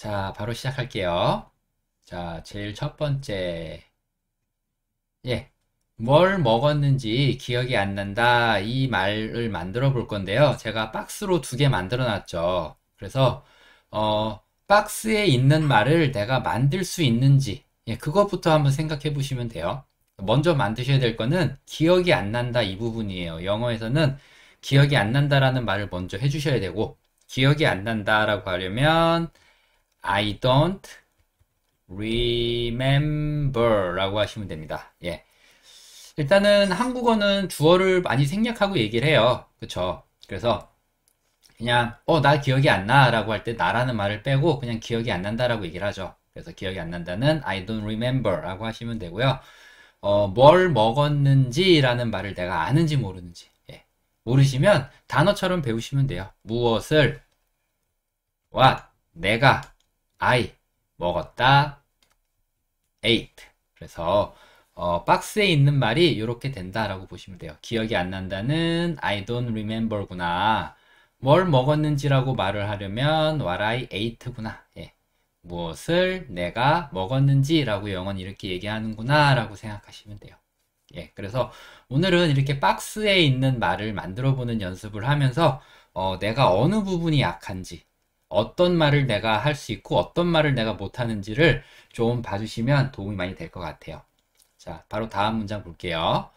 자, 바로 시작할게요. 자, 제일 첫 번째. 예. 뭘 먹었는지 기억이 안 난다. 이 말을 만들어 볼 건데요. 제가 박스로 두 개 만들어 놨죠. 그래서, 어, 박스에 있는 말을 내가 만들 수 있는지, 예, 그것부터 한번 생각해 보시면 돼요. 먼저 만드셔야 될 거는 기억이 안 난다 이 부분이에요. 영어에서는 기억이 안 난다라는 말을 먼저 해주셔야 되고, 기억이 안 난다라고 하려면, I don't remember 라고 하시면 됩니다. 예. 일단은 한국어는 주어를 많이 생략하고 얘기를 해요. 그쵸? 그래서 그냥 어 나 기억이 안 나 라고 할 때 나라는 말을 빼고 그냥 기억이 안 난다 라고 얘기를 하죠. 그래서 기억이 안 난다는 I don't remember 라고 하시면 되고요. 어, 뭘 먹었는지 라는 말을 내가 아는지 모르는지 예. 모르시면 단어처럼 배우시면 돼요. 무엇을 what 내가 I 먹었다 ate 그래서 어, 박스에 있는 말이 이렇게 된다라고 보시면 돼요. 기억이 안 난다는 I don't remember구나. 뭘 먹었는지라고 말을 하려면 what I ate구나. 예. 무엇을 내가 먹었는지라고 영어는 이렇게 얘기하는구나라고 생각하시면 돼요. 예, 그래서 오늘은 이렇게 박스에 있는 말을 만들어 보는 연습을 하면서 어, 내가 어느 부분이 약한지 어떤 말을 내가 할 수 있고 어떤 말을 내가 못하는지를 좀 봐주시면 도움이 많이 될 것 같아요. 자, 바로 다음 문장 볼게요.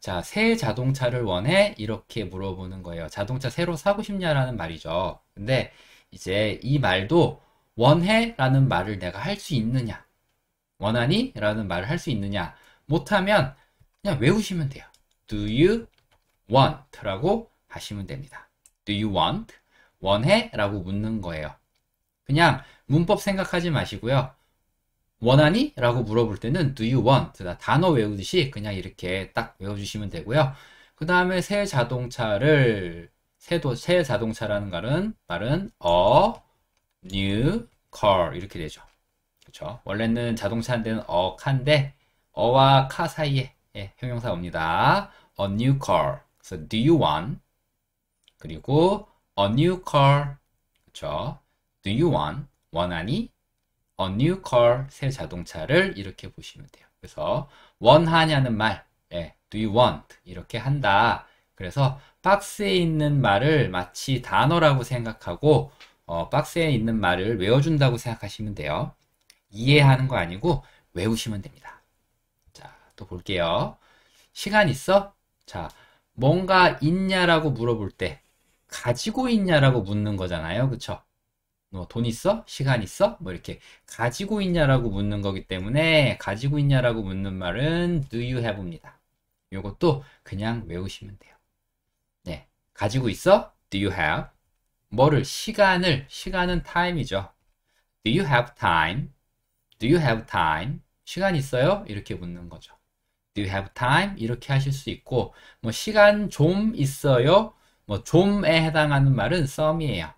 자, 새 자동차를 원해? 이렇게 물어보는 거예요. 자동차 새로 사고 싶냐라는 말이죠. 근데 이제 이 말도 원해? 라는 말을 내가 할 수 있느냐? 원하니? 라는 말을 할 수 있느냐? 못하면 그냥 외우시면 돼요. Do you want? 라고 하시면 됩니다. Do you want? 원해? 라고 묻는 거예요. 그냥 문법 생각하지 마시고요. 원하니? 라고 물어볼 때는 do you want? 단어 외우듯이 그냥 이렇게 딱 외워주시면 되고요. 그 다음에 새 자동차를 새도 새 자동차라는 말은 말은 a new car 이렇게 되죠. 그렇죠? 원래는 자동차한데는 a 카인데 어와 카 사이에 예, 형용사 옵니다. a new car. 그래서 do you want? 그리고 a new car 그쵸? Do you want? 원하니? a new car 새 자동차를 이렇게 보시면 돼요. 그래서 원하냐는 말 예, do you want 이렇게 한다. 그래서 박스에 있는 말을 마치 단어라고 생각하고 어, 박스에 있는 말을 외워준다고 생각하시면 돼요. 이해하는 거 아니고 외우시면 됩니다. 자, 또 볼게요. 시간 있어? 자, 뭔가 있냐라고 물어볼 때 가지고 있냐라고 묻는 거잖아요. 그쵸? 뭐돈 있어? 시간 있어? 뭐 이렇게 가지고 있냐라고 묻는 거기 때문에 가지고 있냐라고 묻는 말은 do you have입니다. 요것도 그냥 외우시면 돼요. 네. 가지고 있어? do you have? 뭐를? 시간을. 시간은 time이죠. do you have time? do you have time? 시간 있어요? 이렇게 묻는 거죠. do you have time? 이렇게 하실 수 있고 뭐 시간 좀 있어요? 뭐 좀에 해당하는 말은 some이에요.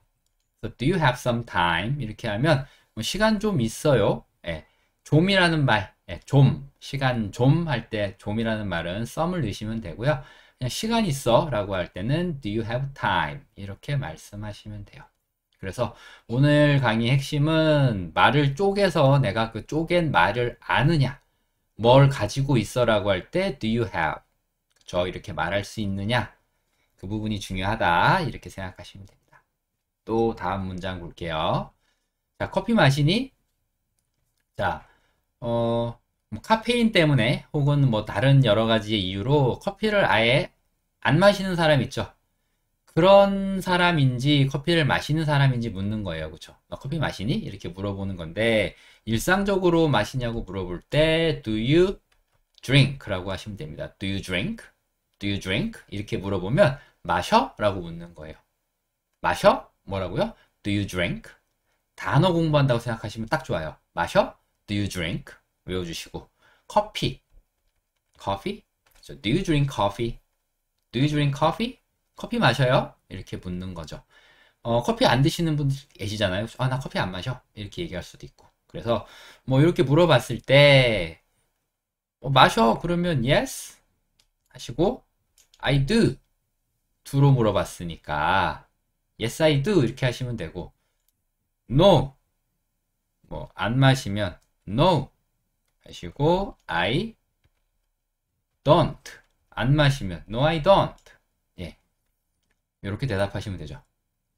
So, do you have some time? 이렇게 하면 뭐 시간 좀 있어요. 예, 좀이라는 말, 예, 좀 시간 좀 할 때 좀이라는 말은 some을 넣으시면 되고요. 그냥 시간 있어라고 할 때는 do you have time? 이렇게 말씀하시면 돼요. 그래서 오늘 강의 핵심은 말을 쪼개서 내가 그 쪼갠 말을 아느냐 뭘 가지고 있어라고 할 때 do you have 그 이렇게 말할 수 있느냐 그 부분이 중요하다 이렇게 생각하시면 됩니다. 또 다음 문장 볼게요. 자, 커피 마시니? 자, 어, 뭐 카페인 때문에 혹은 뭐 다른 여러 가지의 이유로 커피를 아예 안 마시는 사람 있죠. 그런 사람인지 커피를 마시는 사람인지 묻는 거예요. 그렇죠? 너 커피 마시니? 이렇게 물어보는 건데 일상적으로 마시냐고 물어볼 때 do you drink라고 하시면 됩니다. do you drink? do you drink? 이렇게 물어보면 마셔? 라고 묻는 거예요. 마셔? 뭐라고요? Do you drink? 단어 공부한다고 생각하시면 딱 좋아요. 마셔? Do you drink? 외워주시고 커피 커피? So, 그렇죠. do you drink coffee? Do you drink coffee? 커피 마셔요? 이렇게 묻는 거죠. 어, 커피 안 드시는 분 계시잖아요. 아, 나 커피 안 마셔. 이렇게 얘기할 수도 있고. 그래서 뭐 이렇게 물어봤을 때 어, 마셔 그러면 yes 하시고 I do 두로 물어봤으니까 yes I do 이렇게 하시면 되고 no 뭐안 마시면 no 하시고 I don't 안 마시면 no I don't 예 이렇게 대답하시면 되죠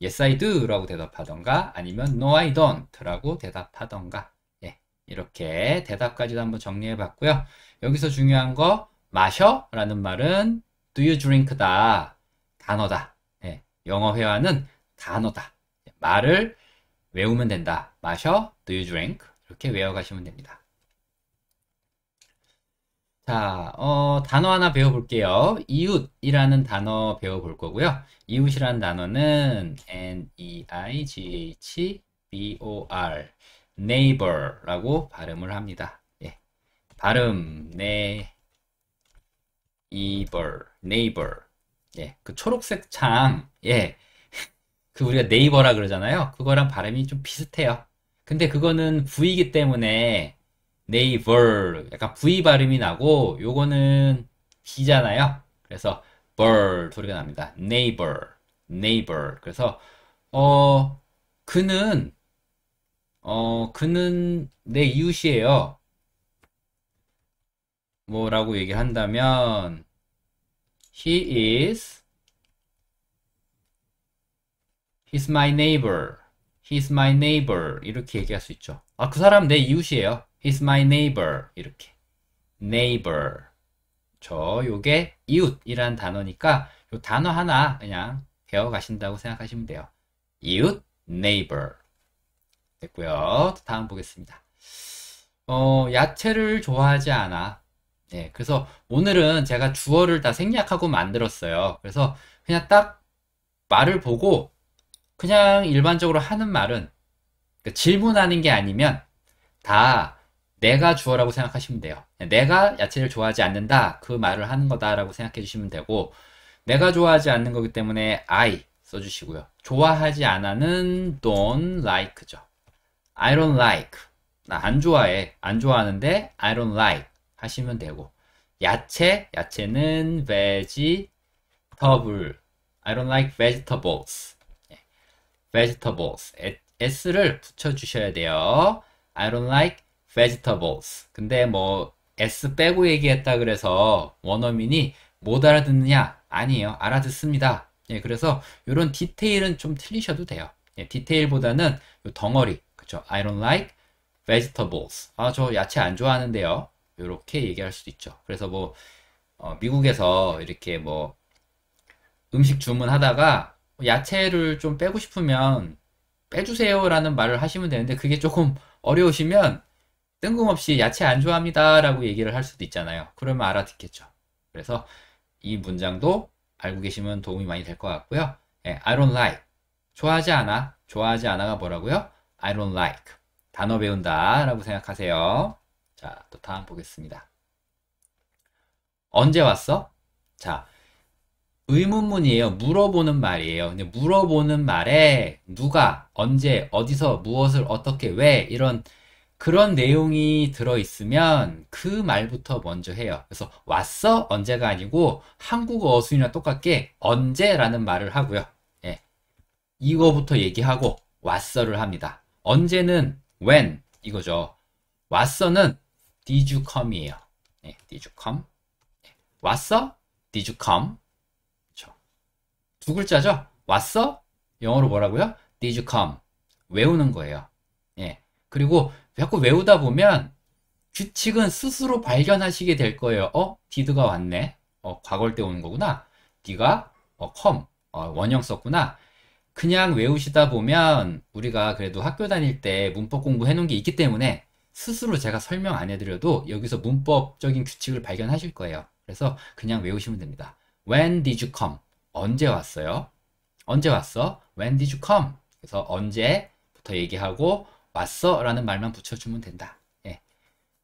yes I do 라고 대답하던가 아니면 no I don't 라고 대답하던가 예 이렇게 대답까지도 한번 정리해 봤고요 여기서 중요한 거 마셔 라는 말은 do you drink다 단어다. 예, 영어 회화는 단어다. 말을 외우면 된다. 마셔, do you drink? 이렇게 외워가시면 됩니다. 자, 어, 단어 하나 배워볼게요. 이웃이라는 단어 배워볼 거고요. 이웃이라는 단어는 N-E-I-G-H-B-O-R neighbor라고 발음을 합니다. 예. 발음, 네, 이벌, neighbor, 예, 그 초록색 창, 예, 그 우리가 네이버라 그러잖아요. 그거랑 발음이 좀 비슷해요. 근데 그거는 V이기 때문에 네이버 약간 V 발음이 나고 요거는 d 잖아요 그래서 벌 소리가 납니다. 네이버, 네이버. 그래서 어 그는 어 그는 내 이웃이에요. 뭐라고 얘기를 한다면 He is He's my neighbor. He's my neighbor. 이렇게 얘기할 수 있죠. 아, 그 사람 내 이웃이에요. He's my neighbor. 이렇게. neighbor. 저 요게 이웃이란 단어니까 요 단어 하나 그냥 배워 가신다고 생각하시면 돼요. 이웃 neighbor. 됐고요. 다음 보겠습니다. 어, 야채를 좋아하지 않아. 예, 그래서 오늘은 제가 주어를 다 생략하고 만들었어요. 그래서 그냥 딱 말을 보고 그냥 일반적으로 하는 말은 그러니까 질문하는 게 아니면 다 내가 주어라고 생각하시면 돼요. 내가 야채를 좋아하지 않는다. 그 말을 하는 거다라고 생각해 주시면 되고 내가 좋아하지 않는 거기 때문에 I 써주시고요. 좋아하지 않아는 don't like죠. I don't like. 나 안 좋아해. 안 좋아하는데 I don't like. 하시면 되고 야채 야채는 vegetable I don't like vegetables 예. vegetables s를 붙여 주셔야 돼요 I don't like vegetables 근데 뭐 s 빼고 얘기했다 그래서 원어민이 못 알아듣느냐 아니에요 알아듣습니다 예, 그래서 이런 디테일은 좀 틀리셔도 돼요 예, 디테일보다는 덩어리 그쵸 I don't like vegetables 아저 야채 안 좋아하는데요 이렇게 얘기할 수도 있죠. 그래서 뭐 어, 미국에서 이렇게 뭐 음식 주문하다가 야채를 좀 빼고 싶으면 빼주세요라는 말을 하시면 되는데 그게 조금 어려우시면 뜬금없이 야채 안 좋아합니다라고 얘기를 할 수도 있잖아요. 그러면 알아듣겠죠. 그래서 이 문장도 알고 계시면 도움이 많이 될 것 같고요. 예, I don't like. 좋아하지 않아. 좋아하지 않아가 뭐라고요? I don't like. 단어 배운다 라고 생각하세요. 자, 또 다음 보겠습니다. 언제 왔어? 자, 의문문이에요. 물어보는 말이에요. 근데 물어보는 말에 누가, 언제, 어디서, 무엇을, 어떻게, 왜 이런 그런 내용이 들어있으면 그 말부터 먼저 해요. 그래서 왔어? 언제가 아니고 한국어 어순이랑 똑같게 언제라는 말을 하고요. 예. 이거부터 얘기하고 왔어를 합니다. 언제는 when 이거죠. 왔어는 Did you come이에요. 네, Did you come? 네. 왔어? Did you come? 그렇죠. 두 글자죠. 왔어? 영어로 뭐라고요? Did you come? 외우는 거예요. 예. 그리고 자꾸 외우다 보면 규칙은 스스로 발견하시게 될 거예요. 어? did가 왔네. 어, 과거일 때 오는 거구나. d가 어, come. 어, 원형 썼구나. 그냥 외우시다 보면 우리가 그래도 학교 다닐 때 문법 공부 해놓은 게 있기 때문에 스스로 제가 설명 안 해드려도 여기서 문법적인 규칙을 발견하실 거예요. 그래서 그냥 외우시면 됩니다. When did you come? 언제 왔어요? 언제 왔어? When did you come? 그래서 언제부터 얘기하고 왔어? 라는 말만 붙여주면 된다. 예.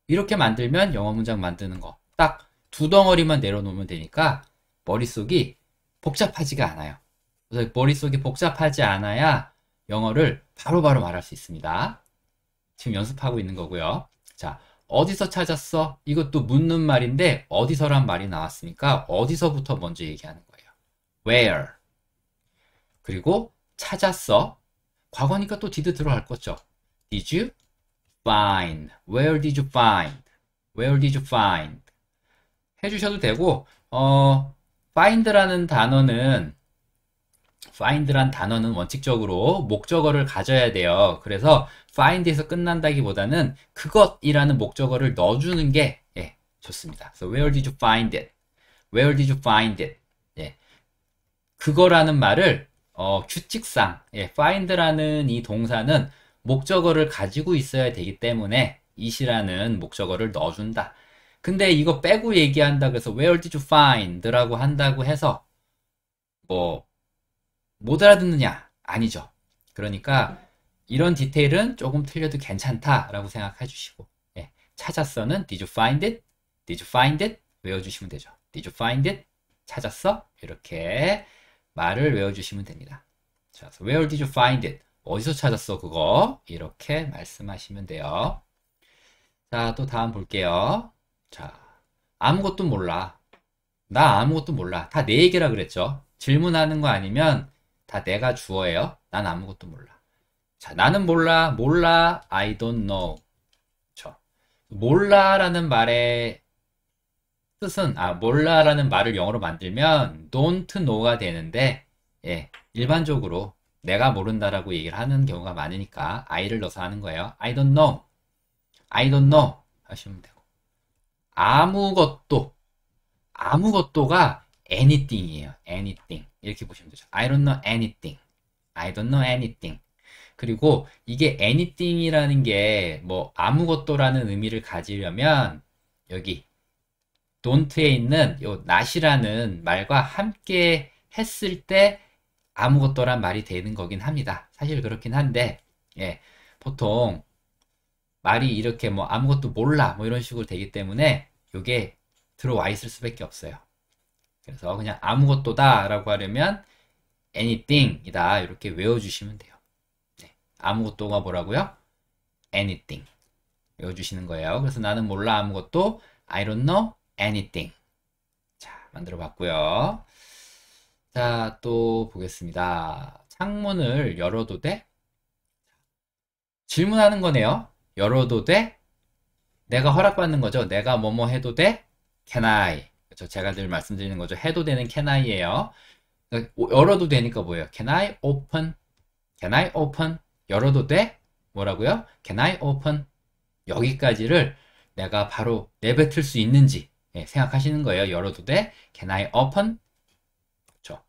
이렇게 만들면 영어 문장 만드는 거. 딱 두 덩어리만 내려놓으면 되니까 머릿속이 복잡하지가 않아요. 그래서 머릿속이 복잡하지 않아야 영어를 바로바로 바로 말할 수 있습니다. 지금 연습하고 있는 거고요. 자, 어디서 찾았어? 이것도 묻는 말인데 어디서란 말이 나왔으니까 어디서부터 먼저 얘기하는 거예요. where 그리고 찾았어 과거니까 또 did 들어갈 거죠. did you find where did you find where did you find 해주셔도 되고 어 find라는 단어는 find란 단어는 원칙적으로 목적어를 가져야 돼요. 그래서 find에서 끝난다기보다는 그것이라는 목적어를 넣어주는 게 예, 좋습니다. So where did you find it? Where did you find it? 예, 그거라는 말을 어, 규칙상 예, find라는 이 동사는 목적어를 가지고 있어야 되기 때문에 it이라는 목적어를 넣어준다. 근데 이거 빼고 얘기한다 그래서 where did you find라고 한다고 해서 뭐못 알아듣느냐? 아니죠. 그러니까 이런 디테일은 조금 틀려도 괜찮다라고 생각해 주시고 예, 찾았어는 did you find it? did you find it? 외워주시면 되죠. did you find it? 찾았어? 이렇게 말을 외워주시면 됩니다. 자, so where did you find it? 어디서 찾았어 그거? 이렇게 말씀하시면 돼요. 자, 또 다음 볼게요. 자, 아무것도 몰라. 나 아무것도 몰라. 다 내 얘기라 그랬죠. 질문하는 거 아니면 다 내가 주어예요. 난 아무것도 몰라. 자, 나는 몰라, 몰라, I don't know. 그쵸? 몰라라는 말의 뜻은, 아, 몰라라는 말을 영어로 만들면 don't know가 되는데, 예, 일반적으로 내가 모른다라고 얘기를 하는 경우가 많으니까 I를 넣어서 하는 거예요. I don't know. I don't know. 하시면 되고. 아무것도. 아무것도가 anything이에요. anything. 이렇게 보시면 되죠. I don't know anything. I don't know anything. 그리고 이게 anything이라는 게 뭐 아무것도라는 의미를 가지려면 여기 don't에 있는 요 not이라는 말과 함께 했을 때 아무것도란 말이 되는 거긴 합니다. 사실 그렇긴 한데 예, 보통 말이 이렇게 뭐 아무것도 몰라 뭐 이런 식으로 되기 때문에 요게 들어와 있을 수밖에 없어요. 그래서 그냥 아무것도다 라고 하려면 anything이다 이렇게 외워주시면 돼요. 아무것도가 뭐라고요? anything. 외워주시는 거예요. 그래서 나는 몰라 아무것도 I don't know anything. 자, 만들어 봤고요. 자, 또 보겠습니다. 창문을 열어도 돼? 질문하는 거네요. 열어도 돼? 내가 허락받는 거죠. 내가 뭐뭐 해도 돼? Can I? 그렇죠. 제가 늘 말씀드리는 거죠. 해도 되는 Can I예요. 그러니까 열어도 되니까 뭐예요? Can I open? Can I open? 열어도 돼? 뭐라고요? Can I open? 여기까지를 내가 바로 내뱉을 수 있는지 예, 생각하시는 거예요. 열어도 돼? Can I open? 그렇죠.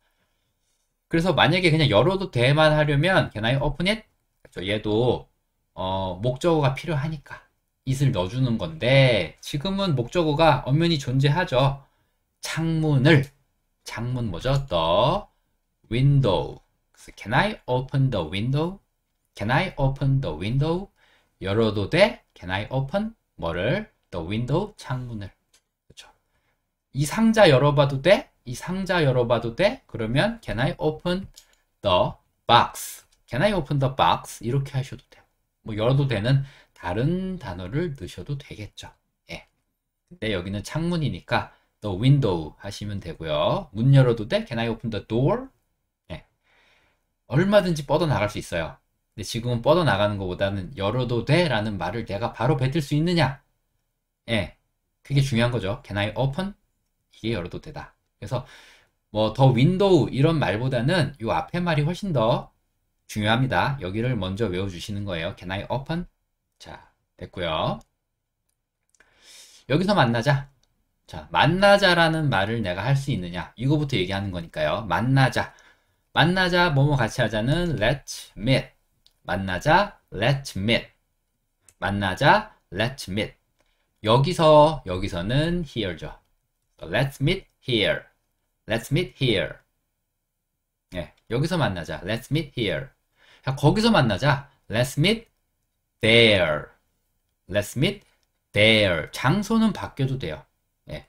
그래서 만약에 그냥 열어도 돼만 하려면 Can I open it? 그렇죠. 얘도 어, 목적어가 필요하니까 이슬 넣어주는 건데 지금은 목적어가 엄연히 존재하죠. 창문을 창문 뭐죠? The window. Can I open the window? Can I open the window? 열어도 돼? Can I open? 뭐를? The window? 창문을. 그렇죠. 이 상자 열어봐도 돼? 이 상자 열어봐도 돼? 그러면 Can I open the box? Can I open the box? 이렇게 하셔도 돼요. 뭐 열어도 되는 다른 단어를 넣으셔도 되겠죠. 예. 근데 여기는 창문이니까 the window 하시면 되고요. 문 열어도 돼? Can I open the door? 예. 얼마든지 뻗어나갈 수 있어요. 근데 지금은 뻗어나가는 것보다는 열어도 돼? 라는 말을 내가 바로 뱉을 수 있느냐? 예. 그게 중요한 거죠. Can I open? 이게 열어도 되다. 그래서 뭐 더 윈도우 이런 말보다는 이 앞에 말이 훨씬 더 중요합니다. 여기를 먼저 외워주시는 거예요. Can I open? 자, 됐고요. 여기서 만나자. 자, 만나자라는 말을 내가 할 수 있느냐? 이거부터 얘기하는 거니까요. 만나자. 만나자, 뭐뭐 같이 하자는 let's meet. 만나자, let's meet. 만나자, let's meet. 여기서, 여기서는 here죠. let's meet here. let's meet here. 예, 여기서 만나자, let's meet here. 거기서 만나자, let's meet there. let's meet there. 장소는 바뀌어도 돼요. 예.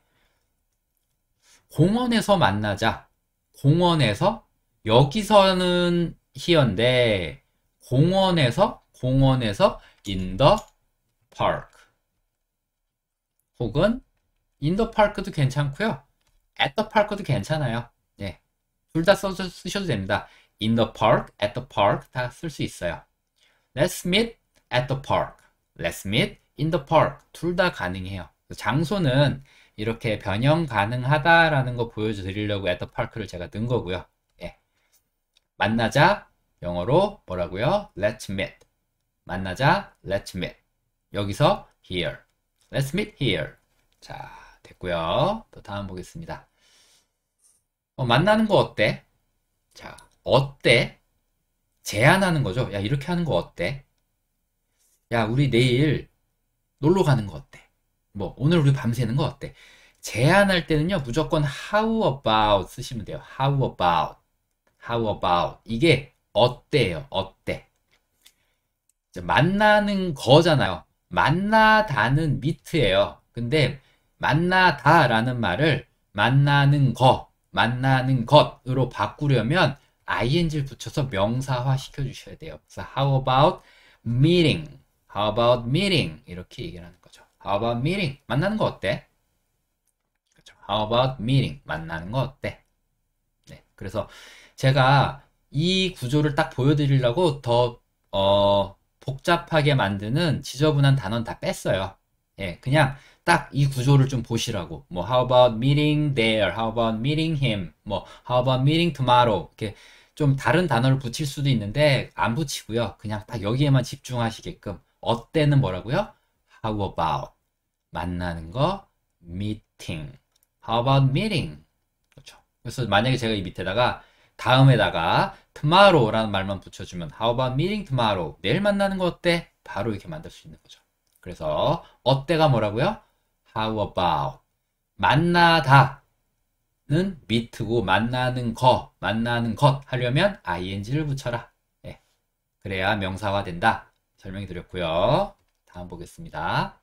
공원에서 만나자. 공원에서 여기서는 히어인데 공원에서 공원에서 in the park 혹은 in the park도 괜찮고요. at the park도 괜찮아요. 예. 둘다 쓰셔도 됩니다. in the park, at the park 다 쓸 수 있어요. let's meet at the park. let's meet in the park 둘 다 가능해요. 장소는 이렇게 변형 가능하다라는 거 보여드리려고 at the park를 제가 넣은 거고요. 예. 만나자 영어로 뭐라고요? Let's meet. 만나자. Let's meet. 여기서 here. Let's meet here. 자, 됐고요. 또 다음 보겠습니다. 어, 만나는 거 어때? 자, 어때? 제안하는 거죠. 야, 이렇게 하는 거 어때? 야, 우리 내일 놀러 가는 거 어때? 뭐, 오늘 우리 밤새는 거 어때? 제안할 때는요, 무조건 how about 쓰시면 돼요. how about. how about. 이게 어때요? 어때? 만나는 거잖아요. 만나다는 미트예요. 근데 만나다라는 말을 만나는 거, 만나는 것으로 바꾸려면 ing를 붙여서 명사화 시켜 주셔야 돼요. 그래서 how about meeting? How about meeting? 이렇게 얘기를 하는 거죠. How about meeting? 만나는 거 어때? 그렇죠. How about meeting? 만나는 거 어때? 네. 그래서 제가 이 구조를 딱 보여드리려고 더 어, 복잡하게 만드는 지저분한 단어는 다 뺐어요. 예, 그냥 딱 이 구조를 좀 보시라고. 뭐 how about meeting there? how about meeting him? 뭐 how about meeting tomorrow? 이렇게 좀 다른 단어를 붙일 수도 있는데 안 붙이고요. 그냥 딱 여기에만 집중하시게끔 어때는 뭐라고요? how about 만나는 거 meeting. how about meeting? 그렇죠. 그래서 만약에 제가 이 밑에다가 다음에다가 tomorrow라는 말만 붙여주면 how about meeting tomorrow? 내일 만나는 거 어때? 바로 이렇게 만들 수 있는 거죠. 그래서 어때가 뭐라고요? how about 만나다는 meet고 만나는 거, 만나는 것 하려면 ing를 붙여라. 예. 그래야 명사화 된다. 설명해 드렸고요. 다음 보겠습니다.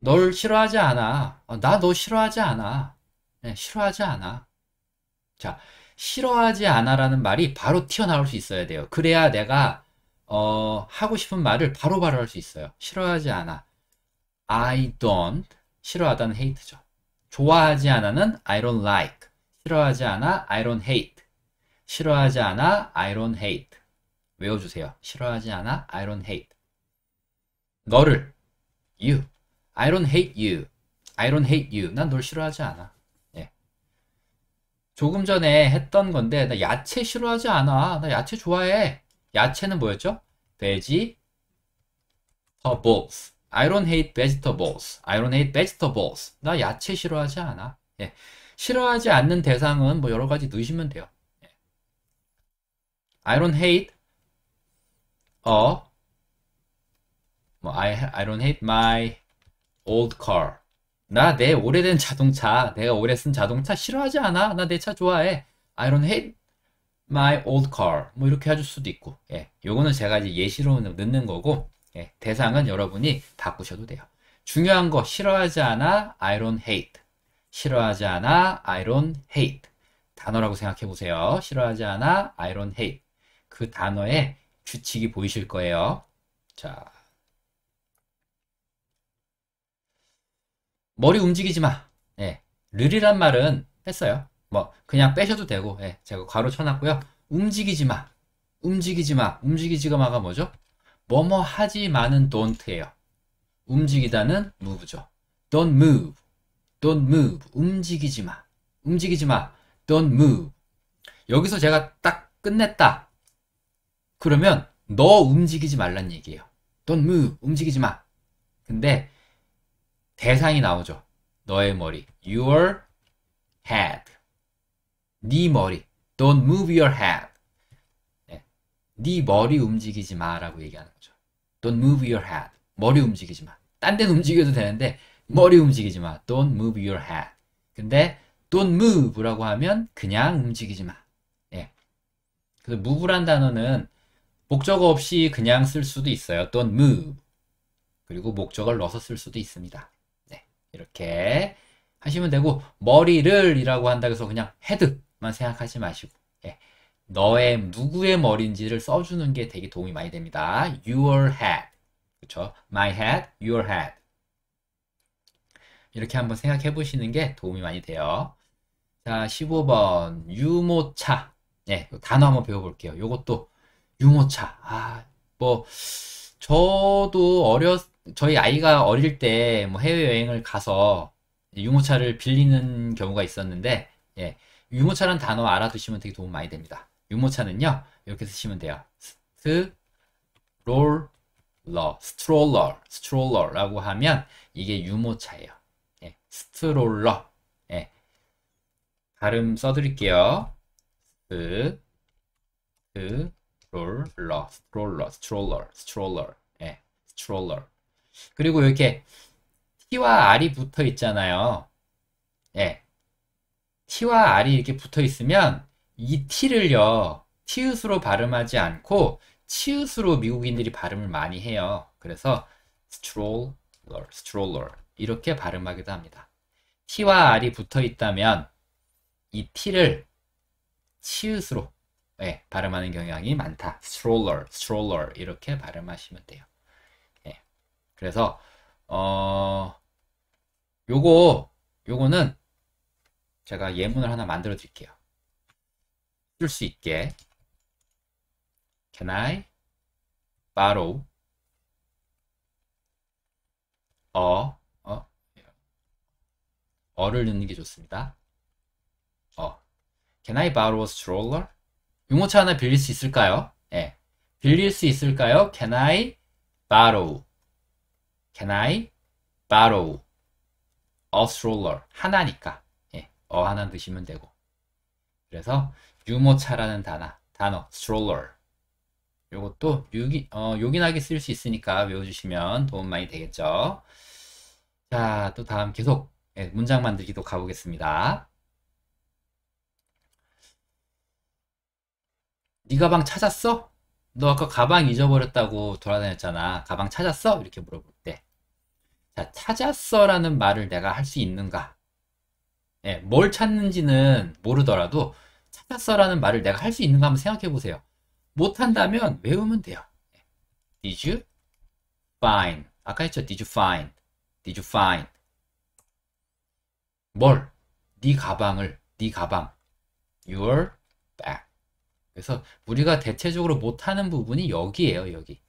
널 싫어하지 않아. 어, 나너 싫어하지 않아. 네, 싫어하지 않아. 자, 싫어하지 않아라는 말이 바로 튀어나올 수 있어야 돼요. 그래야 내가 어, 하고 싶은 말을 바로바로 할 수 있어요. 싫어하지 않아. I don't. 싫어하다는 hate죠. 좋아하지 않아는 I don't like. 싫어하지 않아 I don't hate. 싫어하지 않아 I don't hate. 외워주세요. 싫어하지 않아 I don't hate. 너를 you. I don't hate you. I don't hate you. 난 널 싫어하지 않아. 조금 전에 했던 건데 나 야채 싫어하지 않아. 나 야채 좋아해. 야채는 뭐였죠? 돼지, vegetables. I don't hate vegetables. I don't hate vegetables. 나 야채 싫어하지 않아. 예. 싫어하지 않는 대상은 뭐 여러 가지 넣으시면 돼요. 예. I don't hate a 뭐 I, I don't hate my old car. 나내 오래된 자동차, 내가 오래 쓴 자동차 싫어하지 않아. 나 내 차 좋아해. I don't hate my old car. 뭐 이렇게 해줄 수도 있고. 예. 요거는 제가 이제 예시로 넣는 거고, 예. 대상은 여러분이 바꾸셔도 돼요. 중요한 거 싫어하지 않아. I don't hate. 싫어하지 않아. I don't hate. 단어라고 생각해 보세요. 싫어하지 않아. I don't hate. 그단어의 규칙이 보이실 거예요. 자, 머리 움직이지 마. 예. 르리란 말은 뺐어요. 뭐 그냥 빼셔도 되고 예. 제가 괄호 쳐놨고요. 움직이지 마. 움직이지 마. 움직이지가 마가 뭐죠? 뭐뭐 하지 마는 don't예요. 움직이다는 move죠. Don't move. Don't move. 움직이지 마. 움직이지 마. Don't move. 여기서 제가 딱 끝냈다. 그러면 너 움직이지 말란 얘기예요. Don't move. 움직이지 마. 근데 대상이 나오죠. 너의 머리. Your head. 네 머리. Don't move your head. 네, 네 머리 움직이지 마라고 얘기하는 거죠. Don't move your head. 머리 움직이지 마. 딴 데는 움직여도 되는데 머리 움직이지 마. Don't move your head. 근데 don't move라고 하면 그냥 움직이지 마. 예. 그래서 move란 단어는 목적어 없이 그냥 쓸 수도 있어요. don't move. 그리고 목적을 넣어서 쓸 수도 있습니다. 이렇게 하시면 되고 머리를 이라고 한다고 해서 그냥 헤드만 생각하지 마시고 예. 너의 누구의 머리인지를 써주는 게 되게 도움이 많이 됩니다. Your head 그쵸죠 My head, your head 이렇게 한번 생각해 보시는 게 도움이 많이 돼요. 자 15번 유모차 예, 단어 한번 배워볼게요. 요것도 유모차 아 뭐 저도 어렸 저희 아이가 어릴 때뭐 해외여행을 가서 유모차를 빌리는 경우가 있었는데, 예, 유모차란 단어 알아두시면 되게 도움 많이 됩니다. 유모차는요, 이렇게 쓰시면 돼요. 스트롤러, 스트롤러, 스트롤러라고 하면 이게 유모차예요. 예, 스트롤러. 예, 발음 써드릴게요. 스, 스, 롤러, 스트롤러, 스트롤러, 스트롤러, 예, 스트롤러. 그리고 이렇게 T와 R이 붙어 있잖아요. 예. T와 R이 이렇게 붙어 있으면 이 T를요. 티읕으로 발음하지 않고 치읓으로 미국인들이 발음을 많이 해요. 그래서 stroller, stroller 이렇게 발음하기도 합니다. t와 r이 붙어 있다면 이 t를 치읓으로 네, 예, 발음하는 경향이 많다. stroller, stroller 이렇게 발음하시면 돼요. 그래서 어 요거 요거는 제가 예문을 하나 만들어 드릴게요. 쓸 수 있게 Can I borrow 어, 어, 어를 넣는 게 좋습니다. 어, Can I borrow a stroller? 유모차 하나 빌릴 수 있을까요? 예, 빌릴 수 있을까요? Can I borrow Can I borrow a stroller? 하나니까. 예, 어 하나 드시면 되고. 그래서 유모차라는 단어, 단어 stroller. 요것도 요기, 어, 요긴하게 쓸 수 있으니까 외워주시면 도움 많이 되겠죠. 자, 또 다음 계속 예, 문장 만들기도 가보겠습니다. 네 가방 찾았어? 너 아까 가방 잊어버렸다고 돌아다녔잖아. 가방 찾았어? 이렇게 물어보는 자, 찾았어라는 말을 내가 할 수 있는가? 예, 뭘 찾는지는 모르더라도 찾았어라는 말을 내가 할 수 있는가 한번 생각해 보세요. 못한다면 외우면 돼요. 예. Did you find? 아까 했죠. Did you find? Did you find? 뭘? 네 가방을. 네 가방. Your bag. 그래서 우리가 대체적으로 못하는 부분이 여기에요. 여기.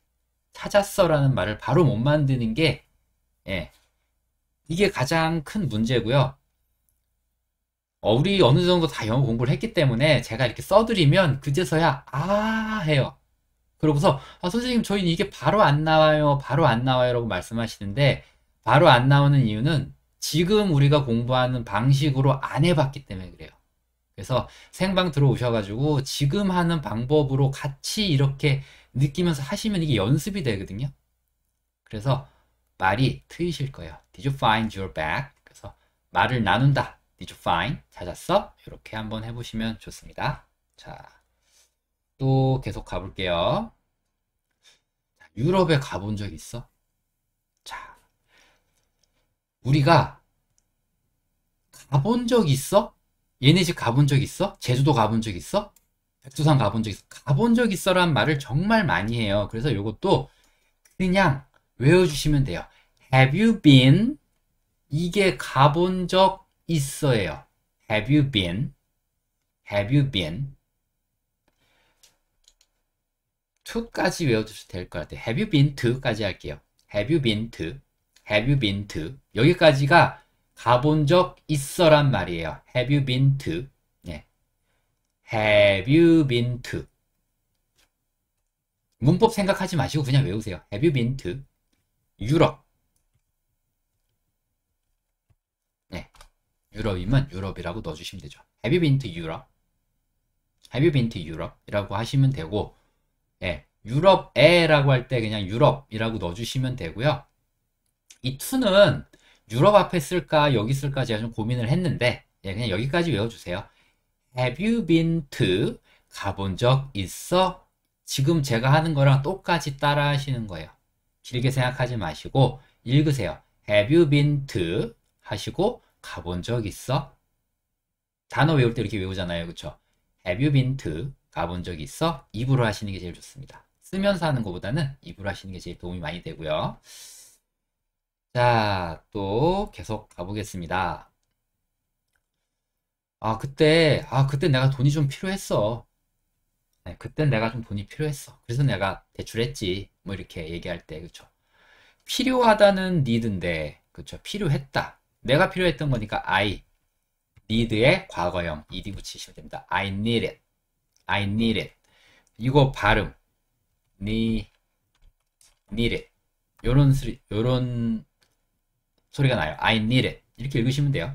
찾았어라는 말을 바로 못 만드는 게 예. 이게 가장 큰 문제고요. 어, 우리 어느 정도 다 영어 공부를 했기 때문에 제가 이렇게 써드리면 그제서야 아 해요. 그러고서 아, 선생님 저희는 이게 바로 안 나와요. 바로 안 나와요라고 말씀하시는데 바로 안 나오는 이유는 지금 우리가 공부하는 방식으로 안 해봤기 때문에 그래요. 그래서 생방 들어오셔가지고 지금 하는 방법으로 같이 이렇게 느끼면서 하시면 이게 연습이 되거든요. 그래서 말이 트이실 거예요. Did you find your bag? 그래서 말을 나눈다. Did you find? 찾았어? 이렇게 한번 해보시면 좋습니다. 자, 또 계속 가볼게요. 유럽에 가본 적 있어? 자, 우리가 가본 적 있어? 얘네 집 가본 적 있어? 제주도 가본 적 있어? 백두산 가본 적 있어? 가본 적 있어란 말을 정말 많이 해요. 그래서 이것도 그냥 외워주시면 돼요. have you been 이게 가본 적 있어요. have you been have you been to까지 외워주셔도 될 것 같아요. have you been to까지 할게요. have you been to have you been to 여기까지가 가본 적 있어란 말이에요. have you been to 예. have you been to 문법 생각하지 마시고 그냥 외우세요. have you been to 유럽 유럽이면 유럽이라고 넣어주시면 되죠. Have you been to Europe? Have you been to Europe? 이라고 하시면 되고 예, 유럽에 라고 할 때 그냥 유럽이라고 넣어주시면 되고요. 이 to는 유럽 앞에 쓸까 여기 쓸까 제가 좀 고민을 했는데 예, 그냥 여기까지 외워주세요. Have you been to 가본 적 있어? 지금 제가 하는 거랑 똑같이 따라 하시는 거예요. 길게 생각하지 마시고 읽으세요. Have you been to 하시고 가본 적 있어? 단어 외울 때 이렇게 외우잖아요. 그쵸? Have you been to? 가본 적 있어? 입으로 하시는 게 제일 좋습니다. 쓰면서 하는 것보다는 입으로 하시는 게 제일 도움이 많이 되고요. 자, 또 계속 가보겠습니다. 아, 그때, 아, 그때 내가 돈이 좀 필요했어. 네, 그땐 내가 좀 돈이 필요했어. 그래서 내가 대출했지. 뭐 이렇게 얘기할 때, 그쵸? 필요하다는 need인데, 그쵸? 필요했다. 내가 필요했던 거니까 I need의 과거형 ed 붙이시면 됩니다. I need it. I need it. 이거 발음 need it. 요런 소리, 요런 소리가 나요. I need it. 이렇게 읽으시면 돼요.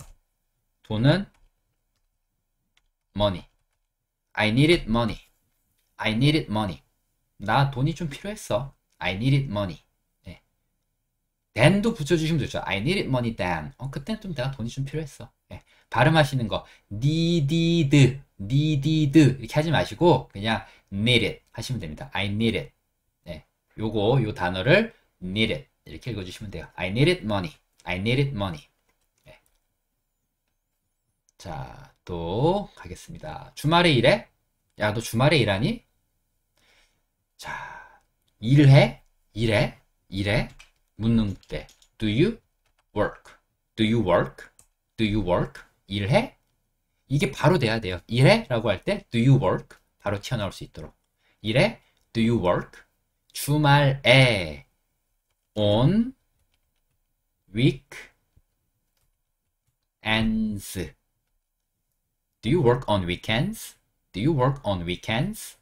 돈은 money. I needed money. I needed money. 나 돈이 좀 필요했어. I needed money. than도 붙여주시면 되죠 I needed money then. 어, 그때는 좀 내가 돈이 좀 필요했어. 예. 발음하시는 거 needed, needed 이렇게 하지 마시고 그냥 needed 하시면 됩니다. I needed. 예. 요거 요 단어를 needed 이렇게 읽어주시면 돼요. I needed money. I needed money. 예. 자, 또 가겠습니다. 주말에 일해? 야, 너 주말에 일하니? 자, 일해? 일해? 일해? 묻는 때 Do you work? Do you work? Do you work? 일해? 이게 바로 돼야 돼요. 일해? 라고 할 때 Do you work? 바로 튀어나올 수 있도록 일해? Do you work? 주말에 on weekends Do you work on weekends? Do you work on weekends?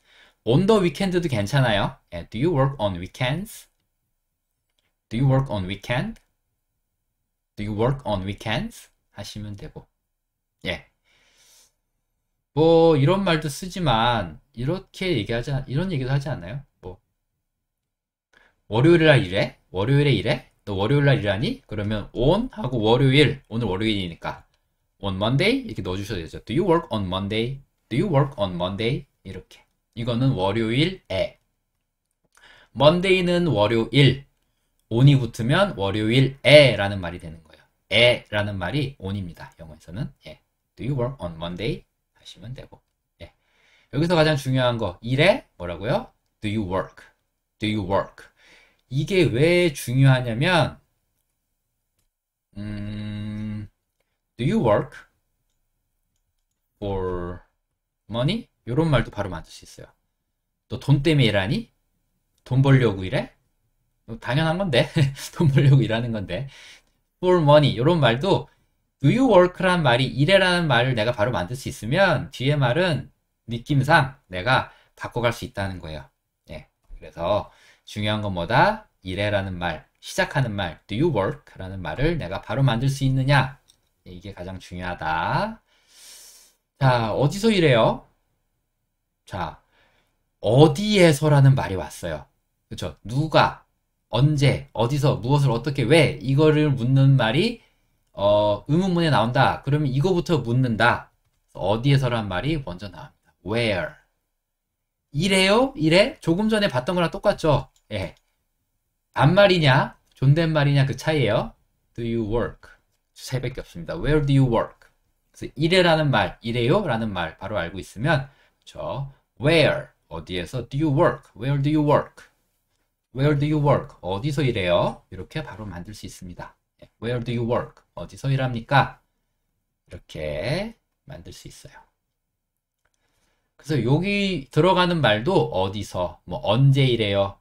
on the weekend도 괜찮아요. Do you work on weekends? Do you work on weekend? Do you work on weekends? 하시면 되고 예. 뭐 이런 말도 쓰지만 이렇게 얘기하지 이런 얘기도 하지 않나요? 뭐 월요일 날 일해? 월요일에 일해? 너 월요일 날 일하니? 그러면 on 하고 월요일 오늘 월요일이니까 on Monday 이렇게 넣어 주셔도 되죠. Do you work on Monday? Do you work on Monday? 이렇게 이거는 월요일에 Monday는 월요일 on이 붙으면 월요일에라는 말이 되는 거예요. 에라는 말이 on입니다. 영어에서는 예. Do you work on Monday? 하시면 되고 예. 여기서 가장 중요한 거 일에 뭐라고요? Do you work? Do you work? 이게 왜 중요하냐면 음, Do you work for money? 이런 말도 바로 만들 수 있어요. 너 돈 때문에 일하니? 돈 벌려고 일해? 뭐 당연한 건데 돈 벌려고 일하는 건데 for money 이런 말도 do you work란 말이 일해라는 말을 내가 바로 만들 수 있으면 뒤에 말은 느낌상 내가 바꿔갈 수 있다는 거예요. 예. 그래서 중요한 건 뭐다? 일해라는 말, 시작하는 말, do you work라는 말을 내가 바로 만들 수 있느냐? 예, 이게 가장 중요하다. 자, 어디서 일해요? 자, 어디에서라는 말이 왔어요. 그렇죠? 누가 언제, 어디서, 무엇을 어떻게, 왜 이거를 묻는 말이 어, 의문문에 나온다. 그러면 이거부터 묻는다. 어디에서란 말이 먼저 나옵니다. Where. 이래요? 이래? 조금 전에 봤던 거랑 똑같죠? 예. 반말이냐, 존댓말이냐 그 차이예요. Do you work? 차이밖에 없습니다. Where do you work? 그래서 이래라는 말, 이래요라는 말 바로 알고 있으면 저 그렇죠. where 어디에서 do you work? Where do you work? Where do you work? 어디서 일해요? 이렇게 바로 만들 수 있습니다. 예. Where do you work? 어디서 일합니까? 이렇게 만들 수 있어요. 그래서 여기 들어가는 말도 어디서, 뭐 언제 일해요?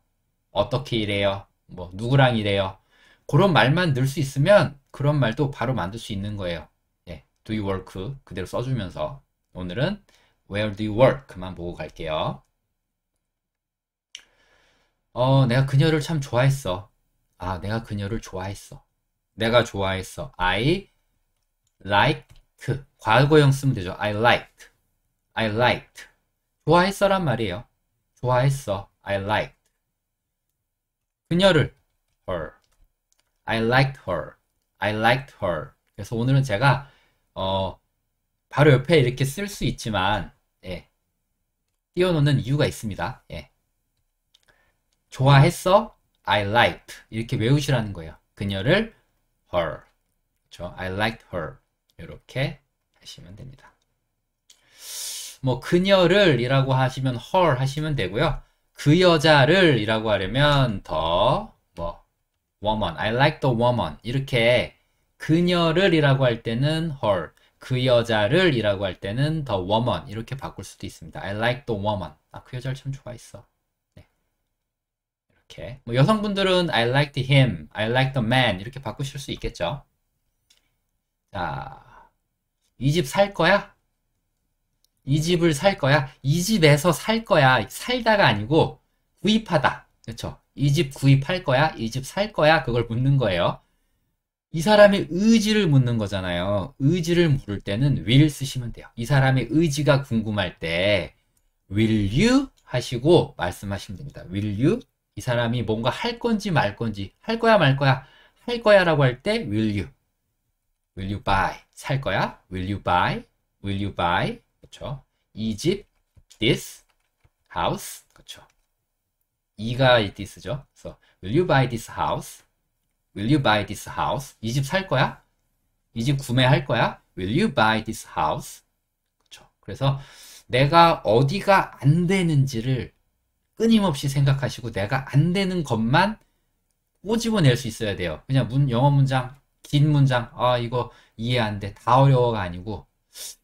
어떻게 일해요? 뭐 누구랑 일해요? 그런 말만 넣을 수 있으면 그런 말도 바로 만들 수 있는 거예요. 예, do you work 그대로 써주면서 오늘은 where do you work만 보고 갈게요. 어, 내가 그녀를 참 좋아했어. 아, 내가 그녀를 좋아했어. 내가 좋아했어. I liked. 과거형 쓰면 되죠. I liked. I liked. 좋아했어란 말이에요. 좋아했어. I liked. 그녀를 her. I liked her. I liked her. 그래서 오늘은 제가 어 바로 옆에 이렇게 쓸 수 있지만 예. 띄워놓는 이유가 있습니다. 예. 좋아했어? I liked. 이렇게 외우시라는 거예요. 그녀를 her. 그렇죠? I liked her. 이렇게 하시면 됩니다. 뭐 그녀를 이라고 하시면 her 하시면 되고요. 그 여자를 이라고 하려면 더뭐 woman. I like the woman. 이렇게 그녀를 이라고 할 때는 her. 그 여자를 이라고 할 때는 더 woman. 이렇게 바꿀 수도 있습니다. I like the woman. 아, 그 여자를 참 좋아했어. 이렇게 뭐 여성분들은 I liked him, I liked the man 이렇게 바꾸실 수 있겠죠. 자, 이 집 살 거야? 이 집을 살 거야? 이 집에서 살 거야? 살다가 아니고 구입하다. 그렇죠? 이 집 구입할 거야? 이 집 살 거야? 그걸 묻는 거예요. 이 사람의 의지를 묻는 거잖아요. 의지를 물을 때는 will 쓰시면 돼요. 이 사람의 의지가 궁금할 때 will you 하시고 말씀하시면 됩니다. will you 이 사람이 뭔가 할 건지 말 건지 할 거야 말 거야 할 거야 라고 할 때 will you will you buy 살 거야 will you buy will you buy 그렇죠 이 집 this house 그렇죠 이가 이 this죠 그래서 will you buy this house will you buy this house 이 집 살 거야 이 집 구매할 거야 will you buy this house 그렇죠 그래서 내가 어디가 안 되는지를 끊임없이 생각하시고 내가 안 되는 것만 꼬집어낼 수 있어야 돼요. 그냥 문, 영어 문장, 긴 문장, 아, 이거 이해 안 돼. 다 어려워가 아니고,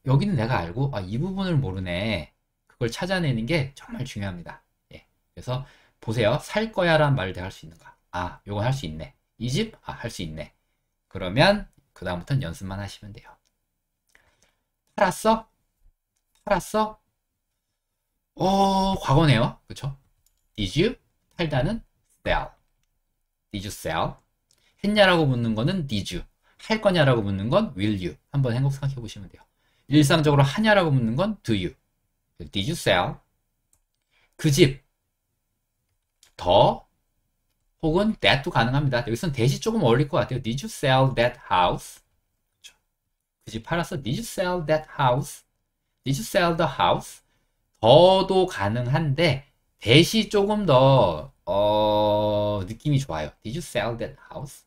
여기는 내가 알고, 아, 이 부분을 모르네. 그걸 찾아내는 게 정말 중요합니다. 예. 그래서 보세요. 살 거야 라는 말을 내가 할수 있는가. 아, 요건 할수 있네. 이 집? 아, 할 수 있네. 그러면, 그다음부터는 연습만 하시면 돼요. 팔았어? 팔았어? 어, 과거네요. 그쵸? Did you? 탈다는 sell. Did you sell? 했냐라고 묻는 거는 did you. 할 거냐라고 묻는 건 will you. 한번 행복 생각해 보시면 돼요. 일상적으로 하냐라고 묻는 건 do you. Did you sell? 그 집. 더 혹은 that도 가능합니다. 여기서는 대시 조금 어울릴 것 같아요. Did you sell that house? 그 집 팔았어. Did you sell that house? Did you sell the house? 더도 가능한데 대시 조금 더 어, 느낌이 좋아요. Did you sell that house?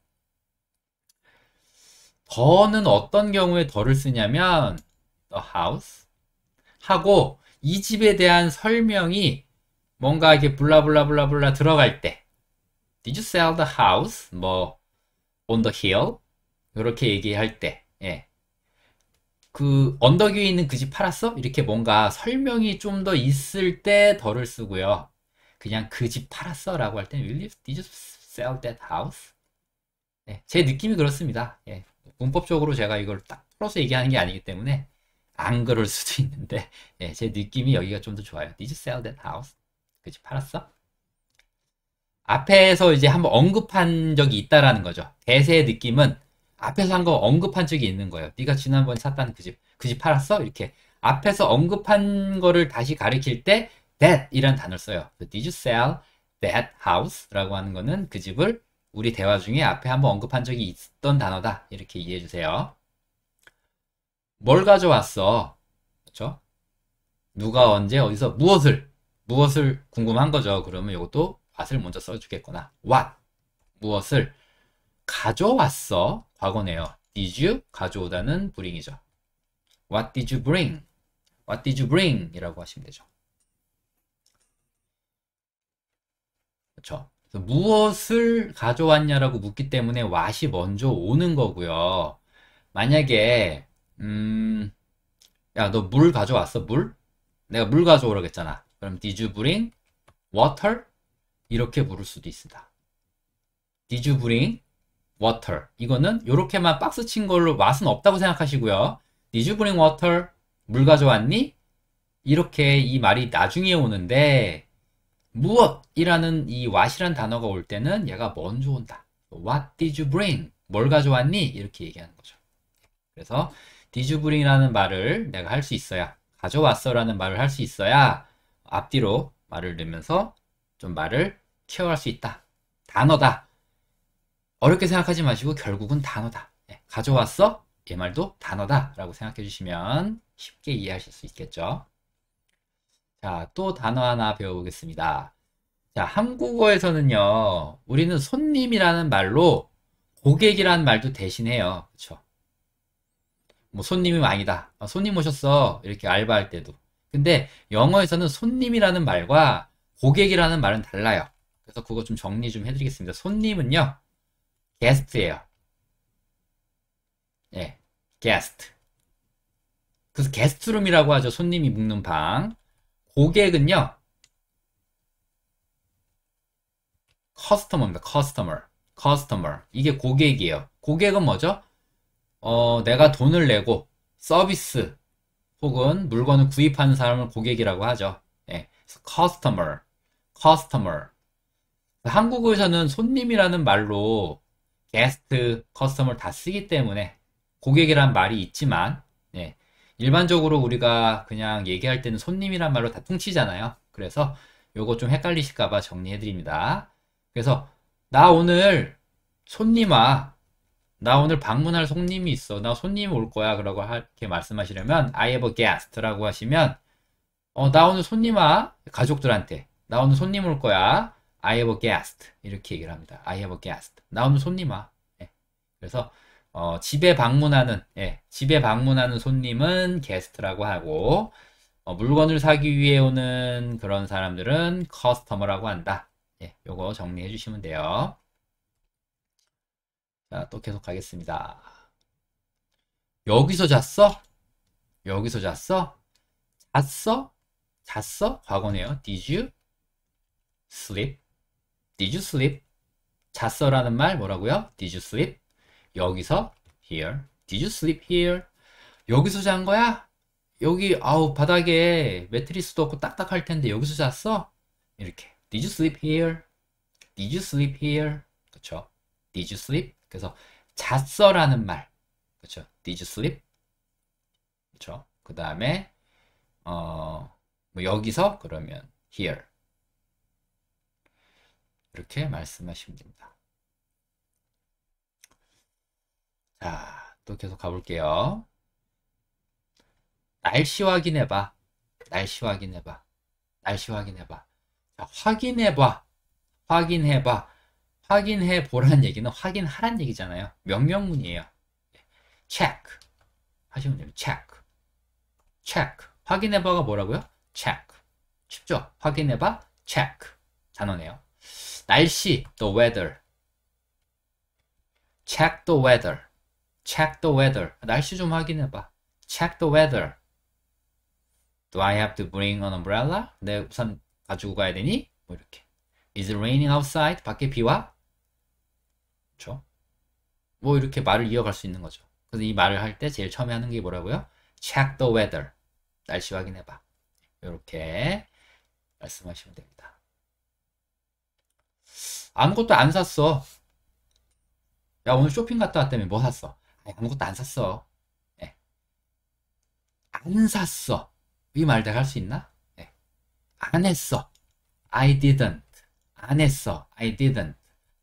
더는 어떤 경우에 더를 쓰냐면 the house 하고 이 집에 대한 설명이 뭔가 이렇게 블라블라블라블라 들어갈 때 Did you sell the house? 뭐 on the hill? 이렇게 얘기할 때 예. 그 언덕 위에 있는 그 집 팔았어? 이렇게 뭔가 설명이 좀 더 있을 때 덜을 쓰고요. 그냥 그 집 팔았어? 라고 할 때는 Will you, did you sell that house? 네, 제 느낌이 그렇습니다. 예, 문법적으로 제가 이걸 딱 풀어서 얘기하는 게 아니기 때문에 안 그럴 수도 있는데 예, 제 느낌이 여기가 좀 더 좋아요. Did you sell that house? 그 집 팔았어? 앞에서 이제 한번 언급한 적이 있다라는 거죠. 대세의 느낌은 앞에서 한 거 언급한 적이 있는 거예요. 네가 지난번에 샀다는 그 집, 그 집 팔았어? 이렇게 앞에서 언급한 거를 다시 가리킬 때 that 이란 단어를 써요. 그 did you sell that house라고 하는 거는 그 집을 우리 대화 중에 앞에 한번 언급한 적이 있던 단어다. 이렇게 이해해 주세요. 뭘 가져왔어? 그렇죠? 누가 언제 어디서 무엇을 무엇을 궁금한 거죠. 그러면 이것도 what을 먼저 써주겠구나. what 무엇을 가져왔어. 과거네요. Did you? 가져오다는 불잉이죠. What did you bring? What did you bring? 이라고 하시면 되죠. 그렇죠. 무엇을 가져왔냐라고 묻기 때문에 what이 먼저 오는 거고요. 만약에 음, 야너 물 가져왔어? 물? 내가 물 가져오라고 했잖아. 그럼 did you bring water? 이렇게 부를 수도 있습니다. Did you bring water. 이거는 이렇게만 박스 친 걸로 맛은 없다고 생각하시고요. Did you bring water? 물 가져왔니? 이렇게 이 말이 나중에 오는데 무엇이라는 이 what이란 단어가 올 때는 얘가 먼저 온다. What did you bring? 뭘 가져왔니? 이렇게 얘기하는 거죠. 그래서 did you bring이라는 말을 내가 할 수 있어야 가져왔어라는 말을 할 수 있어야 앞뒤로 말을 내면서 좀 말을 케어할 수 있다. 단어다. 어렵게 생각하지 마시고 결국은 단어다. 예, 가져왔어? 얘 말도 단어다 라고 생각해 주시면 쉽게 이해하실 수 있겠죠. 자, 또 단어 하나 배워보겠습니다. 자, 한국어에서는요, 우리는 손님이라는 말로 고객이라는 말도 대신해요. 그쵸? 뭐, 손님이 왕이다. 아, 손님 오셨어. 이렇게 알바할 때도. 근데 영어에서는 손님이라는 말과 고객이라는 말은 달라요. 그래서 그거 좀 정리 좀 해드리겠습니다. 손님은요, 게스트예요. 예, 게스트. 그래서 게스트룸이라고 하죠. 손님이 묵는 방. 고객은요. 커스터머입니다. 커스터머. 커스터머. 이게 고객이에요. 고객은 뭐죠? 어, 내가 돈을 내고 서비스 혹은 물건을 구입하는 사람을 고객이라고 하죠. 예. 커스터머. 커스터머. 한국에서는 손님이라는 말로 게스트 커스텀을 다 쓰기 때문에 고객이란 말이 있지만 예, 일반적으로 우리가 그냥 얘기할 때는 손님이란 말로 다 퉁치잖아요. 그래서 요거 좀 헷갈리실까봐 정리해드립니다. 그래서 나 오늘 손님아 나 오늘 방문할 손님이 있어. 나 손님 올 거야. 그러고 이렇게 말씀하시려면 I have a guest라고 하시면 어, 나 오늘 손님아 가족들한테 나 오늘 손님 올 거야. I have a guest 이렇게 얘기를 합니다. I have a guest 나오는 손님아. 예. 그래서 어, 집에 방문하는 예. 집에 방문하는 손님은 게스트라고 하고 어, 물건을 사기 위해 오는 그런 사람들은 커스터머라고 한다. 예, 요거 정리해 주시면 돼요. 자, 또 계속 가겠습니다. 여기서 잤어? 여기서 잤어? 잤어? 잤어? 과거네요. Did you sleep? Did you sleep? 잤어라는 말 뭐라고요? Did you sleep? 여기서 here. Did you sleep here? 여기서 잔 거야? 여기 아우 바닥에 매트리스도 없고 딱딱할 텐데 여기서 잤어? 이렇게. Did you sleep here? Did you sleep here? 그렇죠? Did you sleep? 그래서 잤어라는 말. 그렇죠? Did you sleep? 그렇죠? 그 다음에 어, 뭐 여기서 그러면 here. 이렇게 말씀하시면 됩니다. 자, 또 계속 가볼게요. 날씨 확인해봐. 날씨 확인해봐. 날씨 확인해봐. 자, 확인해봐. 확인해봐. 확인해 보라는 얘기는 확인하란 얘기잖아요. 명령문이에요. 체크 하시면 됩니다. 체크. 체크. 확인해봐가 뭐라고요? 체크. 쉽죠? 확인해봐. 체크. 단어네요. 날씨, the weather. Check the weather. Check the weather. 날씨 좀 확인해 봐. Check the weather. Do I have to bring an umbrella? 내 우산 가지고 가야 되니? 뭐 이렇게. Is it raining outside? 밖에 비와? 그렇죠? 뭐 이렇게 말을 이어갈 수 있는 거죠. 그래서 이 말을 할 때 제일 처음에 하는 게 뭐라고요? Check the weather. 날씨 확인해 봐. 이렇게 말씀하시면 됩니다. 아무것도 안 샀어. 야, 오늘 쇼핑 갔다 왔다며 뭐 샀어? 아무것도안 샀어. 예. 안 샀어. 이말 내가 할수 있나? 예. 안 했어. I didn't. 안 했어. I didn't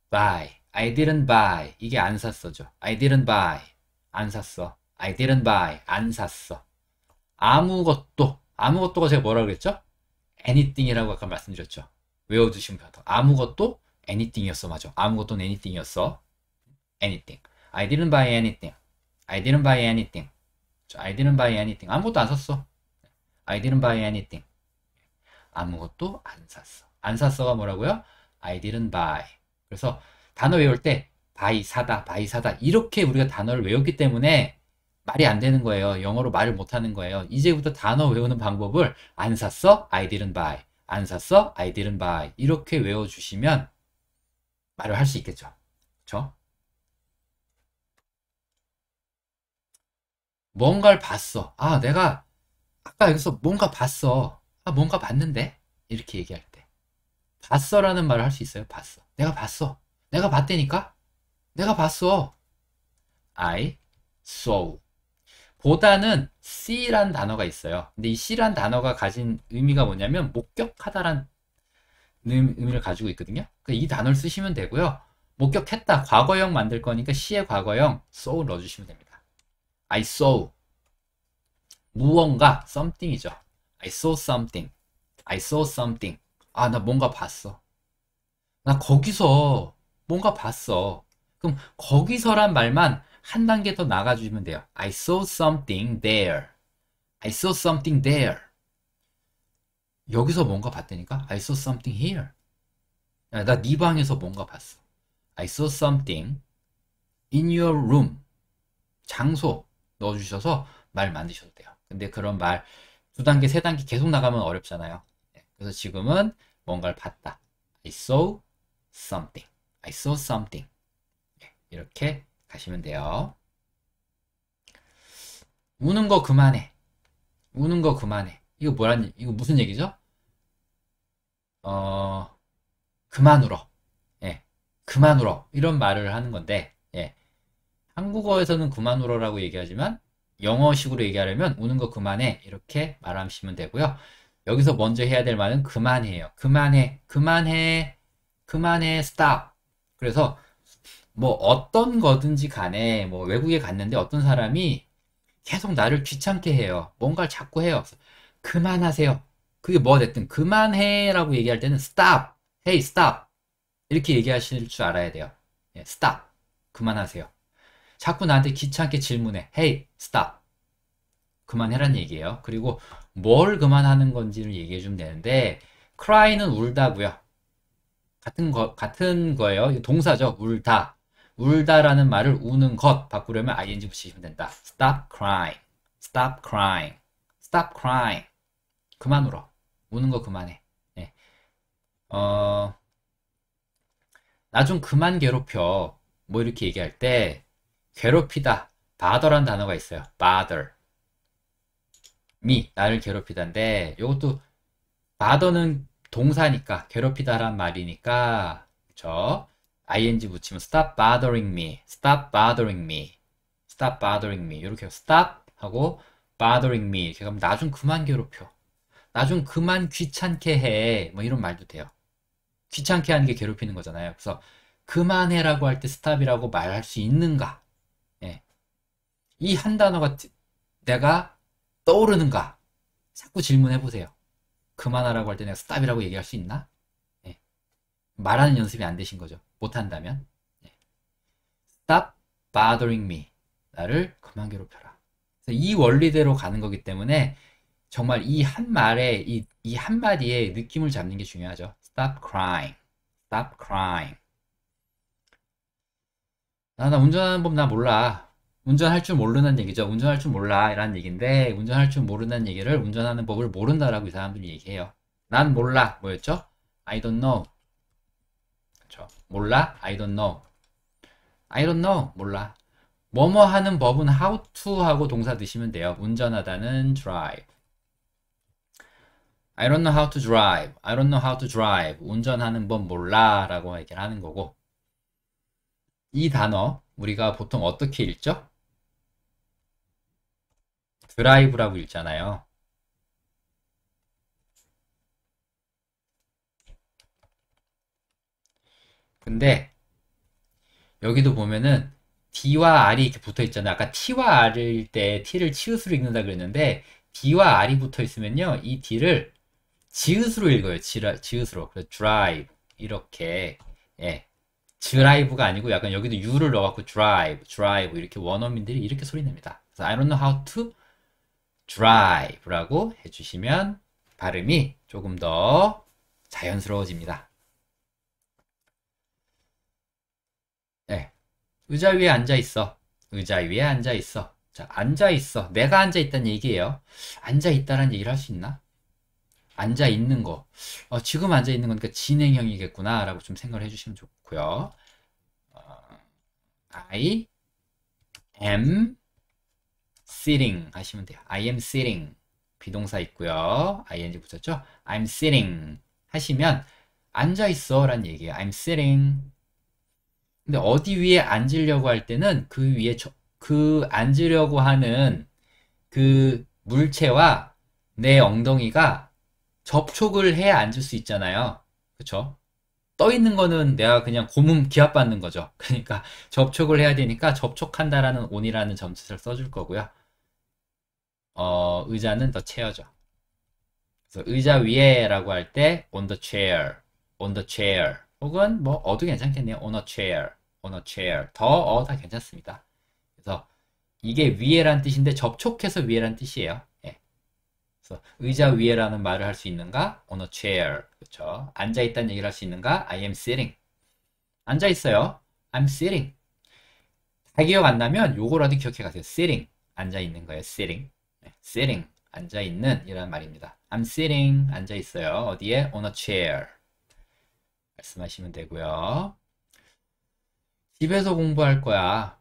buy. I didn't buy. 이게 안 샀어죠. I didn't buy. 안 샀어. I didn't buy. 안 샀어. 아무것도. 아무것도가 제가 뭐라고 그랬죠? anything이라고 아까 말씀드렸죠. 외워두시면 돼요. 아무것도 anything이었어 맞아 아무것도 anything이었어 anything I didn't buy anything I didn't buy anything I didn't buy anything 아무것도 안 샀어 I didn't buy anything 아무것도 안 샀어 안 샀어가 뭐라고요? I didn't buy 그래서 단어 외울 때 buy 사다 buy 사다 이렇게 우리가 단어를 외웠기 때문에 말이 안 되는 거예요. 영어로 말을 못 하는 거예요. 이제부터 단어 외우는 방법을 안 샀어? I didn't buy. 안 샀어? I didn't buy. 이렇게 외워주시면 말을 할 수 있겠죠. 그렇죠? 뭔가를 봤어. 아, 내가 아까 여기서 뭔가 봤어. 아, 뭔가 봤는데? 이렇게 얘기할 때. 봤어라는 말을 할 수 있어요. 봤어. 내가 봤어. 내가 봤다니까? 내가 봤어. I saw. 보다는 see란 단어가 있어요. 근데 이 see란 단어가 가진 의미가 뭐냐면 목격하다란 의미를 가지고 있거든요. 그러니까 이 단어를 쓰시면 되고요. 목격했다. 과거형 만들 거니까 시의 과거형 s a 넣어주시면 됩니다. I saw. 무언가 something이죠. I saw something. I saw something. 아, 나 뭔가 봤어. 나 거기서 뭔가 봤어. 그럼 거기서란 말만 한 단계 더 나가주시면 돼요. I saw something there. I saw something there. 여기서 뭔가 봤다니까? I saw something here. 나 네 방에서 뭔가 봤어. I saw something in your room. 장소 넣어주셔서 말 만드셔도 돼요. 근데 그런 말 두 단계, 세 단계 계속 나가면 어렵잖아요. 예, 그래서 지금은 뭔가를 봤다. I saw something. I saw something. 예, 이렇게 가시면 돼요. 우는 거 그만해. 우는 거 그만해. 이거 뭐란, 라 이거 무슨 얘기죠? 어, 그만 울어. 예. 그만 울어. 이런 말을 하는 건데, 예. 한국어에서는 그만 울어라고 얘기하지만, 영어식으로 얘기하려면 우는 거 그만해. 이렇게 말하시면 되고요. 여기서 먼저 해야 될 말은 그만해요. 그만해. 그만해. 그만해. s t 그래서, 뭐 어떤 거든지 간에 뭐 외국에 갔는데 어떤 사람이 계속 나를 귀찮게 해요. 뭔가를 자꾸 해요. 그만하세요. 그게 뭐가 됐든 그만해라고 얘기할 때는 stop, hey stop 이렇게 얘기하실 줄 알아야 돼요. 예, stop, 그만하세요. 자꾸 나한테 귀찮게 질문해, hey stop 그만해라는 얘기예요. 그리고 뭘 그만하는 건지를 얘기해 주면 되는데 cry는 울다고요. 같은 거 같은 거예요. 동사죠. 울다. 울다라는 말을 우는 것 바꾸려면 ing 붙이시면 된다. Stop crying. Stop crying. Stop crying. 그만 울어. 우는 거 그만해. 예. 어, 나좀 그만 괴롭혀. 뭐 이렇게 얘기할 때, 괴롭히다. 바더란 단어가 있어요. 바더. 미, 나를 괴롭히다인데, 이것도 바더는 동사니까, 괴롭히다란 말이니까, 그쵸? ing 붙이면 stop bothering me, stop bothering me, stop bothering me. 이렇게 stop 하고 bothering me. 이렇게 하면 나좀 그만 괴롭혀. 나좀 그만 귀찮게 해. 뭐 이런 말도 돼요. 귀찮게 하는 게 괴롭히는 거잖아요. 그래서 그만해라고 할 때 스탑이라고 말할 수 있는가? 예. 이 한 단어가 내가 떠오르는가? 자꾸 질문해 보세요. 그만하라고 할 때 내가 스탑이라고 얘기할 수 있나? 예. 말하는 연습이 안 되신 거죠. 못한다면. 예. Stop bothering me. 나를 그만 괴롭혀라. 이 원리대로 가는 거기 때문에 정말 이 한 말에 이, 이마디에 느낌을 잡는 게 중요하죠. Stop crying. Stop crying. 아, 나 운전하는 법 나 몰라. 운전할 줄 모르는 얘기죠. 운전할 줄 몰라. 이라는 얘기인데, 운전할 줄 모르는 얘기를 운전하는 법을 모른다라고 이 사람들이 얘기해요. 난 몰라. 뭐였죠? I don't know. 그렇죠. 몰라? I don't know. I don't know. 몰라. 뭐뭐 하는 법은 how to 하고 동사 드시면 돼요. 운전하다는 drive. I don't know how to drive. I don't know how to drive. 운전하는 법 몰라. 라고 얘기를 하는 거고. 이 단어, 우리가 보통 어떻게 읽죠? 드라이브라고 읽잖아요. 근데 여기도 보면은 D와 R이 이렇게 붙어 있잖아요. 아까 T와 R일 때 T를 치읓으로 읽는다 그랬는데 D와 R이 붙어 있으면요. 이 D를 지읒으로 읽어요. 지라, 지읒으로. 그래서 드라이브. 이렇게 예. 드라이브가 아니고 약간 여기도 U를 넣어갖고 드라이브, 드라이브. 이렇게 원어민들이 이렇게 소리 냅니다. 그래서 I don't know how to drive라고 해주시면 발음이 조금 더 자연스러워집니다. 네. 의자 위에 앉아 있어. 의자 위에 앉아 있어. 자, 앉아 있어. 내가 앉아 있다는 얘기예요. 앉아 있다라는 얘기를 할 수 있나? 앉아 있는 거. 어, 지금 앉아 있는 거니까 진행형이겠구나라고 좀 생각을 해주시면 좋고요. 어, I am sitting 하시면 돼요. I am sitting 비동사 있고요. ing 붙였죠? I'm sitting 하시면 앉아 있어 라는 얘기예요. I'm sitting. 근데 어디 위에 앉으려고 할 때는 그 위에 저, 그 앉으려고 하는 그 물체와 내 엉덩이가 접촉을 해야 앉을 수 있잖아요. 그쵸? 떠 있는 거는 내가 그냥 고문 기압 받는 거죠. 그러니까 접촉을 해야 되니까 접촉한다라는 온이라는 점수를 써 줄 거고요. 어, 의자는 더채워죠 그래서 의자 위에라고 할 때 on the chair, on the chair 혹은 뭐 어도 괜찮겠네요. on a chair, on a chair 더어다 괜찮습니다. 그래서 이게 위에란 뜻인데 접촉해서 위에란 뜻이에요. 그래서 의자 위에라는 말을 할 수 있는가? on a chair. 그렇죠? 앉아 있다는 얘기를 할 수 있는가? I am sitting. 앉아 있어요. I'm sitting. 다 기억 안 나면 요거라도 기억해 가세요. sitting. 앉아 있는 거예요. sitting. 네, sitting. 앉아 있는 이라는 말입니다. I'm sitting. 앉아 있어요. 어디에? on a chair. 말씀하시면 되고요. 집에서 공부할 거야.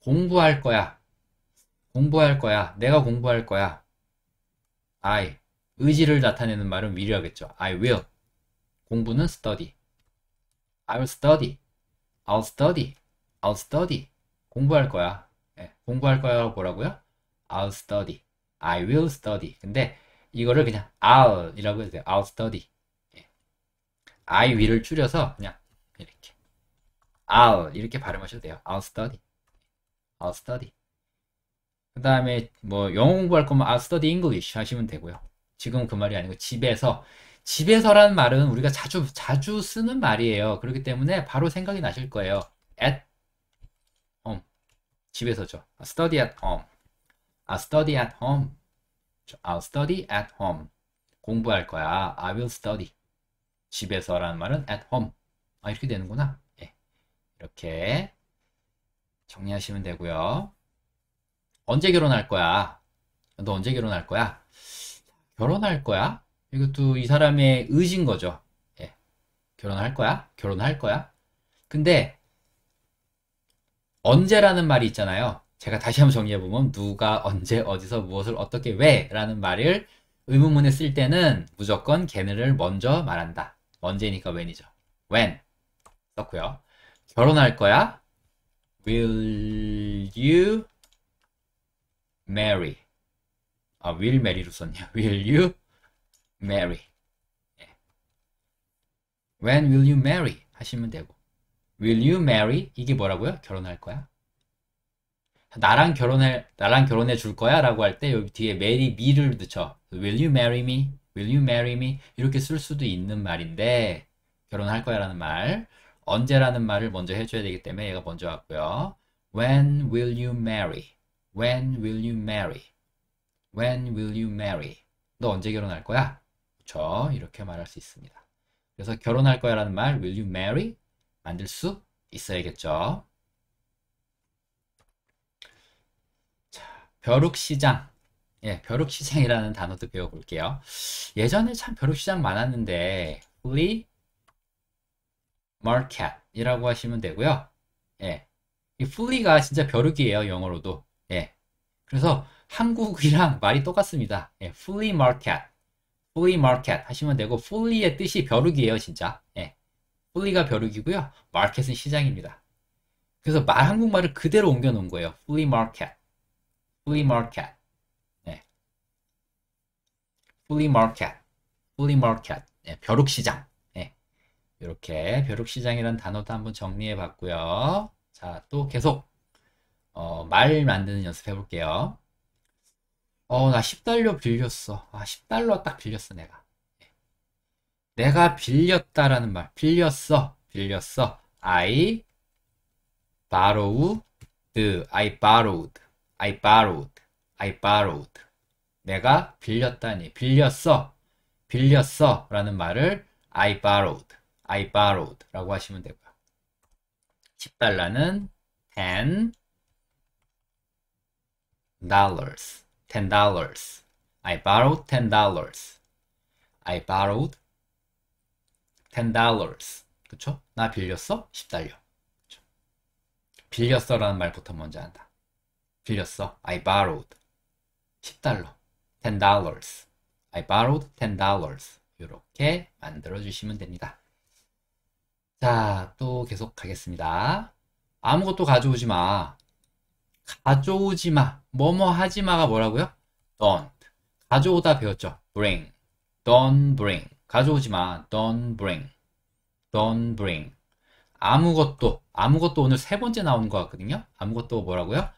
공부할 거야. 공부할 거야. 내가 공부할 거야. I 의지를 나타내는 말은 위 i 하겠죠 I will 공부는 study I'll study I'll study I'll study 공부할 거야. 네, 공부할 거야 뭐라고요? I'll study I will study 근데 이거를 그냥 I'll이라고 해도 돼요. I'll study 네. I will을 줄여서 그냥 이렇게 I'll 이렇게 발음하셔도 돼요. I'll study I'll study 그 다음에 뭐 영어 공부할 거면 I study English 하시면 되고요. 지금 그 말이 아니고 집에서 집에서라는 말은 우리가 자주 자주 쓰는 말이에요. 그렇기 때문에 바로 생각이 나실 거예요. at home 집에서죠. I study at home. I study at home. I study at home. 공부할 거야. I will study. 집에서라는 말은 at home. 아 이렇게 되는구나. 예. 이렇게 정리하시면 되고요. 언제 결혼할 거야? 너 언제 결혼할 거야? 결혼할 거야? 이것도 이 사람의 의지인 거죠. 예. 결혼할 거야? 결혼할 거야? 근데 언제라는 말이 있잖아요. 제가 다시 한번 정리해보면 누가 언제 어디서 무엇을 어떻게 왜 라는 말을 의문문에 쓸 때는 무조건 걔네를 먼저 말한다. 언제니까 when이죠. when 썼고요. 결혼할 거야? will you m a r y 아, will m a r y 로 썼냐? Will you marry? 네. When will you marry? 하시면 되고. Will you marry? 이게 뭐라고요? 결혼할 거야? 나랑 결혼해 나랑 결혼해 줄 거야라고 할 때 여기 뒤에 marry me를 넣죠. Will you marry me? Will you marry me? 이렇게 쓸 수도 있는 말인데 결혼할 거야라는 말 언제라는 말을 먼저 해줘야 되기 때문에 얘가 먼저 왔고요. When will you marry? When will you marry? When will you marry? 너 언제 결혼할 거야? 저 이렇게 말할 수 있습니다. 그래서 결혼할 거야라는 말 will you marry 만들 수 있어야겠죠. 자, 벼룩시장. 예, 벼룩시장이라는 단어도 배워볼게요. 예전에 참 벼룩시장 많았는데 flea market이라고 하시면 되고요. 예, 이 flea가 진짜 벼룩이에요 영어로도. 그래서 한국이랑 말이 똑같습니다. 예, fully market, fully market 하시면 되고 fully의 뜻이 벼룩이에요, 진짜. 예, fully가 벼룩이고요, market은 시장입니다. 그래서 말 한국말을 그대로 옮겨 놓은 거예요. fully market, fully market, 예, fully market, fully market, 예, 벼룩 시장. 예, 이렇게 벼룩 시장이라는 단어도 한번 정리해 봤고요. 자, 또 계속. 어, 말 만드는 연습 해볼게요. 어, 나 10달러 빌렸어. 아, 10달러 딱 빌렸어, 내가. 내가 빌렸다라는 말. 빌렸어. 빌렸어. I borrowed. I borrowed. I borrowed. I borrowed. 내가 빌렸다니. 빌렸어. 빌렸어. 라는 말을 I borrowed. I borrowed. 라고 하시면 되고요. 10달러는 10. dollars, ten dollars. I borrowed ten dollars. I borrowed ten dollars. 그쵸? 나 빌렸어? 10달러. 그쵸? 빌렸어라는 말부터 먼저 한다. 빌렸어. I borrowed. 10달러. ten dollars. I borrowed ten dollars. 이렇게 만들어 주시면 됩니다. 자, 또 계속 가겠습니다. 아무것도 가져오지 마. 가져오지 마, 뭐뭐 하지 마가 뭐라고요? don't. 가져오다 배웠죠. bring. don't bring. 가져오지 마. don't bring. don't bring. 아무것도, 아무것도 오늘 세 번째 나오는 것 같거든요. 아무것도 뭐라고요?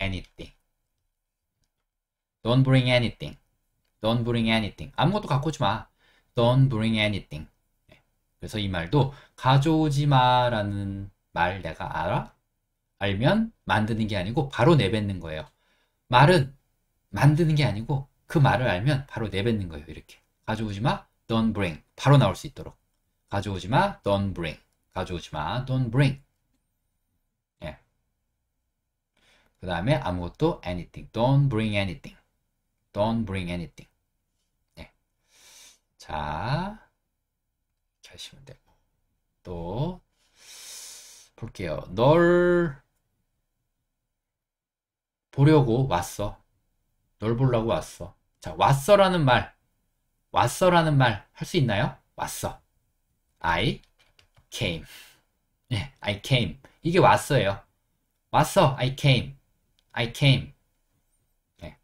anything. don't bring anything. don't bring anything. 아무것도 갖고 오지 마. don't bring anything. 그래서 이 말도 가져오지 마라는 말 내가 알아? 알면 만드는 게 아니고 바로 내뱉는 거예요. 말은 만드는 게 아니고 그 말을 알면 바로 내뱉는 거예요. 이렇게. 가져오지 마, don't bring. 바로 나올 수 있도록. 가져오지 마, don't bring. 가져오지 마, don't bring. 예. 그 다음에 아무것도 anything. don't bring anything. don't bring anything. 예. 자, 이렇게 하시면 되고. 또, 볼게요. 널 보려고 왔어. 널 보려고 왔어. 자, 왔어라는 말. 왔어라는 말 할 수 있나요? 왔어. I came. 예, I came. 이게 왔어예요. 왔어. I came. I came. 예.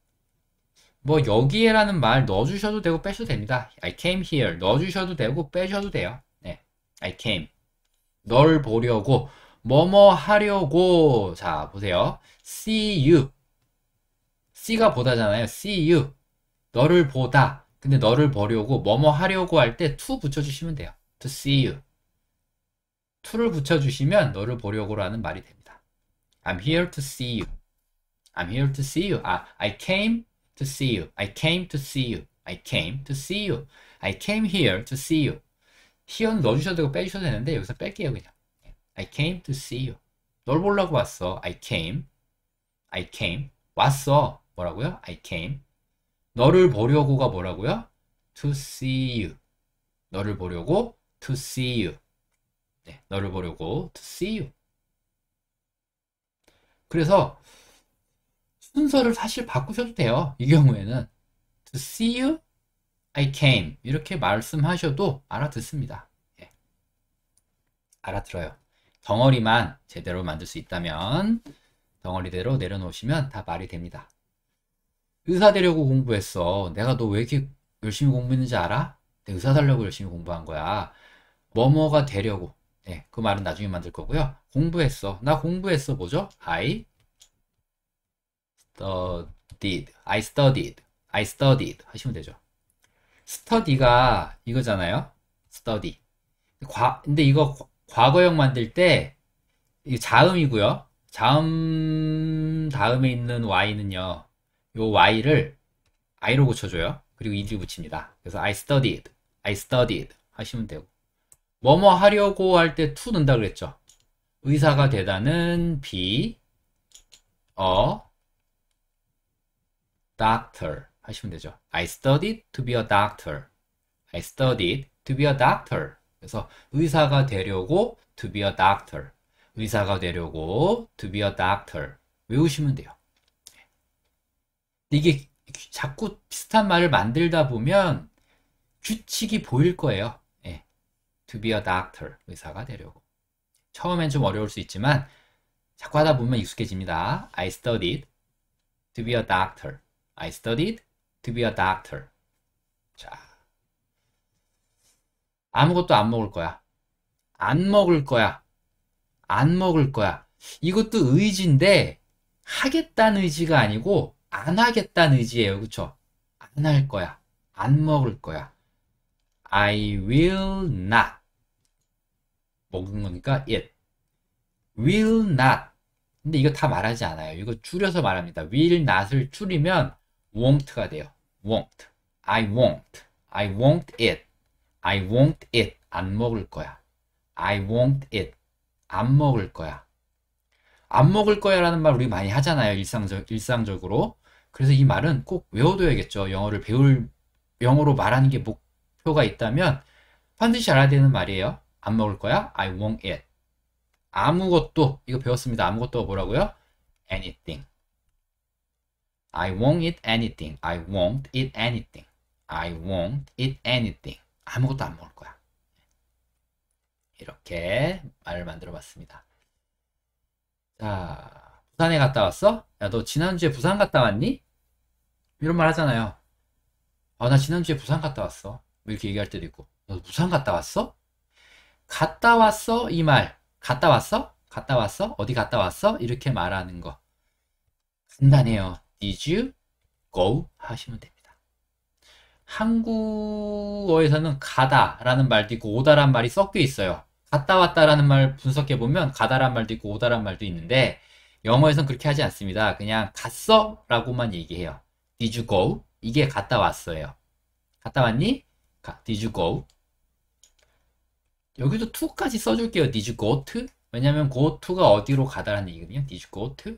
뭐 여기에라는 말 넣어주셔도 되고 빼셔도 됩니다. I came here. 넣어주셔도 되고 빼셔도 돼요. 예, I came. 널 보려고 뭐뭐 하려고 자 보세요. See you. C가 보다잖아요. see you. 너를 보다. 근데 너를 보려고 뭐뭐 하려고 할 때 to 붙여주시면 돼요. to see you. to를 붙여주시면 너를 보려고라는 말이 됩니다. I'm here to see you. I'm here to see you. 아, I came to see you. I came to see you. I came to see you. I came here to see you. here는 넣어주셔도 되고 빼주셔도 되는데 여기서 뺄게요 그냥. I came to see you. 널 보려고 왔어. I came. I came. 왔어. 뭐라고요? I came. 너를 보려고가 뭐라고요? To see you. 너를 보려고 to see you. 네, 너를 보려고 to see you. 그래서 순서를 사실 바꾸셔도 돼요. 이 경우에는 to see you, I came 이렇게 말씀하셔도 알아듣습니다. 예. 알아들어요. 덩어리만 제대로 만들 수 있다면 덩어리대로 내려놓으시면 다 말이 됩니다. 의사 되려고 공부했어. 내가 너 왜 이렇게 열심히 공부했는지 알아? 내 의사 살려고 열심히 공부한 거야. 뭐뭐가 되려고. 네, 그 말은 나중에 만들 거고요. 공부했어. 나 공부했어. 뭐죠? I studied. I studied. I studied. 하시면 되죠. study가 이거잖아요. study. 과, 근데 이거 과거형 만들 때이 자음이고요. 자음 다음에 있는 y는요. 요 y를 i로 고쳐줘요. 그리고 e 이 붙입니다. 그래서 I studied, I studied 하시면 되고 뭐뭐 하려고 할 때 to 넣는다 그랬죠. 의사가 되다는 be a doctor 하시면 되죠. I studied to be a doctor. I studied to be a doctor. 그래서 의사가 되려고 to be a doctor. 의사가 되려고 to be a doctor. 외우시면 돼요. 이게 자꾸 비슷한 말을 만들다 보면 규칙이 보일 거예요. 예. To be a doctor. 의사가 되려고. 처음엔 좀 어려울 수 있지만 자꾸 하다 보면 익숙해집니다. I studied to be a doctor. I studied to be a doctor. 자. 아무것도 안 먹을 거야. 안 먹을 거야. 안 먹을 거야. 이것도 의지인데 하겠다는 의지가 아니고 안 하겠다는 의지예요. 그쵸? 안 할 거야. 안 먹을 거야. I will not. 먹은 거니까 it. will not. 근데 이거 다 말하지 않아요. 이거 줄여서 말합니다. will not을 줄이면 won't가 돼요. won't. I won't. I won't it. I won't it. 안 먹을 거야. I won't it. 안 먹을 거야. 안 먹을 거야 라는 말 우리 많이 하잖아요. 일상적, 일상적으로. 그래서 이 말은 꼭 외워둬야겠죠. 영어를 배울, 영어로 말하는 게 목표가 있다면 반드시 알아야 되는 말이에요. 안 먹을 거야? I won't eat. 아무것도, 이거 배웠습니다. 아무것도 뭐라고요? anything. I won't eat anything. I won't eat anything. I won't eat anything. 아무것도 안 먹을 거야. 이렇게 말을 만들어 봤습니다. 자. 부산에 갔다 왔어? 야, 너 지난주에 부산 갔다 왔니? 이런 말 하잖아요. 아, 나 지난주에 부산 갔다 왔어. 뭐 이렇게 얘기할 때도 있고. 너 부산 갔다 왔어? 갔다 왔어? 이 말. 갔다 왔어? 갔다 왔어? 어디 갔다 왔어? 이렇게 말하는 거. 간단해요. Did you go? 하시면 됩니다. 한국어에서는 가다 라는 말도 있고 오다란 말이 섞여 있어요. 갔다 왔다라는 말 분석해 보면 가다란 말도 있고 오다란 말도 있는데 영어에선 그렇게 하지 않습니다. 그냥 갔어 라고만 얘기해요. Did you go? 이게 갔다 왔어요. 갔다 왔니? 가, Did you go? 여기도 to까지 써줄게요. Did you go to? 왜냐면 go to가 어디로 가다라는 얘기거든요. Did you go to?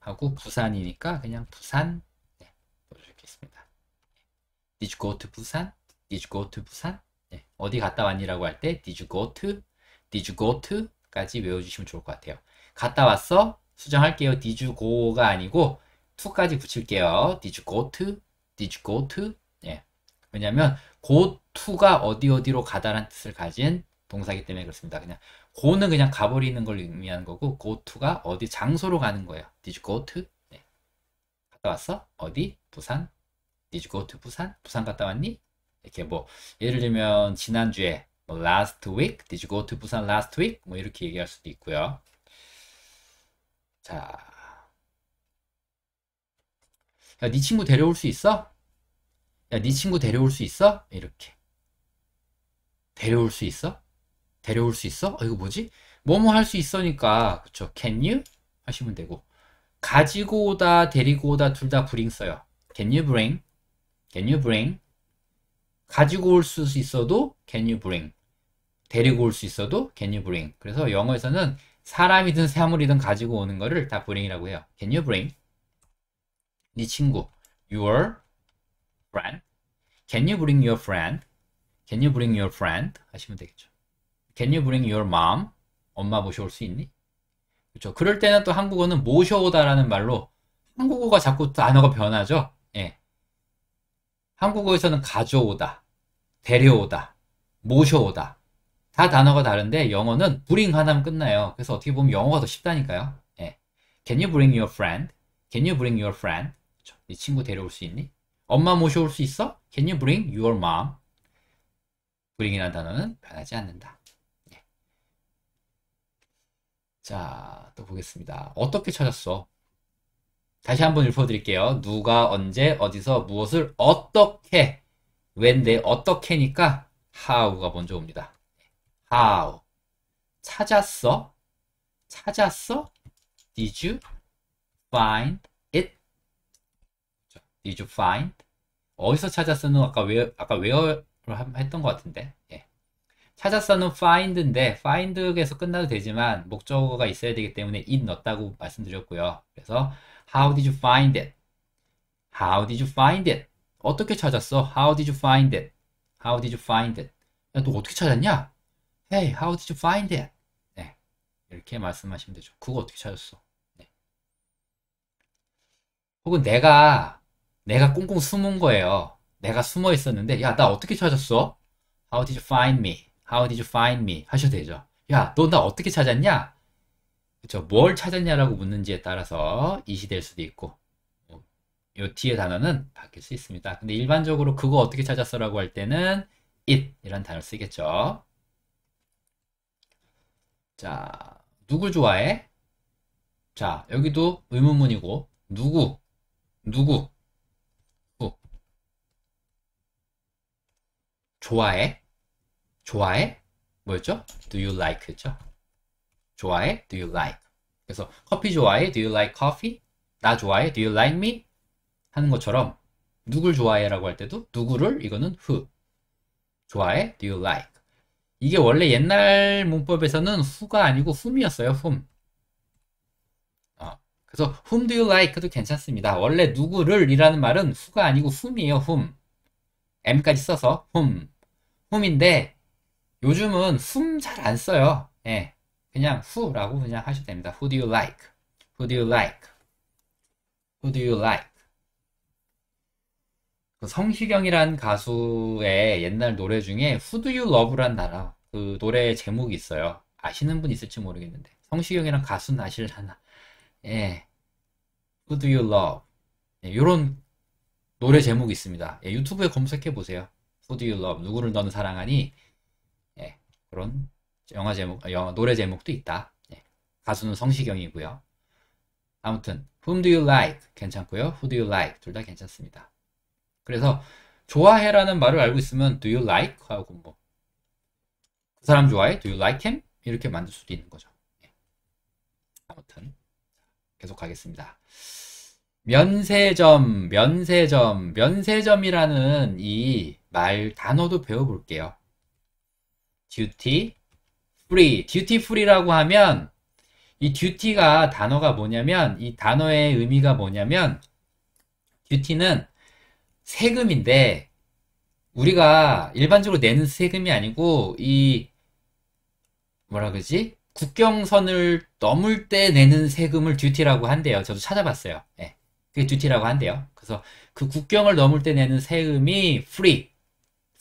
하고 부산이니까 그냥 부산 네, 써주겠습니다. Did you go to 부산? Did you go to 부산? 네, 어디 갔다 왔니라고 할 때 Did you go to? Did you go to? 까지 외워주시면 좋을 것 같아요. 갔다 왔어? 수정할게요. did you go가 아니고 to까지 붙일게요. did you go to? did you go to? 예. 왜냐면 go to가 어디 어디로 가다란 뜻을 가진 동사기 때문에 그렇습니다. 그냥 go는 그냥 가버리는 걸 의미하는 거고 go to가 어디 장소로 가는 거예요. did you go to? 네. 갔다 왔어? 어디? 부산? did you go to 부산? 부산 갔다 왔니? 이렇게 뭐 예를 들면 지난주에 뭐 last week did you go to 부산 last week 뭐 이렇게 얘기할 수도 있고요. 자. 야, 네 친구 데려올 수 있어? 야, 네 친구 데려올 수 있어? 이렇게. 데려올 수 있어? 데려올 수 있어? 어, 이거 뭐지? 뭐뭐 할 수 있어니까, 그쵸. Can you? 하시면 되고. 가지고 오다, 데리고 오다, 둘 다 bring 써요. Can you bring? Can you bring? 가지고 올 수 있어도 can you bring? 데리고 올 수 있어도 can you bring? 그래서 영어에서는 사람이든 사물이든 가지고 오는 거를 다 bring이라고 해요. Can you bring? 네 친구. Your friend. Can you bring your friend? Can you bring your friend? 하시면 되겠죠. Can you bring your mom? 엄마 모셔올 수 있니? 그렇죠. 그럴 때는 또 한국어는 모셔오다라는 말로 한국어가 자꾸 단어가 변하죠. 예. 한국어에서는 가져오다, 데려오다, 모셔오다 다 단어가 다른데 영어는 bring 하나면 끝나요. 그래서 어떻게 보면 영어가 더 쉽다니까요. 예. Can you bring your friend? Can you bring your friend? 이 친구 데려올 수 있니? 엄마 모셔올 수 있어? Can you bring your mom? bring이라는 단어는 변하지 않는다. 예. 자, 또 보겠습니다. 어떻게 찾았어? 다시 한번 읽어드릴게요 누가 언제 어디서 무엇을 어떻게 왠데 어떻게니까 how가 먼저 옵니다. how 찾았어? 찾았어? Did you find it? Did you find? 어디서 찾았어는 아까 where 아까 where로 했던 것 같은데. 예. 찾았어는 find인데 find에서 끝나도 되지만 목적어가 있어야 되기 때문에 it 넣었다고 말씀드렸고요. 그래서 how did you find it? How did you find it? 어떻게 찾았어? How did you find it? How did you find it? 야, 너 어떻게 찾았냐? Hey, how did you find it? 네, 이렇게 말씀하시면 되죠. 그거 어떻게 찾았어? 네. 혹은 내가 내가 꽁꽁 숨은 거예요. 내가 숨어 있었는데 야, 나 어떻게 찾았어? How did you find me? How did you find me? 하셔도 되죠. 야, 너 나 어떻게 찾았냐? 그쵸. 뭘 찾았냐라고 묻는지에 따라서 이시될 수도 있고, 요 뒤에 단어는 바뀔 수 있습니다. 근데 일반적으로 그거 어떻게 찾았어라고 할 때는 it 이란 단어 쓰겠죠. 자, 누굴 좋아해? 자, 여기도 의문문이고, 누구, 누구, 누구. 좋아해? 좋아해? 뭐였죠? Do you like? 했죠? 좋아해? Do you like? 그래서 커피 좋아해? Do you like coffee? 나 좋아해? Do you like me? 하는 것처럼 누굴 좋아해? 라고 할 때도 누구를 이거는 who 좋아해? Do you like? 이게 원래 옛날 문법에서는 후가 아니고 whom이었어요. whom. 어, 그래서 whom do you like도 괜찮습니다. 원래 누구를 이라는 말은 who가 아니고 whom이에요. whom. m까지 써서 whom. whom인데 요즘은 whom 잘 안 써요. 예. 그냥 who라고 그냥 하셔도 됩니다. who do you like? who do you like? who do you like? 그 성시경이란 가수의 옛날 노래 중에 Who Do You Love란 나라 그 노래 의 제목이 있어요. 아시는 분 있을지 모르겠는데 성시경이란 가수는 아실라나. 예, Who Do You Love 이런 예, 노래 제목이 있습니다. 예, 유튜브에 검색해 보세요. Who Do You Love 누구를 너는 사랑하니 예, 그런 영화 제목, 어, 영화 노래 제목도 있다. 예, 가수는 성시경이고요. 아무튼 Whom Do You Like 괜찮고요. Who Do You Like 둘 다 괜찮습니다. 그래서 좋아해라는 말을 알고 있으면 do you like 하고 뭐 그 사람 좋아해? do you like him? 이렇게 만들 수도 있는 거죠. 예. 아무튼 계속 하겠습니다 면세점, 면세점, 면세점이라는 이 말 단어도 배워볼게요. duty free, duty free라고 하면 이 duty가 단어가 뭐냐면 이 단어의 의미가 뭐냐면 duty는 세금인데 우리가 일반적으로 내는 세금이 아니고 이 뭐라 그러지? 국경선을 넘을 때 내는 세금을 듀티라고 한대요. 저도 찾아봤어요. 네. 그게 듀티라고 한대요. 그래서 그 국경을 넘을 때 내는 세금이 프리.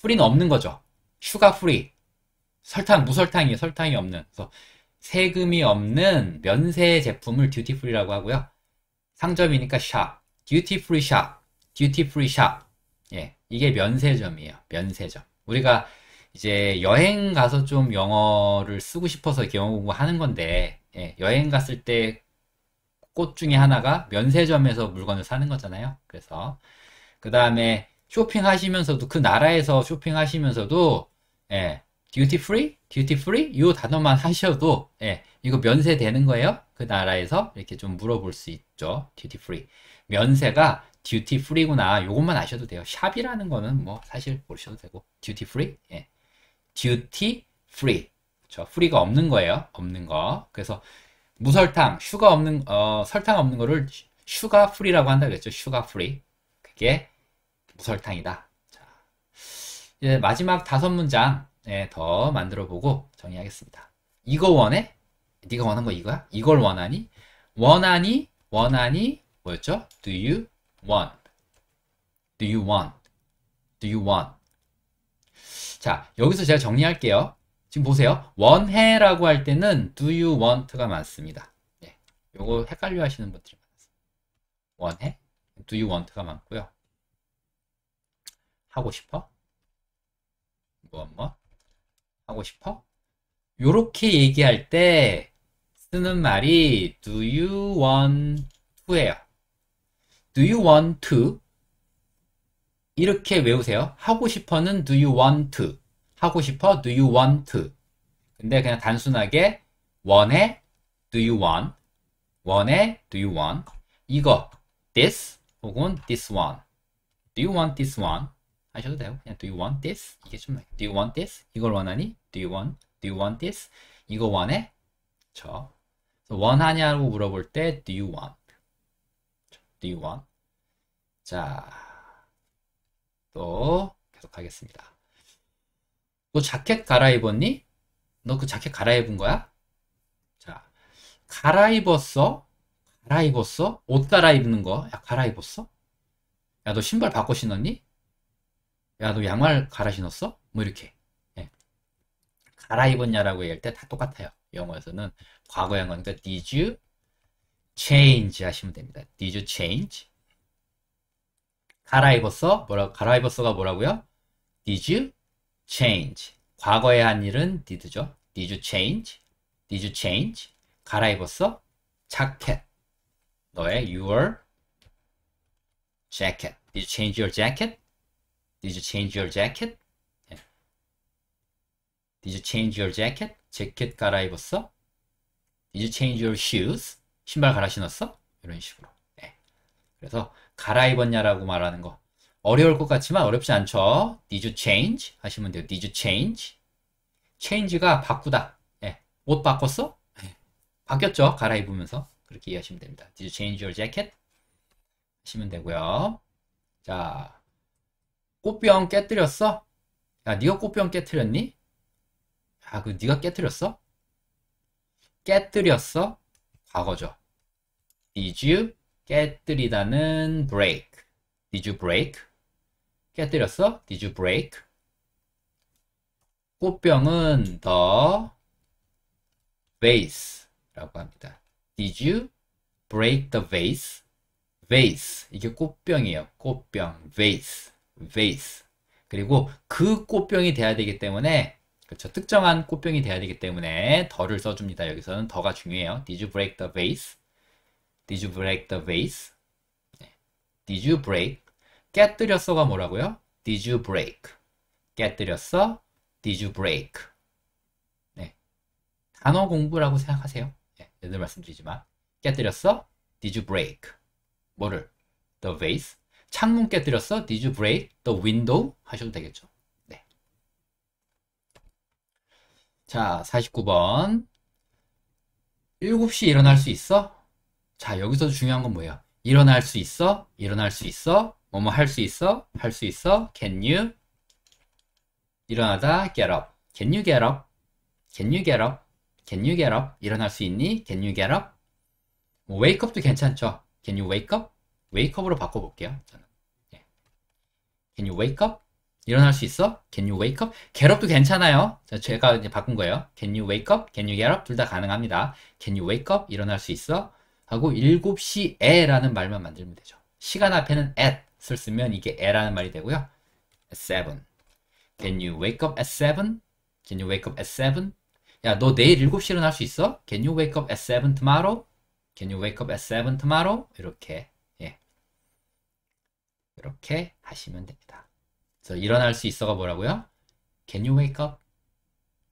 프리는 없는 거죠. 슈가 프리. 설탕, 무설탕이에요. 설탕이 없는. 그래서 세금이 없는 면세 제품을 듀티 프리라고 하고요. 상점이니까 샵. 듀티 프리 샵. 듀티 프리 샵. 예. 이게 면세점이에요. 면세점. 우리가 이제 여행 가서 좀 영어를 쓰고 싶어서 영어 공부하는 건데 예, 여행 갔을 때 꽃 중에 하나가 면세점에서 물건을 사는 거잖아요. 그래서 그 다음에 쇼핑하시면서도 그 나라에서 쇼핑하시면서도 예, duty free, duty free 이 단어만 하셔도 예, 이거 면세되는 거예요. 그 나라에서 이렇게 좀 물어볼 수 있죠. duty free 면세가 듀티 프리구나 요것만 아셔도 돼요 샵이라는 거는 뭐 사실 모르셔도 되고 듀티 프리 예 듀티 프리 그쵸 그렇죠. 프리가 없는 거예요 없는 거 그래서 무설탕 슈가 없는 어 설탕 없는 거를 슈가 프리라고 한다 그랬죠 슈가 프리 그게 무설탕이다 자 이제 마지막 다섯 문장 예, 더 만들어 보고 정리하겠습니다 이거 원해 네가 원한 거 이거야 이걸 원하니 원하니 원하니 뭐였죠 do you want? Do you want? Do you want? 자, 여기서 제가 정리할게요. 지금 보세요. 원해라고 할 때는 do you want가 많습니다. 예, 요거 헷갈려 하시는 분들이 많습니다. 원해? do you want가 많고요. 하고 싶어? 뭐, 뭐? 하고 싶어? 요렇게 얘기할 때 쓰는 말이 do you want to예요. Do you want to? 이렇게 외우세요. 하고 싶어는 do you want to? 하고 싶어 do you want to? 근데 그냥 단순하게 원해 do you want? 원해 do you want? 이거 this 혹은 this one. Do you want this one? 하셔도 되고 그냥 do you want this? 이게 좀 나요. do you want this? 이걸 원하니? do you want? do you want this? 이거 원해? 저 원하냐고 물어볼 때 do you want? do you want? 자, 또 계속하겠습니다. 너 자켓 갈아입었니? 너 그 자켓 갈아입은 거야? 자, 갈아입었어? 갈아입었어? 옷 갈아입는 거? 야, 갈아입었어? 야, 너 신발 바꿔 신었니? 야, 너 양말 갈아 신었어? 뭐 이렇게. 예. 갈아입었냐라고 얘기할 때 다 똑같아요. 영어에서는 과거형은 그러니까 did you change 하시면 됩니다. did you change? 갈아입었어? 뭐라 갈아입었어가 뭐라고요? Did you change? 과거에 한 일은 did죠. Did you change? Did you change? 갈아입었어? 자켓. 너의 your jacket. Did you change your jacket? Did you change your jacket? Did you change your jacket? 재킷 갈아입었어? Did you change your shoes? 신발 갈아 신었어? 이런 식으로. 그래서 갈아입었냐라고 말하는 거. 어려울 것 같지만 어렵지 않죠. Did you change? 하시면 돼요. Did you change? change가 바꾸다. 예. 옷 바꿨어? 예. 바뀌었죠. 갈아입으면서. 그렇게 이해하시면 됩니다. Did you change your jacket? 하시면 되고요. 자, 꽃병 깨뜨렸어? 야, 네가 꽃병 깨뜨렸니? 아, 그 네가 깨뜨렸어? 깨뜨렸어? 과거죠. Did you 깨뜨리다는 break. Did you break? 깨뜨렸어? Did you break? 꽃병은 the vase라고 합니다. Did you break the vase? vase 이게 꽃병이에요. 꽃병 vase vase 그리고 그 꽃병이 돼야 되기 때문에 그렇죠. 특정한 꽃병이 돼야 되기 때문에 더를 써줍니다. 여기서는 더가 중요해요. Did you break the vase? Did you break the vase? Did you break? 깨뜨렸어가 뭐라고요? Did you break? 깨뜨렸어? Did you break? 네. 단어 공부라고 생각하세요. 네, 늘 말씀드리지만 깨뜨렸어? Did you break? 뭐를? The vase? 창문 깨뜨렸어? Did you break the window? 하셔도 되겠죠. 네. 자, 49번. 7시 일어날 수 있어? 자, 여기서 중요한 건 뭐예요? 일어날 수 있어? 일어날 수 있어? 뭐뭐 할 수 있어? 할 수 있어? Can you? 일어나다, get up. Can you get up? Can you get up? Can you get up? 일어날 수 있니? Can you get up? 뭐 wake up도 괜찮죠? Can you wake up? wake up으로 바꿔볼게요. 저는. 예. Can you wake up? 일어날 수 있어? Can you wake up? get up도 괜찮아요. 제가 이제 바꾼 거예요. Can you wake up? Can you get up? 둘 다 가능합니다. Can you wake up? 일어날 수 있어? 하고 7시에라는 말만 만들면 되죠. 시간 앞에는 at을 쓰면 이게 에라는 말이 되고요. at 7. Can you wake up at 7? Can you wake up at 7? 야, 너 내일 7시에 일어날 수 있어? Can you wake up at 7 tomorrow? Can you wake up at 7 tomorrow? 이렇게 예. 이렇게 하시면 됩니다. 그래서 일어날 수 있어가 뭐라고요? Can you wake up?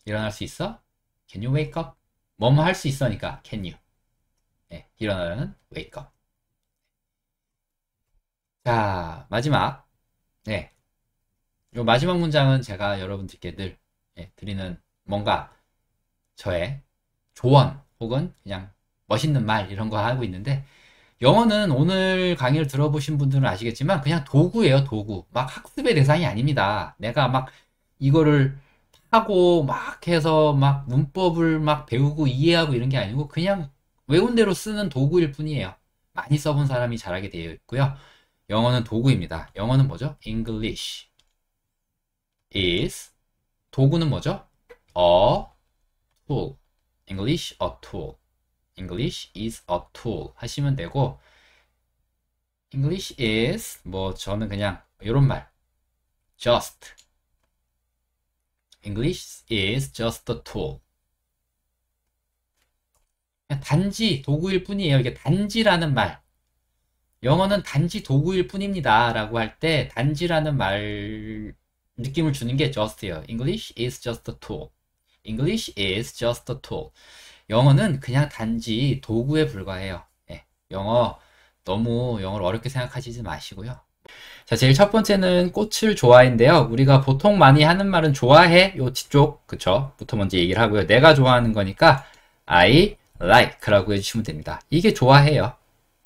일어날 수 있어? Can you wake up? 뭐뭐 할 수 있어니까 can you 네, 일어나는 웨이크업. 자, 마지막. 네. 요 마지막 문장은 제가 여러분들께 늘 네, 드리는 뭔가 저의 조언 혹은 그냥 멋있는 말 이런 거 하고 있는데 영어는 오늘 강의를 들어보신 분들은 아시겠지만 그냥 도구예요, 도구. 막 학습의 대상이 아닙니다. 내가 막 이거를 하고 막 해서 막 문법을 막 배우고 이해하고 이런 게 아니고 그냥 외운 대로 쓰는 도구일 뿐이에요. 많이 써본 사람이 잘하게 되어 있고요. 영어는 도구입니다. 영어는 뭐죠? English is 도구는 뭐죠? a tool. English a tool. English is a tool 하시면 되고 English is 뭐 저는 그냥 이런 말 just English is just a tool 단지 도구일 뿐이에요. 이게 단지라는 말. 영어는 단지 도구일 뿐입니다. 라고 할 때 단지라는 말 느낌을 주는 게 just예요. English is just a tool. English is just a tool. 영어는 그냥 단지 도구에 불과해요. 네. 영어 너무 영어를 어렵게 생각하시지 마시고요. 자, 제일 첫 번째는 꽃을 좋아해인데요. 우리가 보통 많이 하는 말은 좋아해 요 뒤쪽 그쵸? 부터 먼저 얘기를 하고요. 내가 좋아하는 거니까 I like라고 해주시면 됩니다. 이게 좋아해요.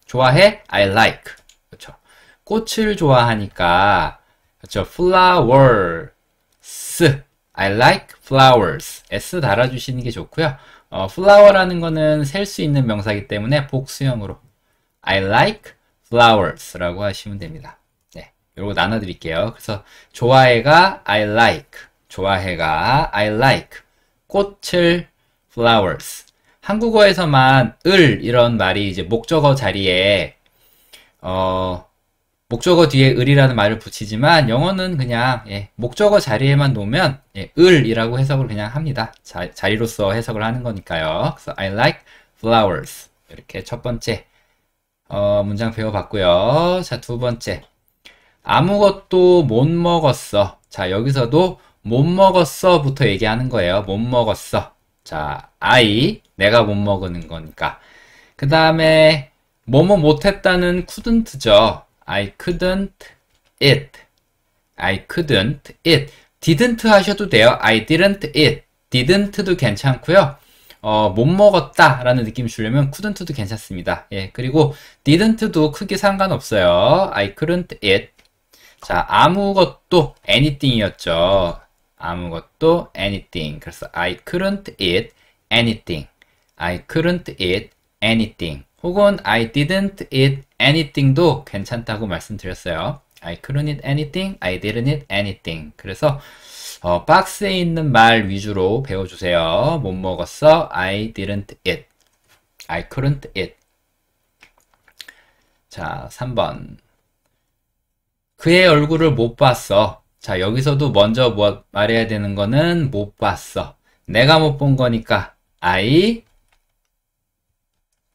좋아해? I like. 그렇죠. 꽃을 좋아하니까 그렇죠. flowers. I like flowers. s 달아주시는 게 좋고요. 어, flower라는 거는 셀 수 있는 명사이기 때문에 복수형으로 I like flowers라고 하시면 됩니다. 네, 요거 나눠드릴게요. 그래서 좋아해가 I like, 좋아해가 I like, 꽃을 flowers, 한국어에서만 을 이런 말이 이제 목적어 자리에 어 목적어 뒤에 을이라는 말을 붙이지만 영어는 그냥 예, 목적어 자리에만 놓으면 예, 을이라고 해석을 그냥 합니다. 자, 자리로서 해석을 하는 거니까요. 그래서 I like flowers 이렇게 첫 번째 어, 문장 배워봤고요. 자두 번째 아무것도 못 먹었어. 자 여기서도 못 먹었어부터 얘기하는 거예요. 못 먹었어. 자, I 내가 못 먹는 거니까. 그 다음에 뭐뭐 못했다는 couldn't죠. I couldn't it. I couldn't it. didn't 하셔도 돼요. I didn't it. didn't도 괜찮고요. 어, 못 먹었다 라는 느낌 주려면 couldn't도 괜찮습니다. 예, 그리고 didn't도 크게 상관없어요. I couldn't it. 자, 아무것도 anything이었죠. 아무것도 anything. 그래서 I couldn't eat anything. I couldn't eat anything. 혹은 I didn't eat anything도 괜찮다고 말씀드렸어요. I couldn't eat anything, I didn't eat anything. 그래서 어, 박스에 있는 말 위주로 배워주세요. 못 먹었어. I didn't eat. I couldn't eat. 자, 3번. 그의 얼굴을 못 봤어. 자, 여기서도 먼저 뭐 말해야 되는 거는 못 봤어. 내가 못 본 거니까 I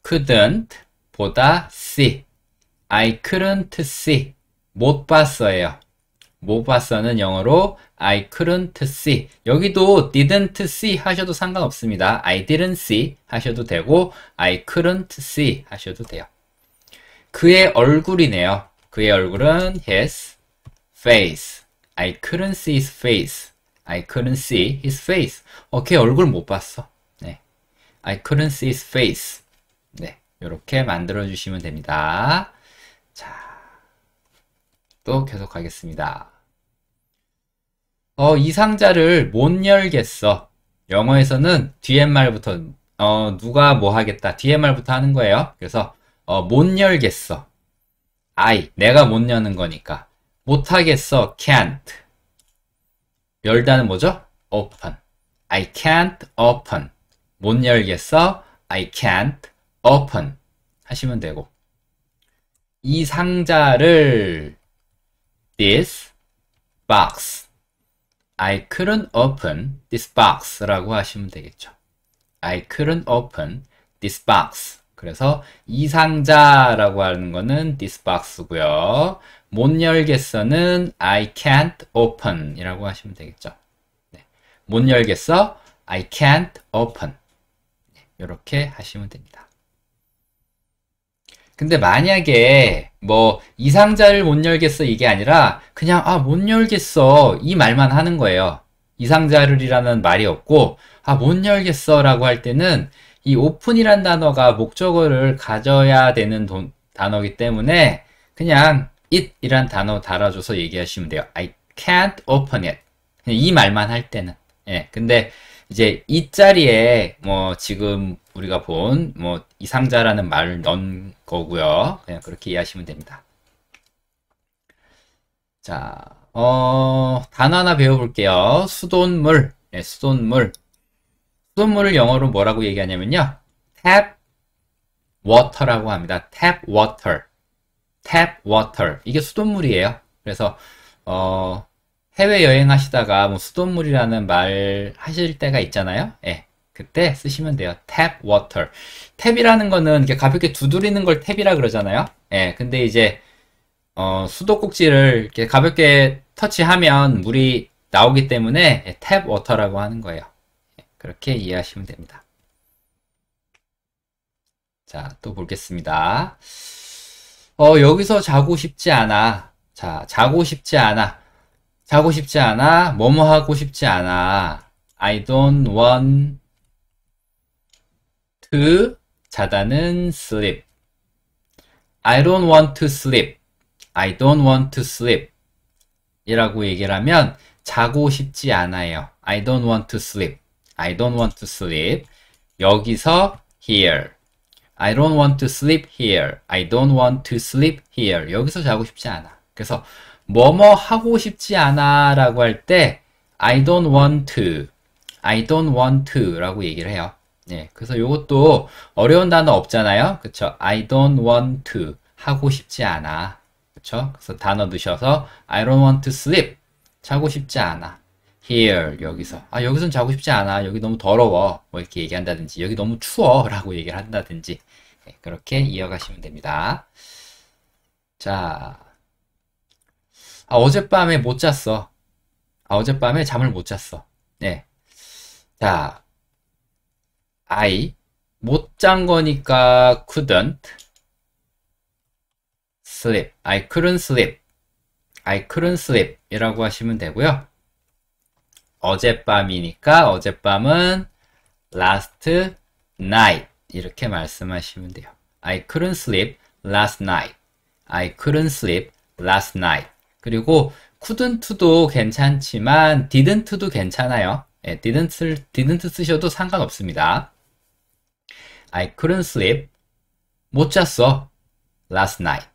couldn't 보다 see. I couldn't see. 못봤어요못 봤어는 영어로 I couldn't see. 여기도 didn't see 하셔도 상관없습니다. I didn't see 하셔도 되고 I couldn't see 하셔도 돼요. 그의 얼굴이네요. 그의 얼굴은 his face. I couldn't see his face. I couldn't see his face. 어, 걔 얼굴 못 봤어. 네. I couldn't see his face. 네. 이렇게 만들어 주시면 됩니다. 자. 또 계속 하겠습니다. 어, 이 상자를 못 열겠어. 영어에서는 뒤에 말부터 어, 누가 뭐 하겠다. 뒤에 말부터 하는 거예요. 그래서 어, 못 열겠어. I 내가 못 여는 거니까. 못하겠어. can't. 열다는 뭐죠? open. I can't open. 못 열겠어. I can't open. 하시면 되고. 이 상자를 this box. I couldn't open this box라고 하시면 되겠죠. I couldn't open this box. 그래서 이 상자라고 하는 거는 this box고요. 못 열겠어는 I can't open 이라고 하시면 되겠죠. 네. 못 열겠어 I can't open 이렇게 네, 하시면 됩니다. 근데 만약에 뭐 이상자를 못 열겠어 이게 아니라 그냥 아 못 열겠어 이 말만 하는 거예요. 이상자를이라는 말이 없고 아 못 열겠어 라고 할 때는 이 오픈이란 단어가 목적어를 가져야 되는 돈, 단어이기 때문에 그냥 it 이란 단어 달아줘서 얘기하시면 돼요. I can't open it. 이 말만 할 때는. 예. 근데 이제 이 자리에 뭐 지금 우리가 본 뭐 이상자라는 말을 넣은 거고요. 그냥 그렇게 이해하시면 됩니다. 자, 어, 단어 하나 배워볼게요. 수돗물. 예, 수돗물. 수돗물을 영어로 뭐라고 얘기하냐면요. tap water라고 합니다. tap water. tap water. 이게 수돗물이에요. 그래서 어, 해외 여행하시다가 뭐 수돗물이라는 말 하실 때가 있잖아요. 예. 그때 쓰시면 돼요. tap water. 탭이라는 거는 이렇게 가볍게 두드리는 걸 탭이라 그러잖아요. 예. 근데 이제 어, 수도꼭지를 이렇게 가볍게 터치하면 물이 나오기 때문에 예, 탭 워터라고 하는 거예요. 예, 그렇게 이해하시면 됩니다. 자, 또 보겠습니다. 어, 여기서 자고 싶지 않아. 자, 자고 싶지 않아. 자고 싶지 않아. 뭐뭐 하고 싶지 않아. I don't want to 자다는 sleep. I don't want to sleep. I don't want to sleep. 이라고 얘기를 하면 자고 싶지 않아요. I don't want to sleep. I don't want to sleep. 여기서 here. I don't want to sleep here. I don't want to sleep here. 여기서 자고 싶지 않아. 그래서 뭐뭐 뭐 하고 싶지 않아 라고 할 때 I don't want to. I don't want to 라고 얘기를 해요. 예, 그래서 이것도 어려운 단어 없잖아요. 그쵸? I don't want to. 하고 싶지 않아. 그쵸? 그래서 단어 드셔서 I don't want to sleep. 자고 싶지 않아. Here 여기서 아 여기선 자고 싶지 않아 여기 너무 더러워 뭐 이렇게 얘기한다든지 여기 너무 추워 라고 얘기를 한다든지 네, 그렇게 이어가시면 됩니다. 자, 아, 어젯밤에 못 잤어. 아, 어젯밤에 잠을 못 잤어. 네. 자, I 못 잔 거니까 couldn't sleep. I couldn't sleep. I couldn't sleep 이라고 하시면 되고요. 어젯밤이니까 어젯밤은 last night 이렇게 말씀하시면 돼요. I couldn't sleep last night. I couldn't sleep last night. 그리고 couldn't도 괜찮지만 didn't도 괜찮아요. 예, didn't, didn't 쓰셔도 상관없습니다. I couldn't sleep. 못 잤어. last night.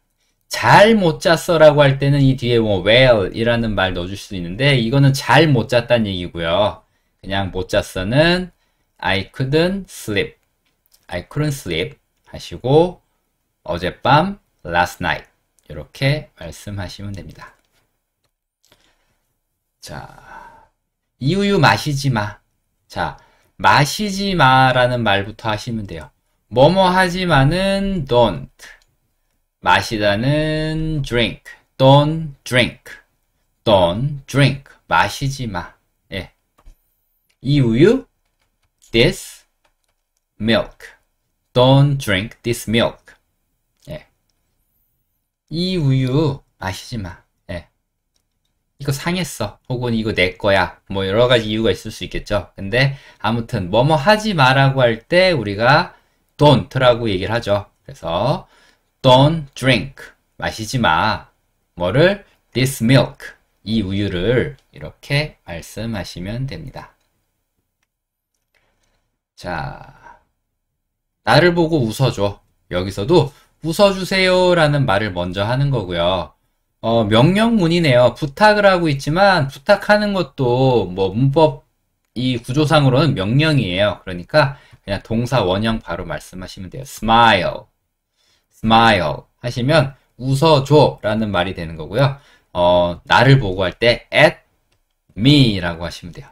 잘 못 잤어 라고 할 때는 이 뒤에 뭐 well 이라는 말 넣어줄 수도 있는데 이거는 잘 못 잤단 얘기고요. 그냥 못 잤어는 I couldn't sleep. I couldn't sleep 하시고 어젯밤 last night 이렇게 말씀하시면 됩니다. 자, 이 우유 마시지 마. 자, 마시지 마라는 말부터 하시면 돼요. 뭐뭐 하지마는 don't. 마시다는 drink. don't drink. don't drink. 마시지 마. 예. 이 우유 this milk. Don't drink this milk. 예. 이 우유 마시지 마. 예. 이거 상했어. 혹은 이거 내 거야. 뭐 여러 가지 이유가 있을 수 있겠죠. 근데 아무튼 뭐 뭐 하지 마라고 할 때 우리가 don't라고 얘기를 하죠. 그래서 don't drink 마시지 마. 뭐를 this milk 이 우유를 이렇게 말씀하시면 됩니다. 자, 나를 보고 웃어줘. 여기서도 웃어주세요 라는 말을 먼저 하는 거고요. 어, 명령문이네요. 부탁을 하고 있지만 부탁하는 것도 뭐 문법 이 구조상으로는 명령이에요. 그러니까 그냥 동사 원형 바로 말씀하시면 돼요. smile, smile 하시면 웃어줘 라는 말이 되는 거고요. 어, 나를 보고 할 때 at me라고 하시면 돼요.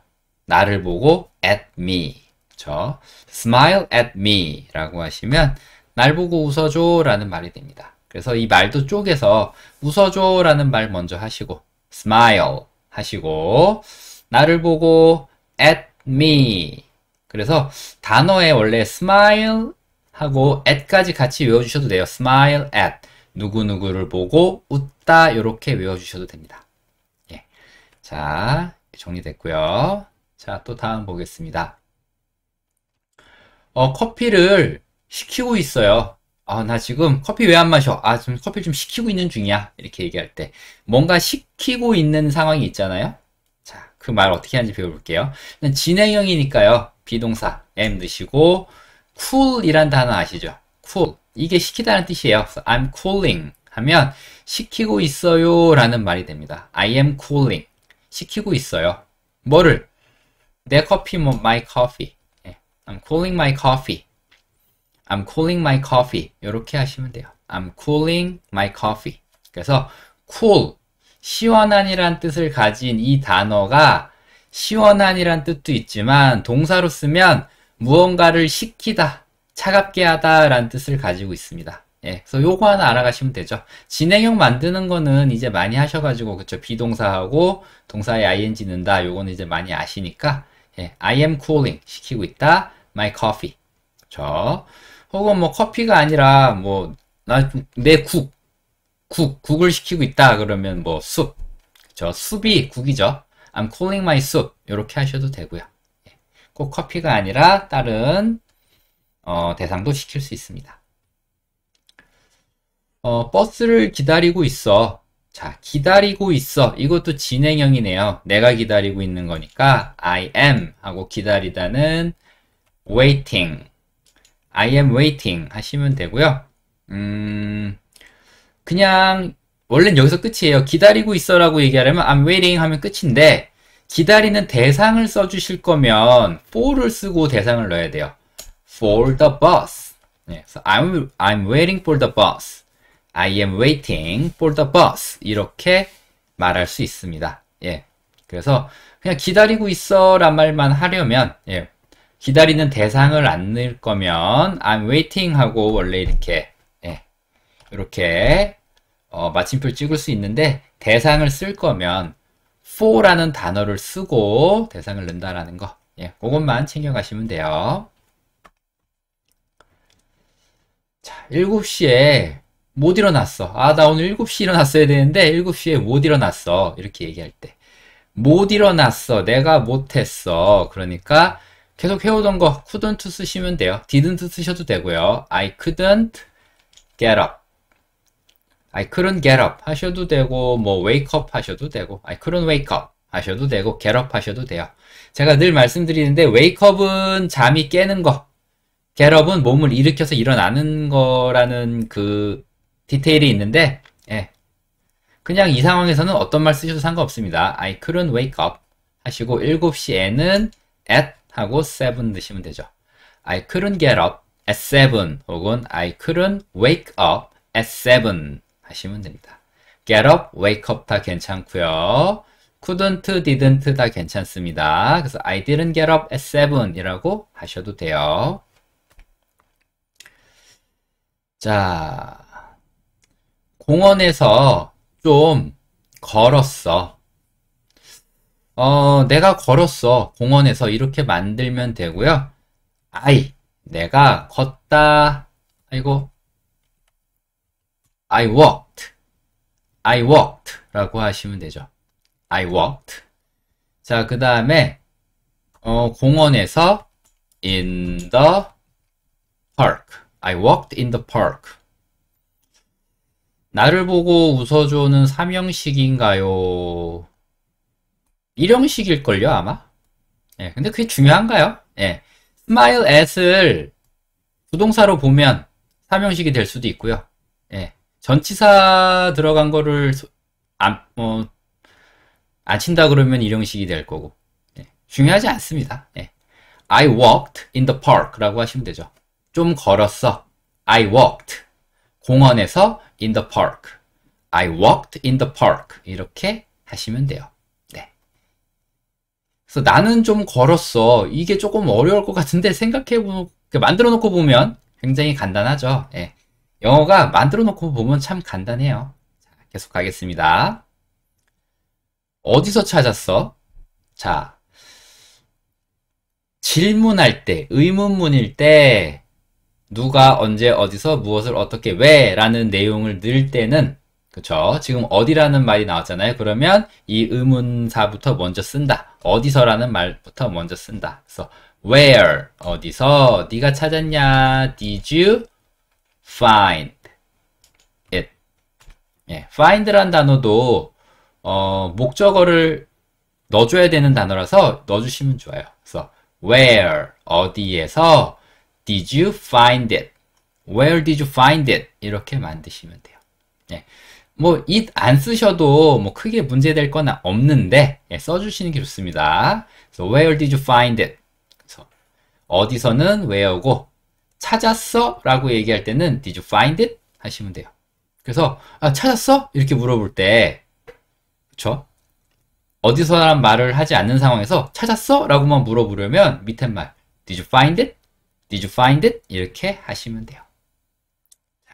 나를 보고 at me. 그렇죠? Smile at me라고 하시면 날 보고 웃어줘라는 말이 됩니다. 그래서 이 말도 쪼개서 웃어줘라는 말 먼저 하시고 smile 하시고 나를 보고 at me 그래서 단어에 원래 smile 하고 at까지 같이 외워주셔도 돼요. smile at 누구누구를 보고 웃다 이렇게 외워주셔도 됩니다. 예. 자 정리됐고요. 자또 다음 보겠습니다. 어, 커피를 시키고 있어요. 아, 나 지금 커피 왜 안 마셔? 아, 지금 커피 좀 시키고 있는 중이야. 이렇게 얘기할 때. 뭔가 시키고 있는 상황이 있잖아요. 자, 그 말 어떻게 하는지 배워볼게요. 진행형이니까요. 비동사 am 넣시고 cool이란 단어 아시죠? cool. 이게 시키다는 뜻이에요. I'm cooling 하면 시키고 있어요 라는 말이 됩니다. I am cooling. 시키고 있어요. 뭐를? 내 커피, 뭐, my coffee. I'm cooling my coffee. I'm cooling my coffee. 이렇게 하시면 돼요. I'm cooling my coffee. 그래서 cool, 시원한이란 뜻을 가진 이 단어가 시원한이란 뜻도 있지만 동사로 쓰면 무언가를 식히다, 차갑게 하다 라는 뜻을 가지고 있습니다. 예, 그래서 요거 하나 알아가시면 되죠. 진행형 만드는 거는 이제 많이 하셔가지고, 그쵸. 비동사하고 동사에 ing 는다. 요거는 이제 많이 아시니까, 예, I am cooling 시키고 있다. my coffee. 저 혹은 뭐 커피가 아니라 뭐나내 국, 국, 국을 시키고 있다 그러면 뭐 숲. 저 숲이 국이죠. I'm calling my soup. 이렇게 하셔도 되고요. 예. 꼭 커피가 아니라 다른 어, 대상도 시킬 수 있습니다. 어, 버스를 기다리고 있어. 자, 기다리고 있어. 이것도 진행형이네요. 내가 기다리고 있는 거니까 I am 하고 기다리다는 waiting. I am waiting 하시면 되고요. 음, 그냥 원래는 여기서 끝이에요. 기다리고 있어라고 얘기하려면 I'm waiting 하면 끝인데 기다리는 대상을 써주실 거면 for를 쓰고 대상을 넣어야 돼요. For the bus. 네, so I'm I'm waiting for the bus. I am waiting for the bus. 이렇게 말할 수 있습니다. 예. 그래서 그냥 기다리고 있어란 말만 하려면 예. 기다리는 대상을 안 넣을 거면 I'm waiting 하고 원래 이렇게 예, 이렇게 어, 마침표 찍을 수 있는데 대상을 쓸 거면 for라는 단어를 쓰고 대상을 넣는다라는 거 예, 그것만 챙겨가시면 돼요. 자, 7시에 못 일어났어. 아, 나 오늘 7시 일어났어야 되는데 7시에 못 일어났어. 이렇게 얘기할 때. 못 일어났어. 내가 못했어. 그러니까 계속 해오던 거 couldn't 쓰시면 돼요. didn't 쓰셔도 되고요. I couldn't get up. I couldn't get up 하셔도 되고 뭐 wake up 하셔도 되고 I couldn't wake up 하셔도 되고 get up 하셔도 돼요. 제가 늘 말씀드리는데 wake up은 잠이 깨는 거 get up은 몸을 일으켜서 일어나는 거라는 그 디테일이 있는데 예. 그냥 이 상황에서는 어떤 말 쓰셔도 상관없습니다. I couldn't wake up 하시고 7시에는 at 하고 seven 넣으시면 되죠. I couldn't get up at seven 혹은 I couldn't wake up at seven 하시면 됩니다. get up, wake up 다 괜찮고요. couldn't, didn't 다 괜찮습니다. 그래서 I didn't get up at seven 이라고 하셔도 돼요. 자, 공원에서 좀 걸었어. 어, 내가 걸었어. 공원에서 이렇게 만들면 되고요. 아이, 내가 걷다. 아이고. I walked. I walked 라고 하시면 되죠. I walked. 자, 그 다음에 어, 공원에서 in the park. I walked in the park. 나를 보고 웃어주는 삼형식인가요? 일용식일걸요 아마 예, 근데 그게 중요한가요? 예, smile at을 부동사로 보면 삼형식이 될 수도 있고요 예, 전치사 들어간 거를 안, 어, 안 친다 그러면 일용식이 될 거고 예, 중요하지 않습니다 예. I walked in the park 라고 하시면 되죠 좀 걸었어 I walked 공원에서 in the park I walked in the park 이렇게 하시면 돼요 그래서 나는 좀 걸었어. 이게 조금 어려울 것 같은데 생각해보면 그러니까 만들어 놓고 보면 굉장히 간단하죠. 예. 영어가 만들어 놓고 보면 참 간단해요. 자, 계속 가겠습니다. 어디서 찾았어? 자, 질문할 때, 의문문일 때, 누가 언제 어디서 무엇을 어떻게 왜 라는 내용을 넣을 때는 그렇죠 지금 어디라는 말이 나왔잖아요. 그러면 이 의문사부터 먼저 쓴다. 어디서라는 말부터 먼저 쓴다. 그래서 where 어디서 네가 찾았냐? Did you find it? 예, find란 단어도 어, 목적어를 넣어줘야 되는 단어라서 넣어주시면 좋아요. 그래서 where 어디에서 did you find it? Where did you find it? 이렇게 만드시면 돼요. 예. 뭐, it 안 쓰셔도 뭐 크게 문제될 건 없는데, 예, 써주시는 게 좋습니다. So, where did you find it? 그래서 어디서는 where고, 찾았어? 라고 얘기할 때는 did you find it? 하시면 돼요. 그래서, 아, 찾았어? 이렇게 물어볼 때, 그쵸? 어디서란 말을 하지 않는 상황에서 찾았어? 라고만 물어보려면 밑에 말, did you find it? Did you find it? 이렇게 하시면 돼요. 자,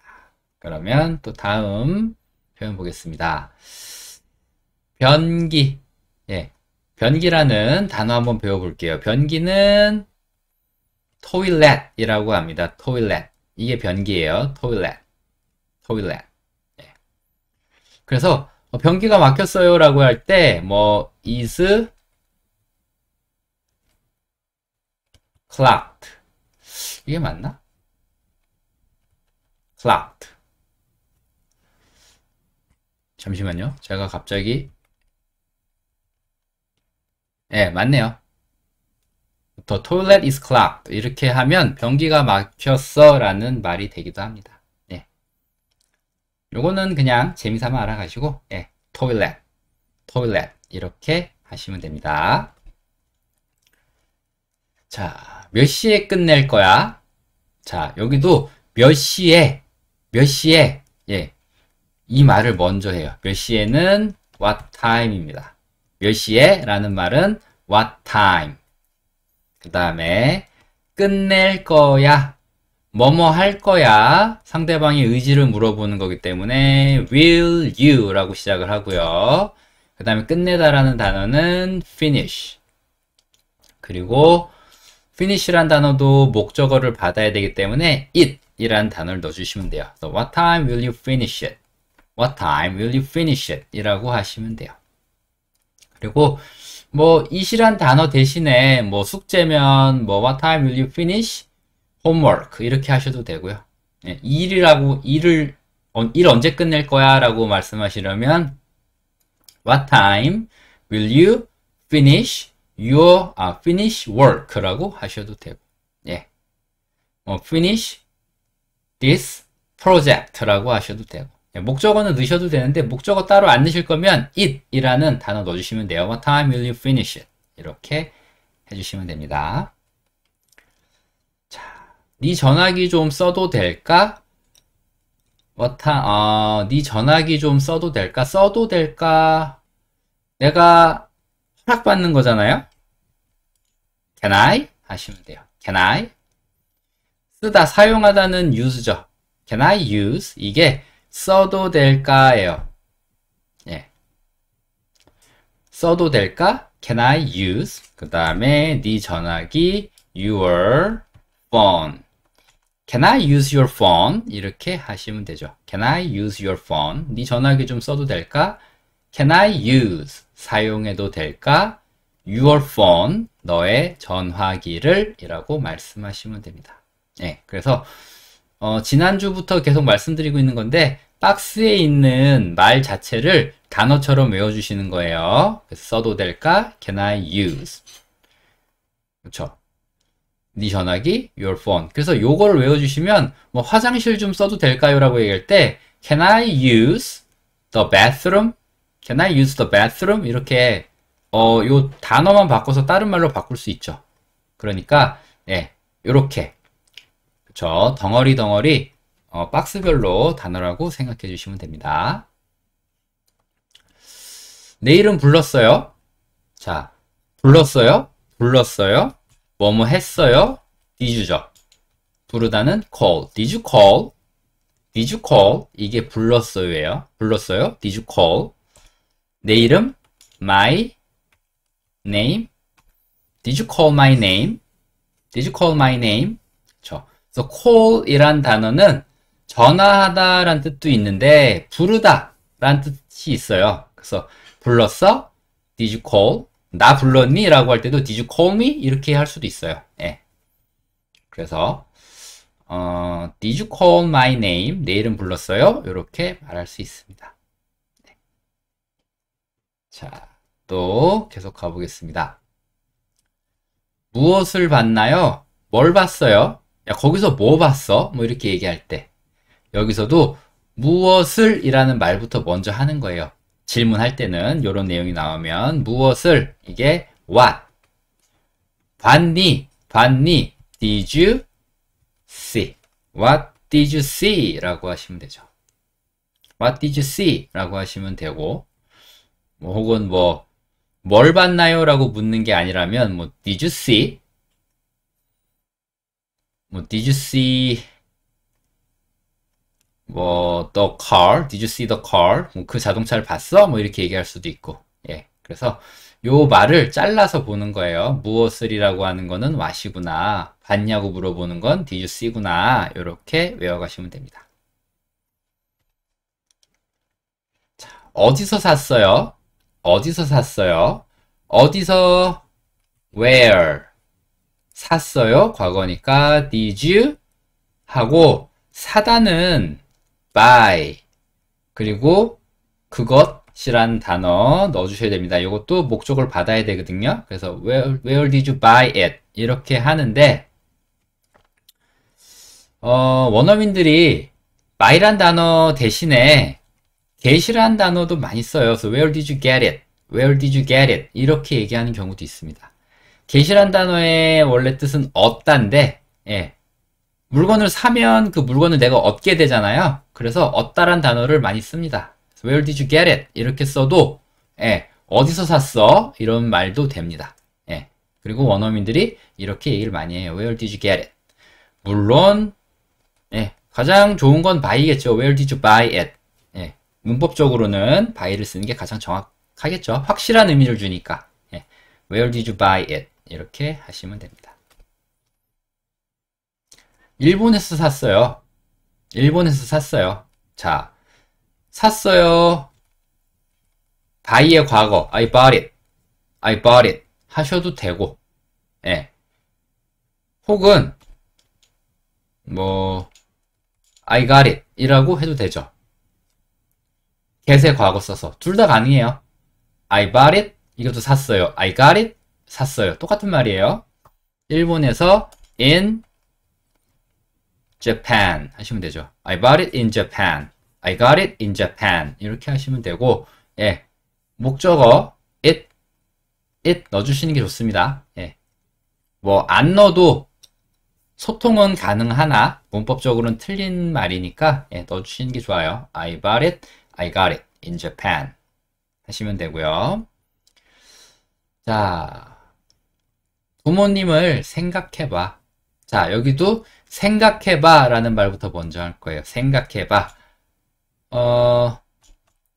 그러면 또 다음 표현 보겠습니다. 변기. 예. 변기라는 단어 한번 배워볼게요. 변기는 toilet이라고 합니다. toilet. 이게 변기예요. toilet. toilet. 예. 그래서 어, 변기가 막혔어요 라고 할 때뭐 is clogged 이게 맞나? clogged 잠시만요. 제가 갑자기 예, 네, 맞네요. The toilet is clogged. 이렇게 하면 변기가 막혔어 라는 말이 되기도 합니다. 예. 요거는 그냥 재미삼아 알아가시고 예, toilet, toilet 이렇게 하시면 됩니다. 자, 몇 시에 끝낼 거야? 자, 여기도 몇 시에, 몇 시에, 예, 이 말을 먼저 해요. 몇 시에는 what time입니다. 몇 시에 라는 말은 what time. 그 다음에 끝낼 거야. 뭐뭐 할 거야. 상대방의 의지를 물어보는 거기 때문에 will you 라고 시작을 하고요. 그 다음에 끝내다라는 단어는 finish. 그리고 finish란 단어도 목적어를 받아야 되기 때문에 it 이란 단어를 넣어주시면 돼요. So what time will you finish it? What time will you finish it? 이라고 하시면 돼요. 그리고 뭐 이시란 단어 대신에 뭐 숙제면 뭐 What time will you finish? homework 이렇게 하셔도 되고요. 일이라고 일을 일 언제 끝낼 거야? 라고 말씀하시려면 What time will you finish your 아, finish work라고 하셔도 되고 예, 뭐 finish this project라고 하셔도 되고 네, 목적어는 넣으셔도 되는데 목적어 따로 안 넣으실 거면 it이라는 단어 넣어주시면 돼요. What time will you finish it? 이렇게 해주시면 됩니다. 자, 네 전화기 좀 써도 될까? What time? 어, 네 전화기 좀 써도 될까? 써도 될까? 내가 허락받는 거잖아요. Can I? 하시면 돼요. Can I? 쓰다, 사용하다는 use죠. Can I use? 이게 써도 될까요? 예. 써도 될까? Can I use? 그 다음에 네 전화기 your phone. Can I use your phone? 이렇게 하시면 되죠. Can I use your phone? 네 전화기 좀 써도 될까? Can I use? 사용해도 될까? Your phone, 너의 전화기를 이라고 말씀하시면 됩니다. 예, 그래서 어, 지난주부터 계속 말씀드리고 있는 건데 박스에 있는 말 자체를 단어처럼 외워주시는 거예요. 써도 될까? Can I use? 그렇죠. 네 전화기, your phone. 그래서 요거를 외워주시면 뭐 화장실 좀 써도 될까요? 라고 얘기할 때 Can I use the bathroom? Can I use the bathroom? 이렇게 어, 요 단어만 바꿔서 다른 말로 바꿀 수 있죠. 그러니까 예, 이렇게 그쵸? 덩어리 덩어리 어, 박스별로 단어라고 생각해 주시면 됩니다. 내일은 불렀어요. 자, 불렀어요. 불렀어요. 뭐 뭐 했어요. 디주죠. 부르다는 call. Did you call? Did you call? 이게 불렀어요예요. 불렀어요. Did you call? 내 이름 my name. Did you call my name? Did you call my name? 그래서 call이란 단어는 전화하다라는 뜻도 있는데 부르다라는 뜻이 있어요. 그래서 불렀어? Did you call? 나 불렀니? 라고 할 때도 Did you call me? 이렇게 할 수도 있어요. 예. 그래서 어, Did you call my name? 내 이름 불렀어요? 이렇게 말할 수 있습니다. 네. 자, 또 계속 가보겠습니다. 무엇을 봤나요? 뭘 봤어요? 야, 거기서 뭐 봤어? 뭐 이렇게 얘기할 때. 여기서도 무엇을 이라는 말부터 먼저 하는 거예요. 질문할 때는 이런 내용이 나오면 무엇을 이게 what 봤니? 봤니? Did you see? What did you see? 라고 하시면 되죠. What did you see? 라고 하시면 되고 뭐 혹은 뭐 뭘 봤나요? 라고 묻는 게 아니라면 뭐 Did you see? 뭐 did you see 뭐 the car, did you see the car? 뭐그 자동차를 봤어? 뭐 이렇게 얘기할 수도 있고. 예. 그래서 요 말을 잘라서 보는 거예요. 무엇을이라고 하는 거는 와시구나. 봤냐고 물어보는 건 did you see구나. 요렇게 외워가시면 됩니다. 자, 어디서 샀어요? 어디서 샀어요? 어디서 where 샀어요. 과거니까 did you 하고 사다는 buy 그리고 그것이란 단어 넣어주셔야 됩니다. 이것도 목적을 받아야 되거든요. 그래서 where, where did you buy it 이렇게 하는데 어, 원어민들이 buy란 단어 대신에 get이란 단어도 많이 써요. 그래서 where did you get it? where did you get it? 이렇게 얘기하는 경우도 있습니다. 게시란 단어의 원래 뜻은 얻다인데, 예. 물건을 사면 그 물건을 내가 얻게 되잖아요. 그래서 얻다란 단어를 많이 씁니다. Where did you get it? 이렇게 써도, 예, 어디서 샀어? 이런 말도 됩니다. 예. 그리고 원어민들이 이렇게 얘기를 많이 해요. Where did you get it? 물론, 예, 가장 좋은 건 buy겠죠. Where did you buy it? 예, 문법적으로는 buy를 쓰는 게 가장 정확하겠죠. 확실한 의미를 주니까. 예, Where did you buy it? 이렇게 하시면 됩니다. 일본에서 샀어요. 일본에서 샀어요. 자, 샀어요. 바이의 과거, I bought it. I bought it. 하셔도 되고, 예. 혹은, 뭐, I got it. 이라고 해도 되죠. get의 과거 써서. 둘 다 가능해요. I bought it. 이것도 샀어요. I got it. 샀어요. 똑같은 말이에요. 일본에서 in Japan 하시면 되죠. I bought it in Japan. I got it in Japan. 이렇게 하시면 되고, 예. 목적어, it, it 넣어주시는 게 좋습니다. 예. 뭐, 안 넣어도 소통은 가능하나, 문법적으로는 틀린 말이니까, 예, 넣어주시는 게 좋아요. I bought it, I got it in Japan. 하시면 되고요. 자, 부모님을 생각해봐. 자, 여기도 생각해봐 라는 말부터 먼저 할 거예요. 생각해봐. 어,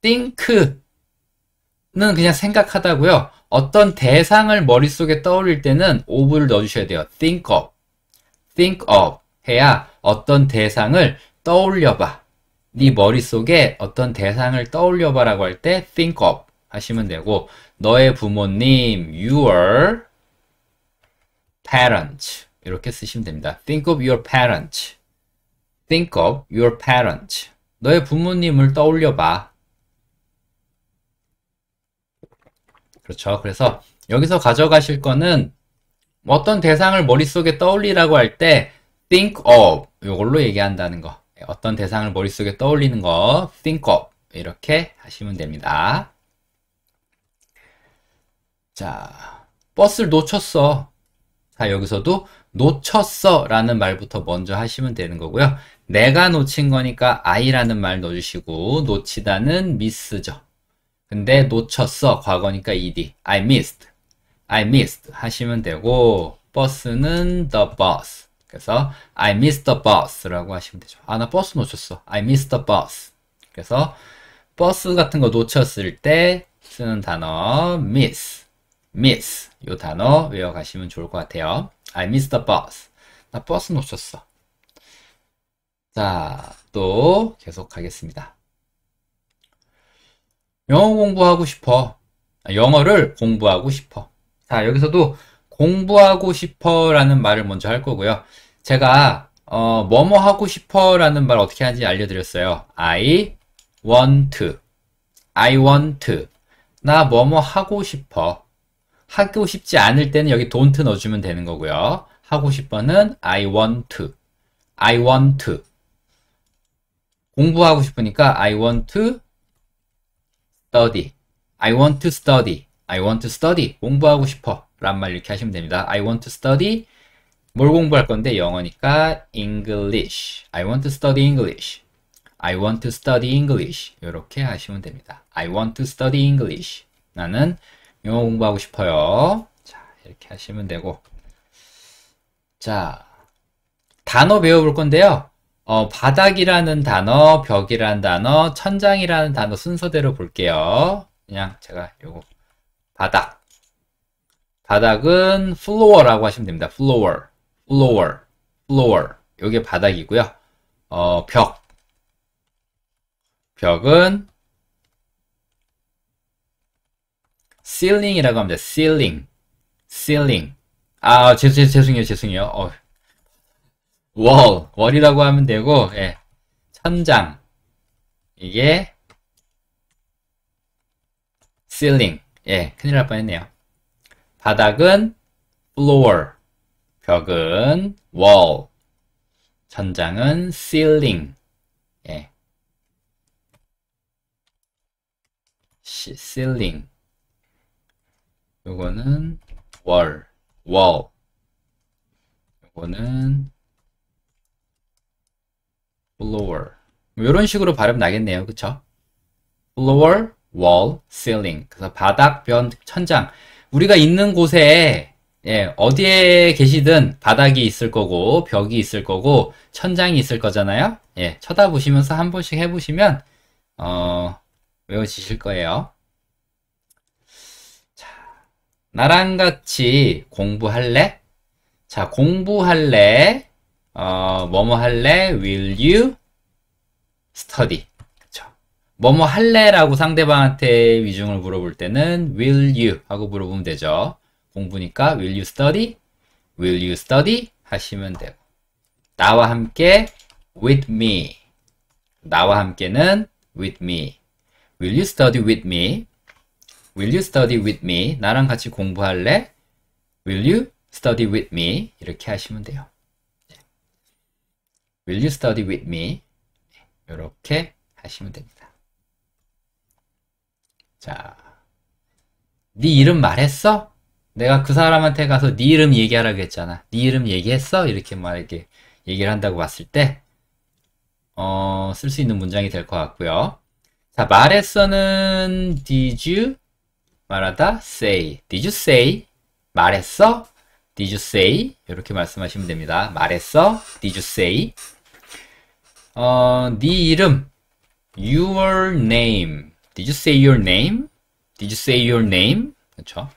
think는 그냥 생각하다고요. 어떤 대상을 머릿속에 떠올릴 때는 of를 넣어주셔야 돼요. think of, think of 해야 어떤 대상을 떠올려봐. 네 머릿속에 어떤 대상을 떠올려봐 라고 할 때 think of 하시면 되고 너의 부모님, your parent 이렇게 쓰시면 됩니다. Think of your parent. s Think of your parent. s 너의 부모님을 떠올려봐. 그렇죠. 그래서 여기서 가져가실 거는 어떤 대상을 머릿속에 떠올리라고 할 때 think of 이걸로 얘기한다는 거. 어떤 대상을 머릿속에 떠올리는 거 think of 이렇게 하시면 됩니다. 자, 버스를 놓쳤어. 자, 여기서도 놓쳤어 라는 말부터 먼저 하시면 되는 거고요. 내가 놓친 거니까 I라는 말 넣어주시고 놓치다는 미스죠. 근데 놓쳤어 과거니까 ed. I missed. I missed 하시면 되고 버스는 the bus. 그래서 I missed the bus라고 하시면 되죠. 아 나 버스 놓쳤어. I missed the bus. 그래서 버스 같은 거 놓쳤을 때 쓰는 단어 miss. miss 요 단어 외워가시면 좋을 것 같아요. I m i s s e the bus. 나 버스 놓쳤어. 자, 또 계속하겠습니다. 영어 공부하고 싶어. 아, 영어를 공부하고 싶어. 자, 여기서도 공부하고 싶어 라는 말을 먼저 할 거고요. 제가 어, 뭐뭐 하고 싶어 라는 말 어떻게 하는지 알려드렸어요. I want to. I want to. 나 뭐뭐 하고 싶어. 하고 싶지 않을 때는 여기 don't 넣어주면 되는 거고요. 하고 싶어는 I want to. I want to. 공부하고 싶으니까 I want to study. I want to study. I want to study. 공부하고 싶어. 란 말 이렇게 하시면 됩니다. I want to study. 뭘 공부할 건데 영어니까 English. I want to study English. I want to study English. 이렇게 하시면 됩니다. I want to study English. 나는 영어 공부하고 싶어요. 자, 이렇게 하시면 되고. 자, 단어 배워볼 건데요. 어, 바닥이라는 단어, 벽이라는 단어, 천장이라는 단어 순서대로 볼게요. 그냥 제가 요거 바닥. 바닥은 플로어라고 하시면 됩니다. 플로어, 플로어, 플로어. 요게 바닥이고요. 어, 벽. 벽은 ceiling이라고 합니다. ceiling, ceiling. 아 죄, 죄, 죄송해요, 죄송해요. 어. wall, wall이라고 하면 되고, 예. 천장. 이게 ceiling. 예, 큰일 날 뻔했네요. 바닥은 floor, 벽은 wall, 천장은 ceiling. 예. ceiling. 요거는 월, wall. 요거는 floor. 이런 식으로 발음 나겠네요. 그쵸? floor, wall, ceiling. 그래서 바닥, 변, 천장. 우리가 있는 곳에 예, 어디에 계시든 바닥이 있을 거고 벽이 있을 거고 천장이 있을 거잖아요. 예, 쳐다보시면서 한 번씩 해보시면 어, 외워지실 거예요. 나랑 같이 공부할래? 자, 공부할래? 어, 뭐뭐 할래? Will you study? 뭐뭐 할래라고 상대방한테 위중을 물어볼 때는 will you 하고 물어보면 되죠. 공부니까 will you study? will you study? 하시면 되고. 나와 함께 with me. 나와 함께는 with me. will you study with me? Will you study with me? 나랑 같이 공부할래? Will you study with me? 이렇게 하시면 돼요. 네. Will you study with me? 이렇게 네. 하시면 됩니다. 자, 네 이름 말했어? 내가 그 사람한테 가서 네 이름 얘기하라고 했잖아. 네 이름 얘기했어? 이렇게 말 이렇게 얘기를 한다고 봤을 때, 어, 쓸 수 있는 문장이 될 것 같고요. 자, 말했어는 did you 말하다 say. Did you say? 말했어? Did you say? 이렇게 말씀하시면 됩니다. 말했어? Did you say? 어, 네 이름. Your name. Did you say your name? Did you say your name? 그렇죠?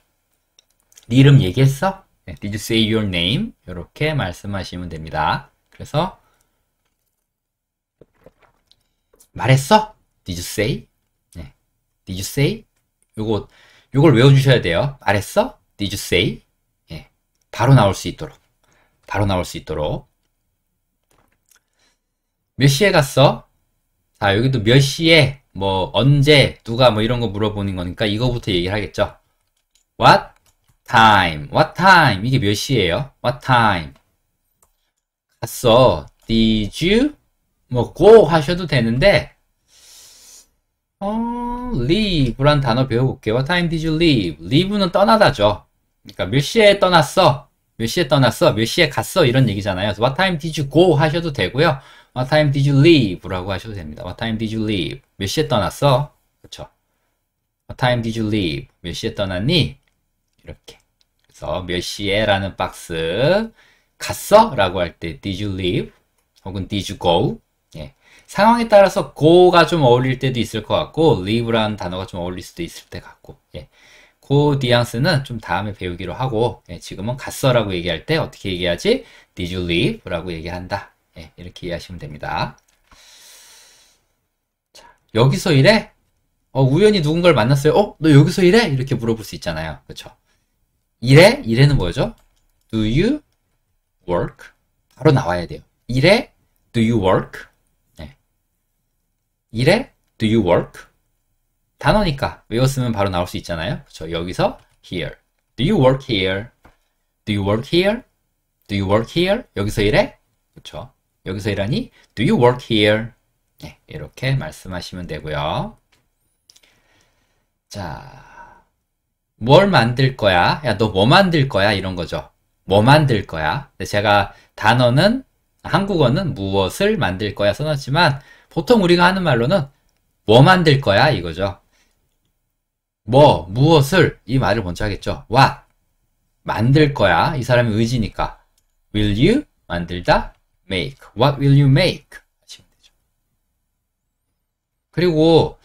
네 이름 얘기했어? 네, Did you say your name? 이렇게 말씀하시면 됩니다. 그래서 말했어? Did you say? 네. Did you say? 요거 이걸 외워주셔야 돼요. 알았어 Did you say? 예. 바로 나올 수 있도록. 바로 나올 수 있도록. 몇 시에 갔어? 자, 아, 여기도 몇 시에, 뭐, 언제, 누가, 뭐, 이런 거 물어보는 거니까 이거부터 얘기를 하겠죠. What time? What time? 이게 몇시에요 What time? 갔어. Did you? 뭐, go 하셔도 되는데, 어, leave란 단어 배워볼게요. What time did you leave? leave는 떠나다죠. 그러니까 몇 시에 떠났어? 몇 시에 떠났어? 몇 시에 갔어? 이런 얘기잖아요. 그래서 what time did you go? 하셔도 되고요. what time did you leave? 라고 하셔도 됩니다. what time did you leave? 몇 시에 떠났어? 그렇죠. what time did you leave? 몇 시에 떠났니? 이렇게. 그래서 몇 시에 라는 박스 갔어? 라고 할 때 did you leave? 혹은 did you go? 상황에 따라서 go가 좀 어울릴 때도 있을 것 같고 live라는 단어가 좀 어울릴 수도 있을 때 같고 예. 그 뉘앙스는 좀 다음에 배우기로 하고 예. 지금은 갔어라고 얘기할 때 어떻게 얘기하지? Did you leave?라고 얘기한다. 예. 이렇게 이해하시면 됩니다. 자, 여기서 일해? 어, 우연히 누군가를 만났어요. 어, 너 여기서 일해? 이렇게 물어볼 수 있잖아요. 그렇죠? 일해? 일해는 뭐죠? Do you work? 바로 나와야 돼요. 일해? Do you work? 일해? Do you work? 단어니까 외웠으면 바로 나올 수 있잖아요. 그렇죠? 여기서 here. Do you work here? Do you work here? Do you work here? 여기서 일해? 그렇죠? 여기서 일하니 Do you work here? 네, 이렇게 말씀하시면 되고요. 자, 뭘 만들 거야? 야, 너 뭐 만들 거야? 이런 거죠. 뭐 만들 거야? 제가 단어는 한국어는 무엇을 만들 거야 써놨지만 보통 우리가 하는 말로는 뭐 만들 거야 이거죠. 뭐, 무엇을 이 말을 먼저 하겠죠. what 만들 거야. 이 사람의 의지니까. will you 만들다 make. what will you make? 하시면 되죠. 그리고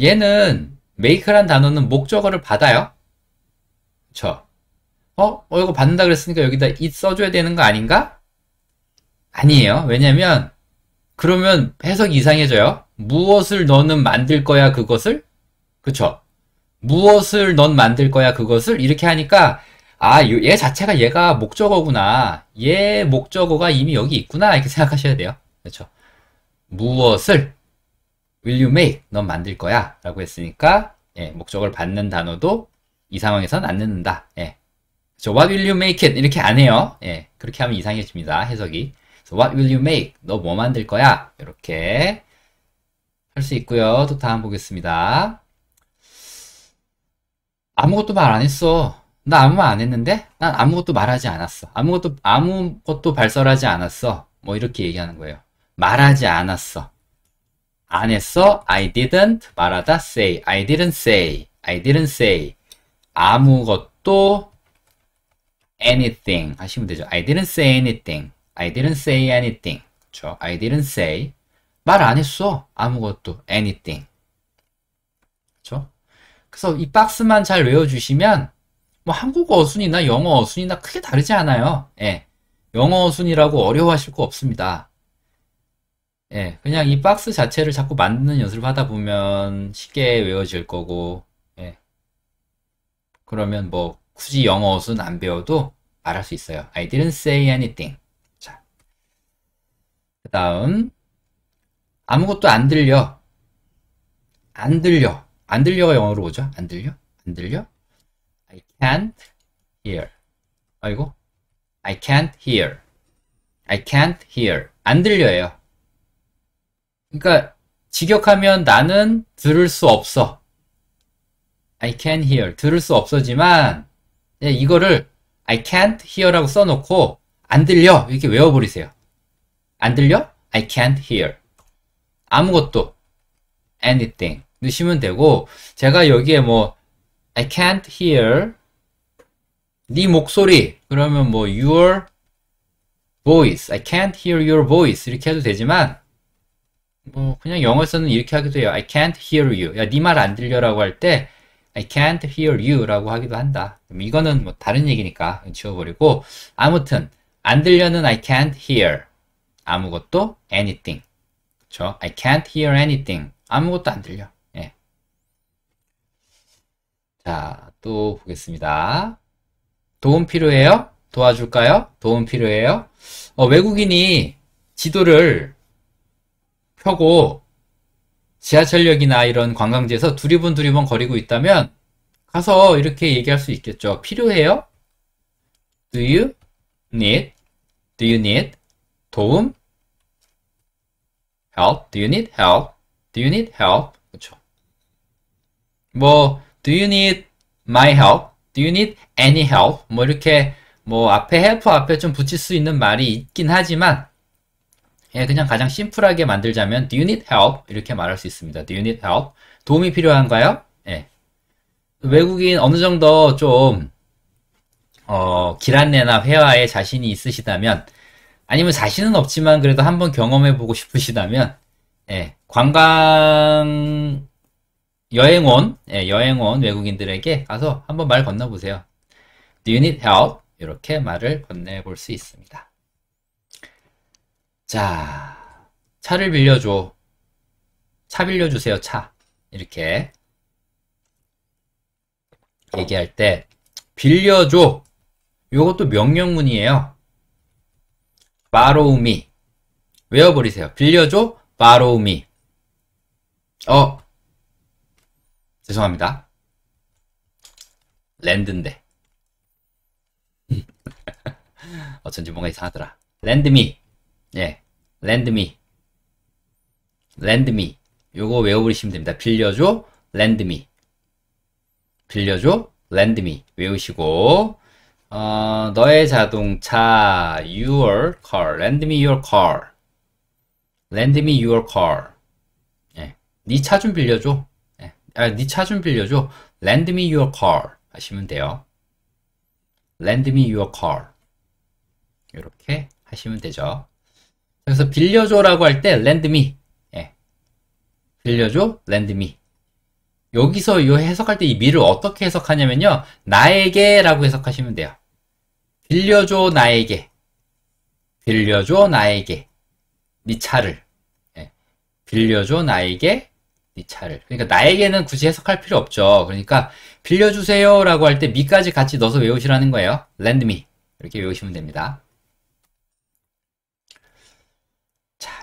얘는 make란 단어는 목적어를 받아요. 그쵸? 어? 어 이거 받는다 그랬으니까 여기다 it 써줘야 되는 거 아닌가? 아니에요. 왜냐면 그러면 해석이 이상해져요. 무엇을 너는 만들 거야 그것을? 그쵸? 무엇을 넌 만들 거야 그것을? 이렇게 하니까 아, 얘 자체가 얘가 목적어구나. 얘 목적어가 이미 여기 있구나. 이렇게 생각하셔야 돼요. 그렇죠? 무엇을 will you make? 넌 만들 거야. 라고 했으니까 예, 목적을 받는 단어도 이 상황에선 안 넣는다. 예. 그 What will you make it? 이렇게 안 해요. 예, 그렇게 하면 이상해집니다. 해석이. So what will you make? 너 뭐 만들 거야? 이렇게 할 수 있고요. 또 다음 보겠습니다. 아무것도 말 안 했어. 나 아무 말 안 했는데? 난 아무것도 말하지 않았어. 아무것도 아무것도 발설하지 않았어. 뭐 이렇게 얘기하는 거예요. 말하지 않았어. 안 했어. I didn't 말하다 say. I didn't say. I didn't say. 아무것도 anything 하시면 되죠. I didn't say anything. I didn't say anything. 그렇 I didn't say. 말 안 했어. 아무것도. anything. 그렇 그래서 이 박스만 잘 외워주시면 뭐 한국어 어순이나 영어 어순이나 크게 다르지 않아요. 예. 영어 어순이라고 어려워하실 거 없습니다. 예. 그냥 이 박스 자체를 자꾸 만드는 연습을 하다 보면 쉽게 외워질 거고, 예. 그러면 뭐 굳이 영어 어순 안 배워도 말할 수 있어요. I didn't say anything. 그 다음 아무것도 안 들려 안 들려 안 들려가 영어로 오죠 안 들려 안 들려 I can't hear 아이고 I can't hear I can't hear 안 들려요 그러니까 직역하면 나는 들을 수 없어 I can't hear 들을 수 없어지만 이거를 I can't hear라고 써놓고 안 들려 이렇게 외워버리세요 안 들려? I can't hear. 아무것도. anything. 넣으시면 되고, 제가 여기에 뭐, I can't hear. 네 목소리. 그러면 뭐, your voice. I can't hear your voice. 이렇게 해도 되지만, 뭐, 그냥 영어에서는 이렇게 하기도 해요. I can't hear you. 야, 네 말 안 들려라고 할 때, I can't hear you 라고 하기도 한다. 이거는 뭐 다른 얘기니까 지워버리고, 아무튼, 안 들려는 I can't hear. 아무것도 anything. 그쵸? I can't hear anything. 아무것도 안 들려. 예. 자, 또 보겠습니다. 도움 필요해요? 도와줄까요? 도움 필요해요? 어, 외국인이 지도를 펴고 지하철역이나 이런 관광지에서 두리번 두리번 거리고 있다면 가서 이렇게 얘기할 수 있겠죠. 필요해요? Do you need? Do you need? 도움 help? Do you need help? Do you need help? 그렇죠. 뭐 do you need my help? Do you need any help? 뭐 이렇게 뭐 앞에 help 앞에 좀 붙일 수 있는 말이 있긴 하지만 예, 그냥 가장 심플하게 만들자면 do you need help? 이렇게 말할 수 있습니다. do you need help? 도움이 필요한가요? 예. 외국인 어느 정도 좀 어, 길안내나 회화에 자신이 있으시다면 아니면 자신은 없지만 그래도 한번 경험해 보고 싶으시다면 예, 관광 여행원 예, 여행원 외국인들에게 가서 한번 말 건너 보세요. Do you need help? 이렇게 말을 건네 볼 수 있습니다. 자, 차를 빌려줘. 차 빌려주세요, 차. 이렇게 얘기할 때 빌려줘. 이것도 명령문이에요. borrow me. 외워버리세요. 빌려줘, borrow me. 어, 죄송합니다. 랜드인데. 어쩐지 뭔가 이상하더라. 랜드 미. 예. 랜드 미. 랜드 미. 요거 외워버리시면 됩니다. 빌려줘, 랜드 미. 빌려줘, 랜드 미. 외우시고. 어, 너의 자동차 your car lend me your car lend me your car 예. 네차 좀 빌려줘 예. 아, 네차 좀 빌려줘 lend me your car 하시면 돼요 lend me your car 이렇게 하시면 되죠 그래서 빌려줘 라고 할때 lend me 예. 빌려줘 lend me 여기서 이 해석할 때 이 미를 어떻게 해석하냐면요. 나에게 라고 해석하시면 돼요. 빌려줘 나에게. 빌려줘 나에게. 네 차를. 예. 빌려줘 나에게. 네 차를. 그러니까 나에게는 굳이 해석할 필요 없죠. 그러니까 빌려주세요 라고 할 때 미까지 같이 넣어서 외우시라는 거예요. lend me. 이렇게 외우시면 됩니다.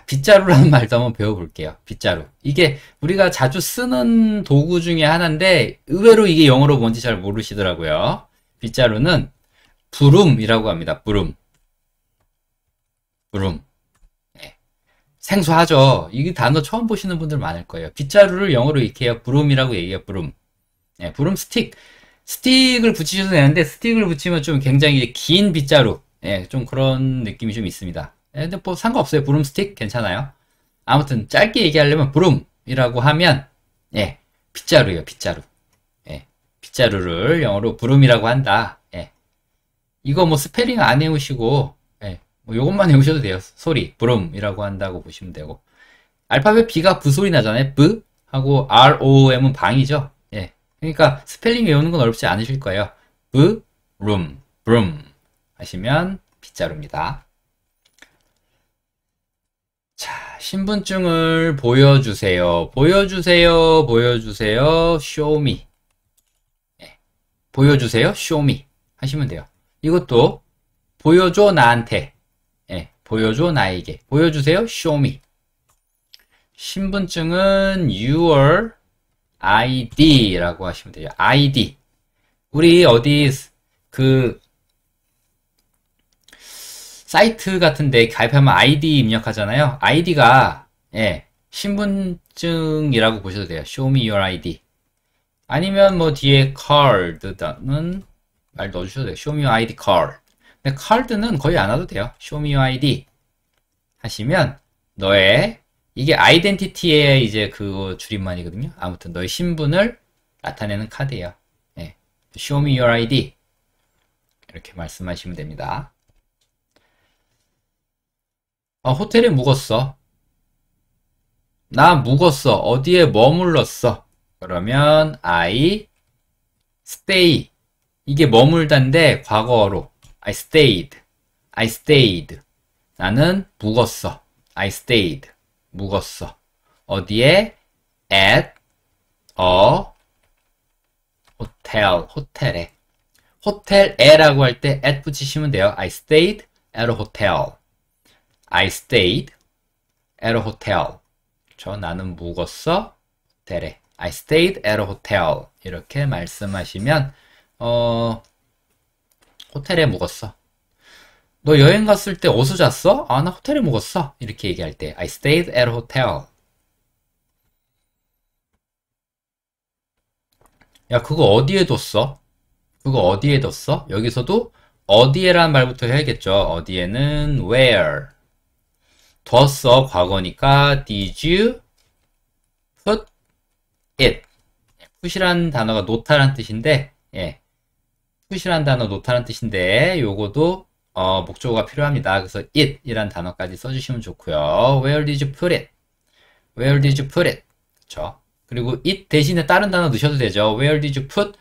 빗자루라는 말도 한번 배워볼게요. 빗자루. 이게 우리가 자주 쓰는 도구 중에 하나인데 의외로 이게 영어로 뭔지 잘 모르시더라고요. 빗자루는 부름이라고 합니다. 부름. 부름. 네. 생소하죠. 이 단어 처음 보시는 분들 많을 거예요. 빗자루를 영어로 이렇게 요부름이라고 얘기해요. 부름. 네, 브룸 스틱. 스틱을 붙이셔도 되는데 스틱을 붙이면 좀 굉장히 긴 빗자루. 네, 좀 그런 느낌이 좀 있습니다. 근데 뭐 상관없어요. 브룸스틱 괜찮아요. 아무튼 짧게 얘기하려면 브룸이라고 하면 예, 빗자루예요. 빗자루. 예, 빗자루를 영어로 브룸이라고 한다. 예. 이거 뭐스펠링안 외우시고 예, 뭐 요것만 외우셔도 돼요. 소리 브룸이라고 한다고 보시면 되고 알파벳 B가 부 소리 나잖아요. 부 하고 R O M은 방이죠. 예. 그러니까 스펠링 외우는 건 어렵지 않으실 거예요. 부, 룸, 브룸 하시면 빗자루입니다. 자, 신분증을 보여주세요. 보여주세요. 보여주세요. 쇼미. 네. 예, 보여주세요. 쇼미. 하시면 돼요. 이것도 보여줘 나한테. 네. 보여줘 나에게. 보여주세요. 쇼미. 신분증은 your ID라고 하시면 돼요. ID. 우리 어디 그 사이트 같은데 가입하면 아이디 입력하잖아요. 아이디가 예, 신분증이라고 보셔도 돼요. Show me your ID. 아니면 뭐 뒤에 card는 말 넣어주셔도 돼요. Show me your ID card. 근데 card는 거의 안 와도 돼요. Show me your ID 하시면 너의 이게 아이덴티티의 이제 그 줄임말이거든요. 아무튼 너의 신분을 나타내는 카드예요. 예. Show me your ID 이렇게 말씀하시면 됩니다. 아, 호텔에 묵었어. 나 묵었어. 어디에 머물렀어. 그러면 I stay. 이게 머물다데 과거로. I stayed. I stayed. 나는 묵었어. I stayed. 묵었어. 어디에? at a hotel. 호텔에. 호텔에라고 할 때 at 붙이시면 돼요. I stayed at a hotel. I stayed at a hotel. 저 나는 묵었어 호텔에. I stayed at a hotel. 이렇게 말씀하시면 어 호텔에 묵었어. 너 여행 갔을 때 어디서 잤어? 아, 나 호텔에 묵었어. 이렇게 얘기할 때 I stayed at a hotel. 야, 그거 어디에 뒀어? 그거 어디에 뒀어? 여기서도 어디에란 말부터 해야겠죠. 어디에는 where. 뒀어 과거니까 did you put it 푸시라는 예, 단어가 놓다란 뜻인데 예. 푸시라는 단어 놓다란 뜻인데 요거도 어, 목적어가 필요합니다. 그래서 it 이란 단어까지 써주시면 좋고요. Where did you put it? Where did you put it? 그렇 그리고 it 대신에 다른 단어 넣으셔도 되죠. Where did you put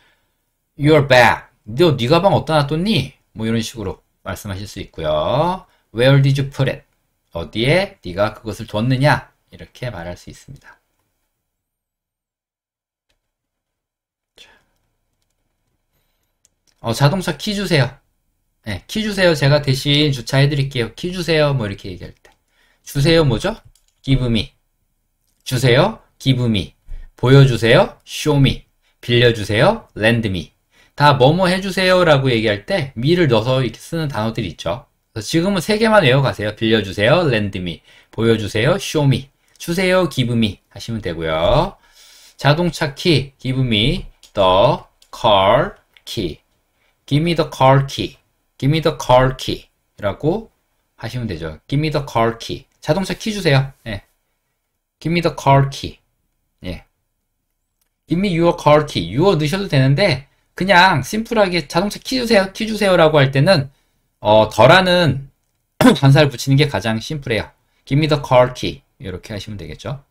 your bag? 너 네 가방 어디다 놨더니? 뭐 이런 식으로 말씀하실 수 있고요. Where did you put it? 어디에 네가 그것을 뒀느냐 이렇게 말할 수 있습니다. 어, 자동차 키 주세요. 네, 키 주세요. 제가 대신 주차해 드릴게요. 키 주세요. 뭐 이렇게 얘기할 때. 주세요 뭐죠? 기브미. 주세요. 기브미. 보여주세요. 쇼미. 빌려주세요. 랜드미. 다 뭐뭐 해주세요 라고 얘기할 때 미를 넣어서 이렇게 쓰는 단어들이 있죠. 지금은 세 개만 외워가세요. 빌려주세요. 랜드미. 보여주세요. 쇼미. 주세요. 기브미. 하시면 되고요. 자동차 키. 기브미. The car key. Give me the car key. Give me the car key. 라고 하시면 되죠. Give me the car key. 자동차 키 주세요. 예. Give me the car key. 예. Give me your car key. y o 넣으셔도 되는데, 그냥 심플하게 자동차 키 주세요. 키 주세요라고 할 때는 어, 덜하는 반사를 붙이는 게 가장 심플해요. Give me the car key. 이렇게 하시면 되겠죠.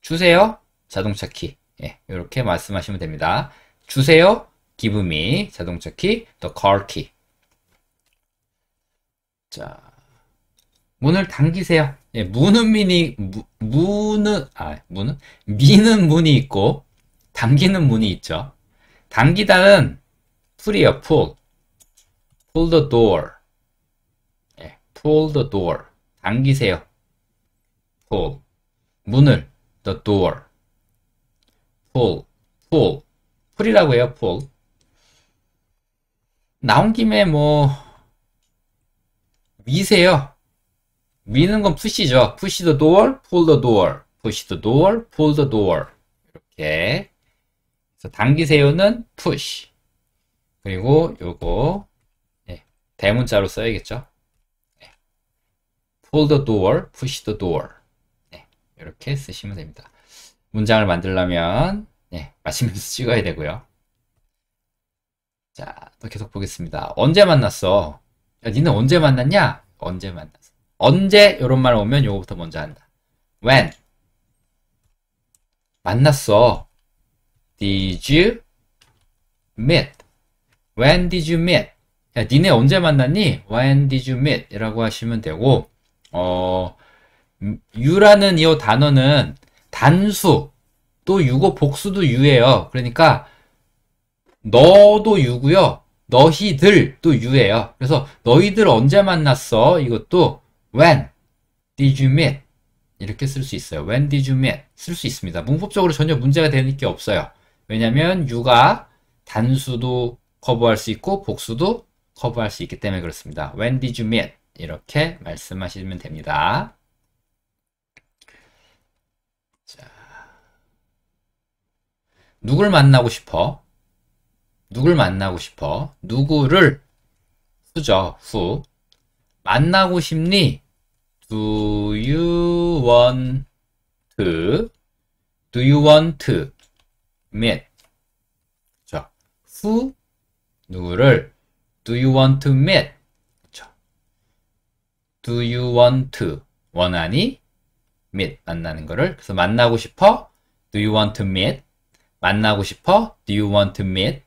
주세요. 자동차 키. 예, 이렇게 말씀하시면 됩니다. 주세요. Give me 자동차 키, the car key. 자, 문을 당기세요. 예, 문은 미니, 무, 문은 아 문은 미는 문이 있고 당기는 문이 있죠. 당기다는 풀이요, 풀. pull the door. 네, pull the door. 당기세요. pull. 문을 the door. pull. pull. pull이라고 해요. pull. 나온 김에 뭐 미세요. 미는 건 푸시죠. push the door, pull the door, push the door, pull the door. 이렇게. 그래서 당기세요는 push. 그리고 요거 대문자로 써야겠죠. 네. Pull the door, push the door. 네. 이렇게 쓰시면 됩니다. 문장을 만들려면 네. 마시면서 찍어야 되고요. 자, 또 계속 보겠습니다. 언제 만났어? 야, 니는 언제 만났냐? 언제 만났어? 언제 이런 말 오면 요거부터 먼저 한다. When 만났어. Did you meet? When did you meet? 야, 니네 언제 만났니? When did you meet? 이라고 하시면 되고, 어, 유라는 이 단어는 단수, 또 유고 복수도 유예요. 그러니까, 너도 유고요. 너희들또 유예요. 그래서 너희들 언제 만났어? 이것도 when did you meet? 이렇게 쓸 수 있어요. When did you meet? 쓸 수 있습니다. 문법적으로 전혀 문제가 되는 게 없어요. 왜냐면 유가 단수도 커버할 수 있고 복수도 커버할 수 있기 때문에 그렇습니다. When did you meet? 이렇게 말씀하시면 됩니다. 자, 누굴 만나고 싶어? 누굴 만나고 싶어? 누구를 수죠. 후 만나고 싶니? Do you want to? Do you want to meet? 자, w 누구를 Do you want to meet? 그쵸. Do you want to? 원하니? meet 만나는 거를 그래서 만나고 싶어? Do you want to meet? 만나고 싶어? Do you want to meet?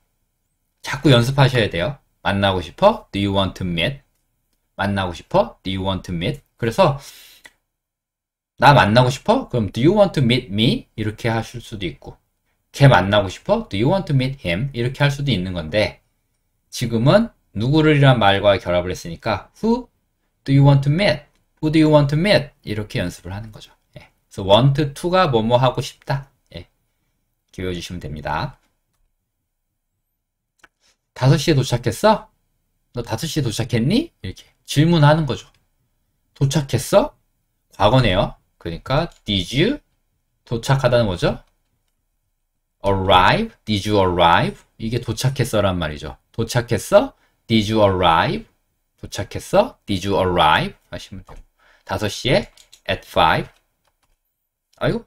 자꾸 연습하셔야 돼요. 만나고 싶어? Do you want to meet? 만나고 싶어? Do you want to meet? 그래서 나 만나고 싶어? 그럼 Do you want to meet me? 이렇게 하실 수도 있고 걔 만나고 싶어? Do you want to meet him? 이렇게 할 수도 있는 건데 지금은 누구를이란 말과 결합을 했으니까 who do you want to meet? who do you want to meet? 이렇게 연습을 하는 거죠. 예. 그래서 want to가 뭐뭐 하고 싶다. 예. 기워주시면 됩니다. 5시에 도착했어? 너 5시에 도착했니? 이렇게 질문하는 거죠. 도착했어? 과거네요. 그러니까 did you 도착하다는 거죠 arrive, did you arrive? 이게 도착했어란 말이죠. 도착했어? Did you arrive? 도착했어? Did you arrive? 하시면 되고 5시에 at 5 아이고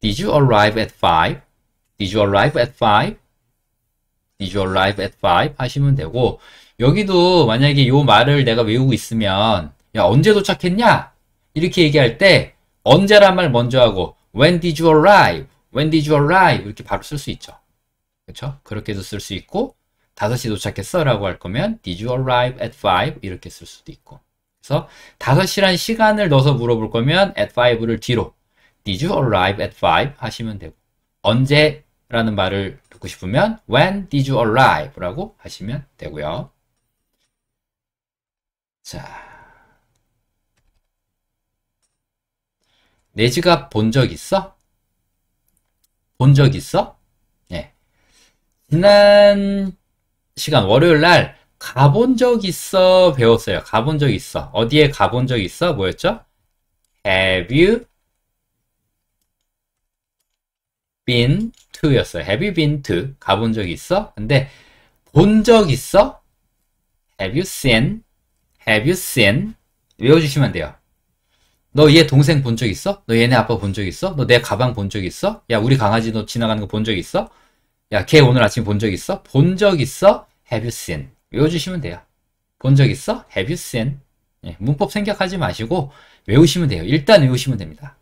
Did you arrive at 5? Did you arrive at 5? Did you arrive at 5? 하시면 되고 여기도 만약에 요 말을 내가 외우고 있으면 야 언제 도착했냐? 이렇게 얘기할 때 언제란 말 먼저 하고 when did you arrive? when did you arrive? 이렇게 바로 쓸 수 있죠. 그렇죠? 그렇게도 쓸 수 있고 5시 도착했어 라고 할 거면 Did you arrive at 5? 이렇게 쓸 수도 있고 그래서 5시란 시간을 넣어서 물어볼 거면 at 5를 뒤로 Did you arrive at 5? 하시면 되고 언제 라는 말을 듣고 싶으면 When did you arrive? 라고 하시면 되고요 자 내지갑 네 본적 있어? 본 적 있어? 지난 시간 월요일 날 가본 적 있어 배웠어요. 가본 적 있어. 어디에 가본 적 있어? 뭐였죠? Have you been to였어요. Have you been to? 가본 적 있어? 근데 본 적 있어? Have you seen? Have you seen? 외워주시면 돼요. 너 얘 동생 본 적 있어? 너 얘네 아빠 본 적 있어? 너 내 가방 본 적 있어? 야 우리 강아지 너 지나가는 거 본 적 있어? 야, 걔 오늘 아침 본 적 있어? 본 적 있어? Have you seen? 외워주시면 돼요. 본 적 있어? Have you seen? 예, 문법 생각하지 마시고 외우시면 돼요. 일단 외우시면 됩니다.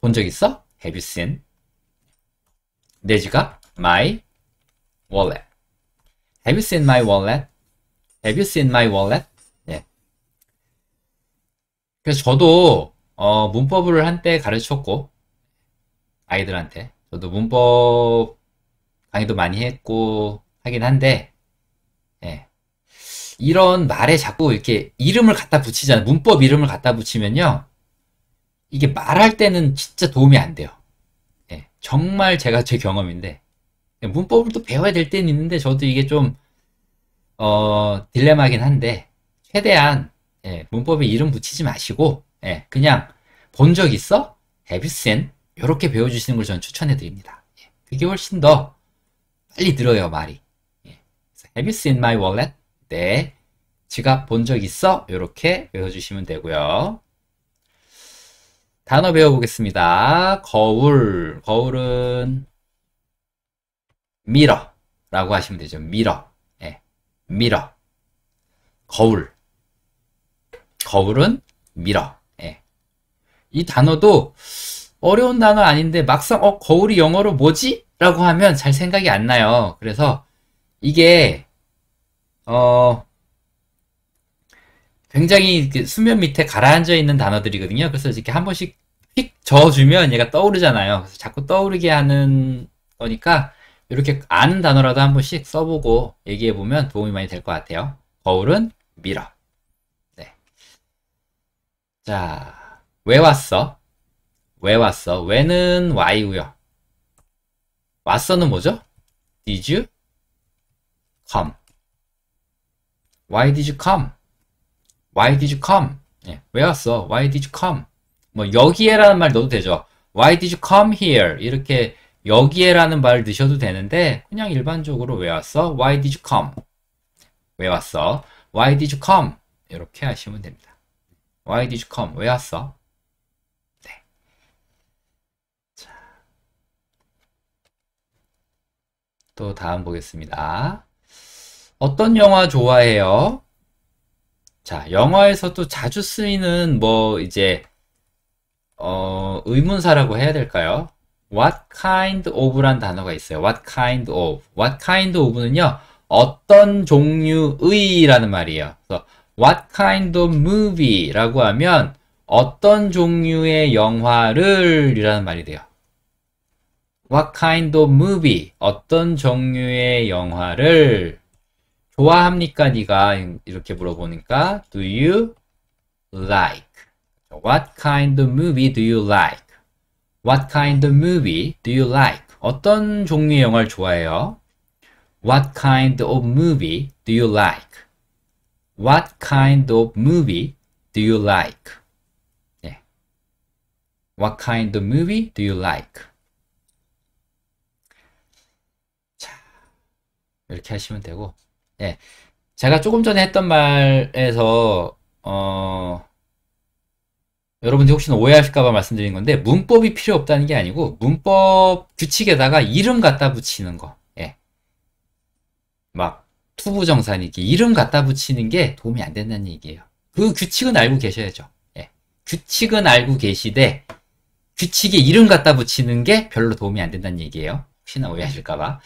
본 적 있어? Have you seen? 내 지갑, my wallet. Have you seen my wallet? Have you seen my wallet? 예. 그래서 저도 어, 문법을 한때 가르쳤고 아이들한테 저도 문법 강의도 많이 했고 하긴 한데 예. 이런 말에 자꾸 이렇게 이름을 갖다 붙이잖아요. 문법 이름을 갖다 붙이면요. 이게 말할 때는 진짜 도움이 안 돼요. 예. 정말 제가 제 경험인데 예, 문법을 또 배워야 될 때는 있는데 저도 이게 좀 어, 딜레마긴 한데 최대한 예, 문법에 이름 붙이지 마시고 예, 그냥 본 적 있어? have you seen? 이렇게 배워주시는 걸 저는 추천해 드립니다. 예, 그게 훨씬 더 빨리 들어요 말이. 예. Have you seen my wallet? 네. 지갑 본 적 있어? 이렇게 외워주시면 되고요. 단어 배워보겠습니다. 거울. 거울은 미러라고 하시면 되죠. 미러. 예. 미러. 거울. 거울은 미러. 예. 이 단어도 어려운 단어 아닌데 막상 어 거울이 영어로 뭐지? 라고 하면 잘 생각이 안 나요. 그래서 이게 어 굉장히 수면 밑에 가라앉아 있는 단어들이거든요. 그래서 이렇게 한 번씩 휙 저어주면 얘가 떠오르잖아요. 그래서 자꾸 떠오르게 하는 거니까 이렇게 아는 단어라도 한 번씩 써보고 얘기해보면 도움이 많이 될 것 같아요. 거울은 미러. 네. 자, 왜 왔어? 왜 왔어? 왜는 Y고요. 왔어는 뭐죠? Did you come? Why did you come? Why did you come? 예, 왜 왔어? Why did you come? 뭐 여기에라는 말 넣어도 되죠. Why did you come here? 이렇게 여기에라는 말 넣으셔도 되는데 그냥 일반적으로 왜 왔어? Why did you come? 왜 왔어? Why did you come? 이렇게 하시면 됩니다. Why did you come? 왜 왔어? 또 다음 보겠습니다. 어떤 영화 좋아해요? 자, 영화에서도 자주 쓰이는 뭐 이제 어, 의문사라고 해야 될까요? What kind of란 단어가 있어요. What kind of. What kind of는요, 어떤 종류의라는 말이에요. 그래서 What kind of movie라고 하면 어떤 종류의 영화를이라는 말이 돼요. What kind of movie? 어떤 종류의 영화를 좋아합니까? 네가 이렇게 물어보니까 Do you like? What kind of movie do you like? What kind of movie do you like? 어떤 종류의 영화를 좋아해요? What kind of movie do you like? What kind of movie do you like? 네. What kind of movie do you like? 이렇게 하시면 되고 예 제가 조금 전에 했던 말에서 어 여러분들 혹시 오해하실까봐 말씀드린 건데 문법이 필요 없다는 게 아니고 문법 규칙에다가 이름 갖다 붙이는 거 예. 막 투부정산 이렇게 이름 갖다 붙이는 게 도움이 안 된다는 얘기예요. 그 규칙은 알고 계셔야죠. 예. 규칙은 알고 계시되 규칙에 이름 갖다 붙이는 게 별로 도움이 안 된다는 얘기예요. 혹시나 오해하실까봐.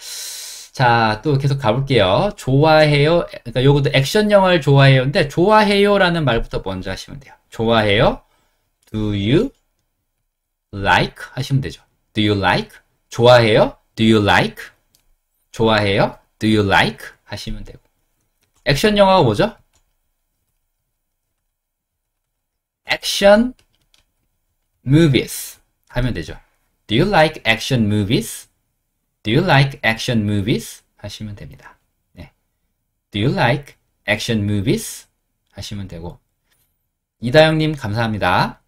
자, 또 계속 가볼게요. 좋아해요. 그러니까 요것도 액션 영화를 좋아해요근데 좋아해요라는 말부터 먼저 하시면 돼요. 좋아해요. Do you like? 하시면 되죠. Do you like? 좋아해요. Do you like? 좋아해요. Do you like? 하시면 되고. 액션 영화가 뭐죠? 액션 movies 하면 되죠. Do you like action movies? Do you like action movies? 하시면 됩니다. 네. Do you like action movies? 하시면 되고 이다영님 감사합니다.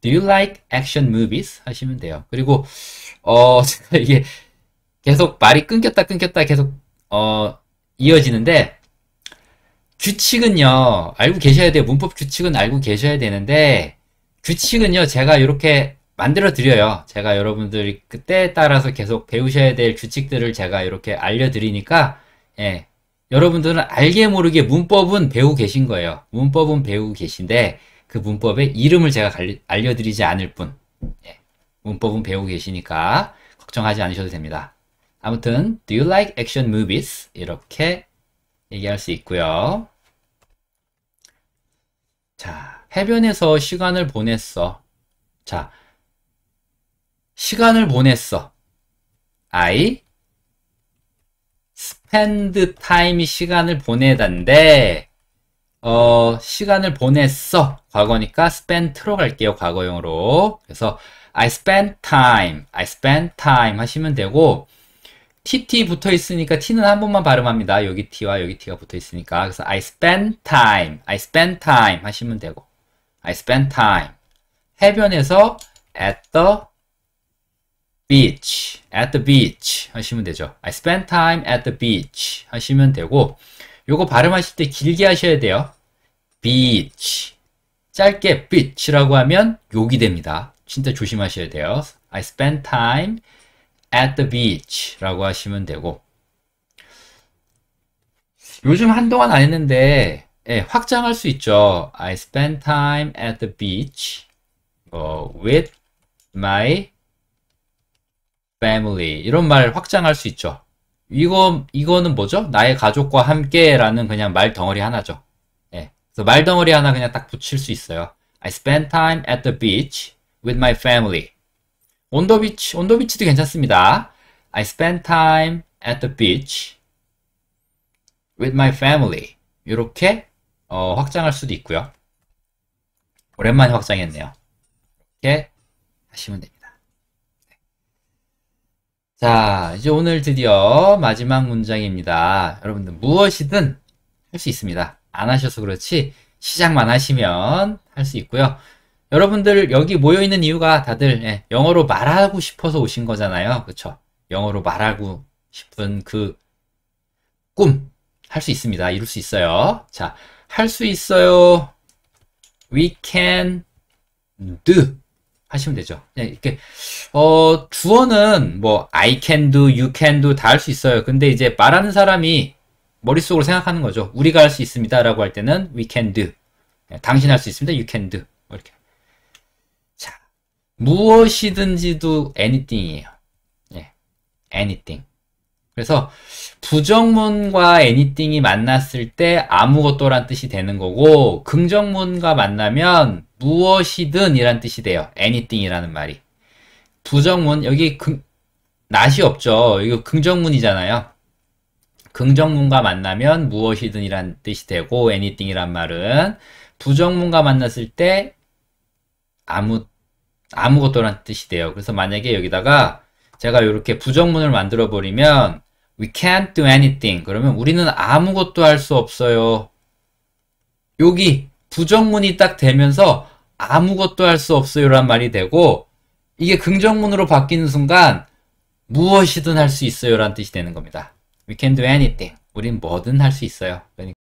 Do you like action movies? 하시면 돼요. 그리고 어 제가 이게 계속 말이 끊겼다 끊겼다 계속 어 이어지는데 규칙은요 알고 계셔야 돼요 문법 규칙은 알고 계셔야 되는데 규칙은요 제가 이렇게 만들어 드려요. 제가 여러분들이 그때에 따라서 계속 배우셔야 될 규칙들을 제가 이렇게 알려드리니까, 예, 여러분들은 알게 모르게 문법은 배우 계신 거예요. 문법은 배우 계신데, 그 문법의 이름을 제가 알려드리지 않을 뿐, 예, 문법은 배우 계시니까 걱정하지 않으셔도 됩니다. 아무튼, do you like action movies? 이렇게 얘기할 수 있고요. 자, 해변에서 시간을 보냈어. 자, 시간을 보냈어. I spend time이 시간을 보내단데 어, 시간을 보냈어. 과거니까 spent로 갈게요. 과거형으로. 그래서 I spent time, I spent time 하시면 되고 tt 붙어 있으니까 t는 한 번만 발음합니다. 여기 t와 여기 t가 붙어 있으니까 그래서 I spent time, I spent time 하시면 되고 I spent time 해변에서 at the beach, at the beach 하시면 되죠. I spent time at the beach 하시면 되고 요거 발음하실 때 길게 하셔야 돼요. beach 짧게 beach라고 하면 욕이 됩니다. 진짜 조심하셔야 돼요. I spent time at the beach라고 하시면 되고 요즘 한동안 안 했는데 예, 확장할 수 있죠. I spent time at the beach 어, with my family 이런 말 확장할 수 있죠. 이거 이거는 뭐죠? 나의 가족과 함께라는 그냥 말 덩어리 하나죠. 예. 그래서 말 덩어리 하나 그냥 딱 붙일 수 있어요. I spend time at the beach with my family. on the beach, on the beach도 괜찮습니다. I spend time at the beach with my family. 이렇게 어, 확장할 수도 있고요. 오랜만에 확장했네요. 이렇게 하시면 됩니다. 자, 이제 오늘 드디어 마지막 문장입니다. 여러분들 무엇이든 할 수 있습니다. 안 하셔서 그렇지 시작만 하시면 할 수 있고요. 여러분들 여기 모여 있는 이유가 다들 예, 영어로 말하고 싶어서 오신 거잖아요. 그쵸 영어로 말하고 싶은 그 꿈 할 수 있습니다. 이룰 수 있어요. 자, 할 수 있어요. We can do. 하시면 되죠. 그 이렇게 어, 주어는 뭐 I can do, you can do 다 할 수 있어요. 근데 이제 말하는 사람이 머릿속으로 생각하는 거죠. 우리가 할 수 있습니다라고 할 때는 we can do. 네, 당신 할 수 있습니다. you can do. 뭐 이렇게. 자, 무엇이든지도 anything이에요. 예. anything. 그래서 부정문과 anything이 만났을 때 아무것도란 뜻이 되는 거고 긍정문과 만나면 무엇이든 이란 뜻이 돼요. anything 이라는 말이. 부정문, 여기 긍, 낫이 없죠. 이거 긍정문이잖아요. 긍정문과 만나면 무엇이든 이란 뜻이 되고, anything 이란 말은 부정문과 만났을 때 아무, 아무것도란 뜻이 돼요. 그래서 만약에 여기다가 제가 이렇게 부정문을 만들어 버리면 we can't do anything 그러면 우리는 아무것도 할 수 없어요. 여기 부정문이 딱 되면서 아무것도 할 수 없어요란 말이 되고 이게 긍정문으로 바뀌는 순간 무엇이든 할 수 있어요란 뜻이 되는 겁니다. We can do anything. 우린 뭐든 할 수 있어요. 그러니까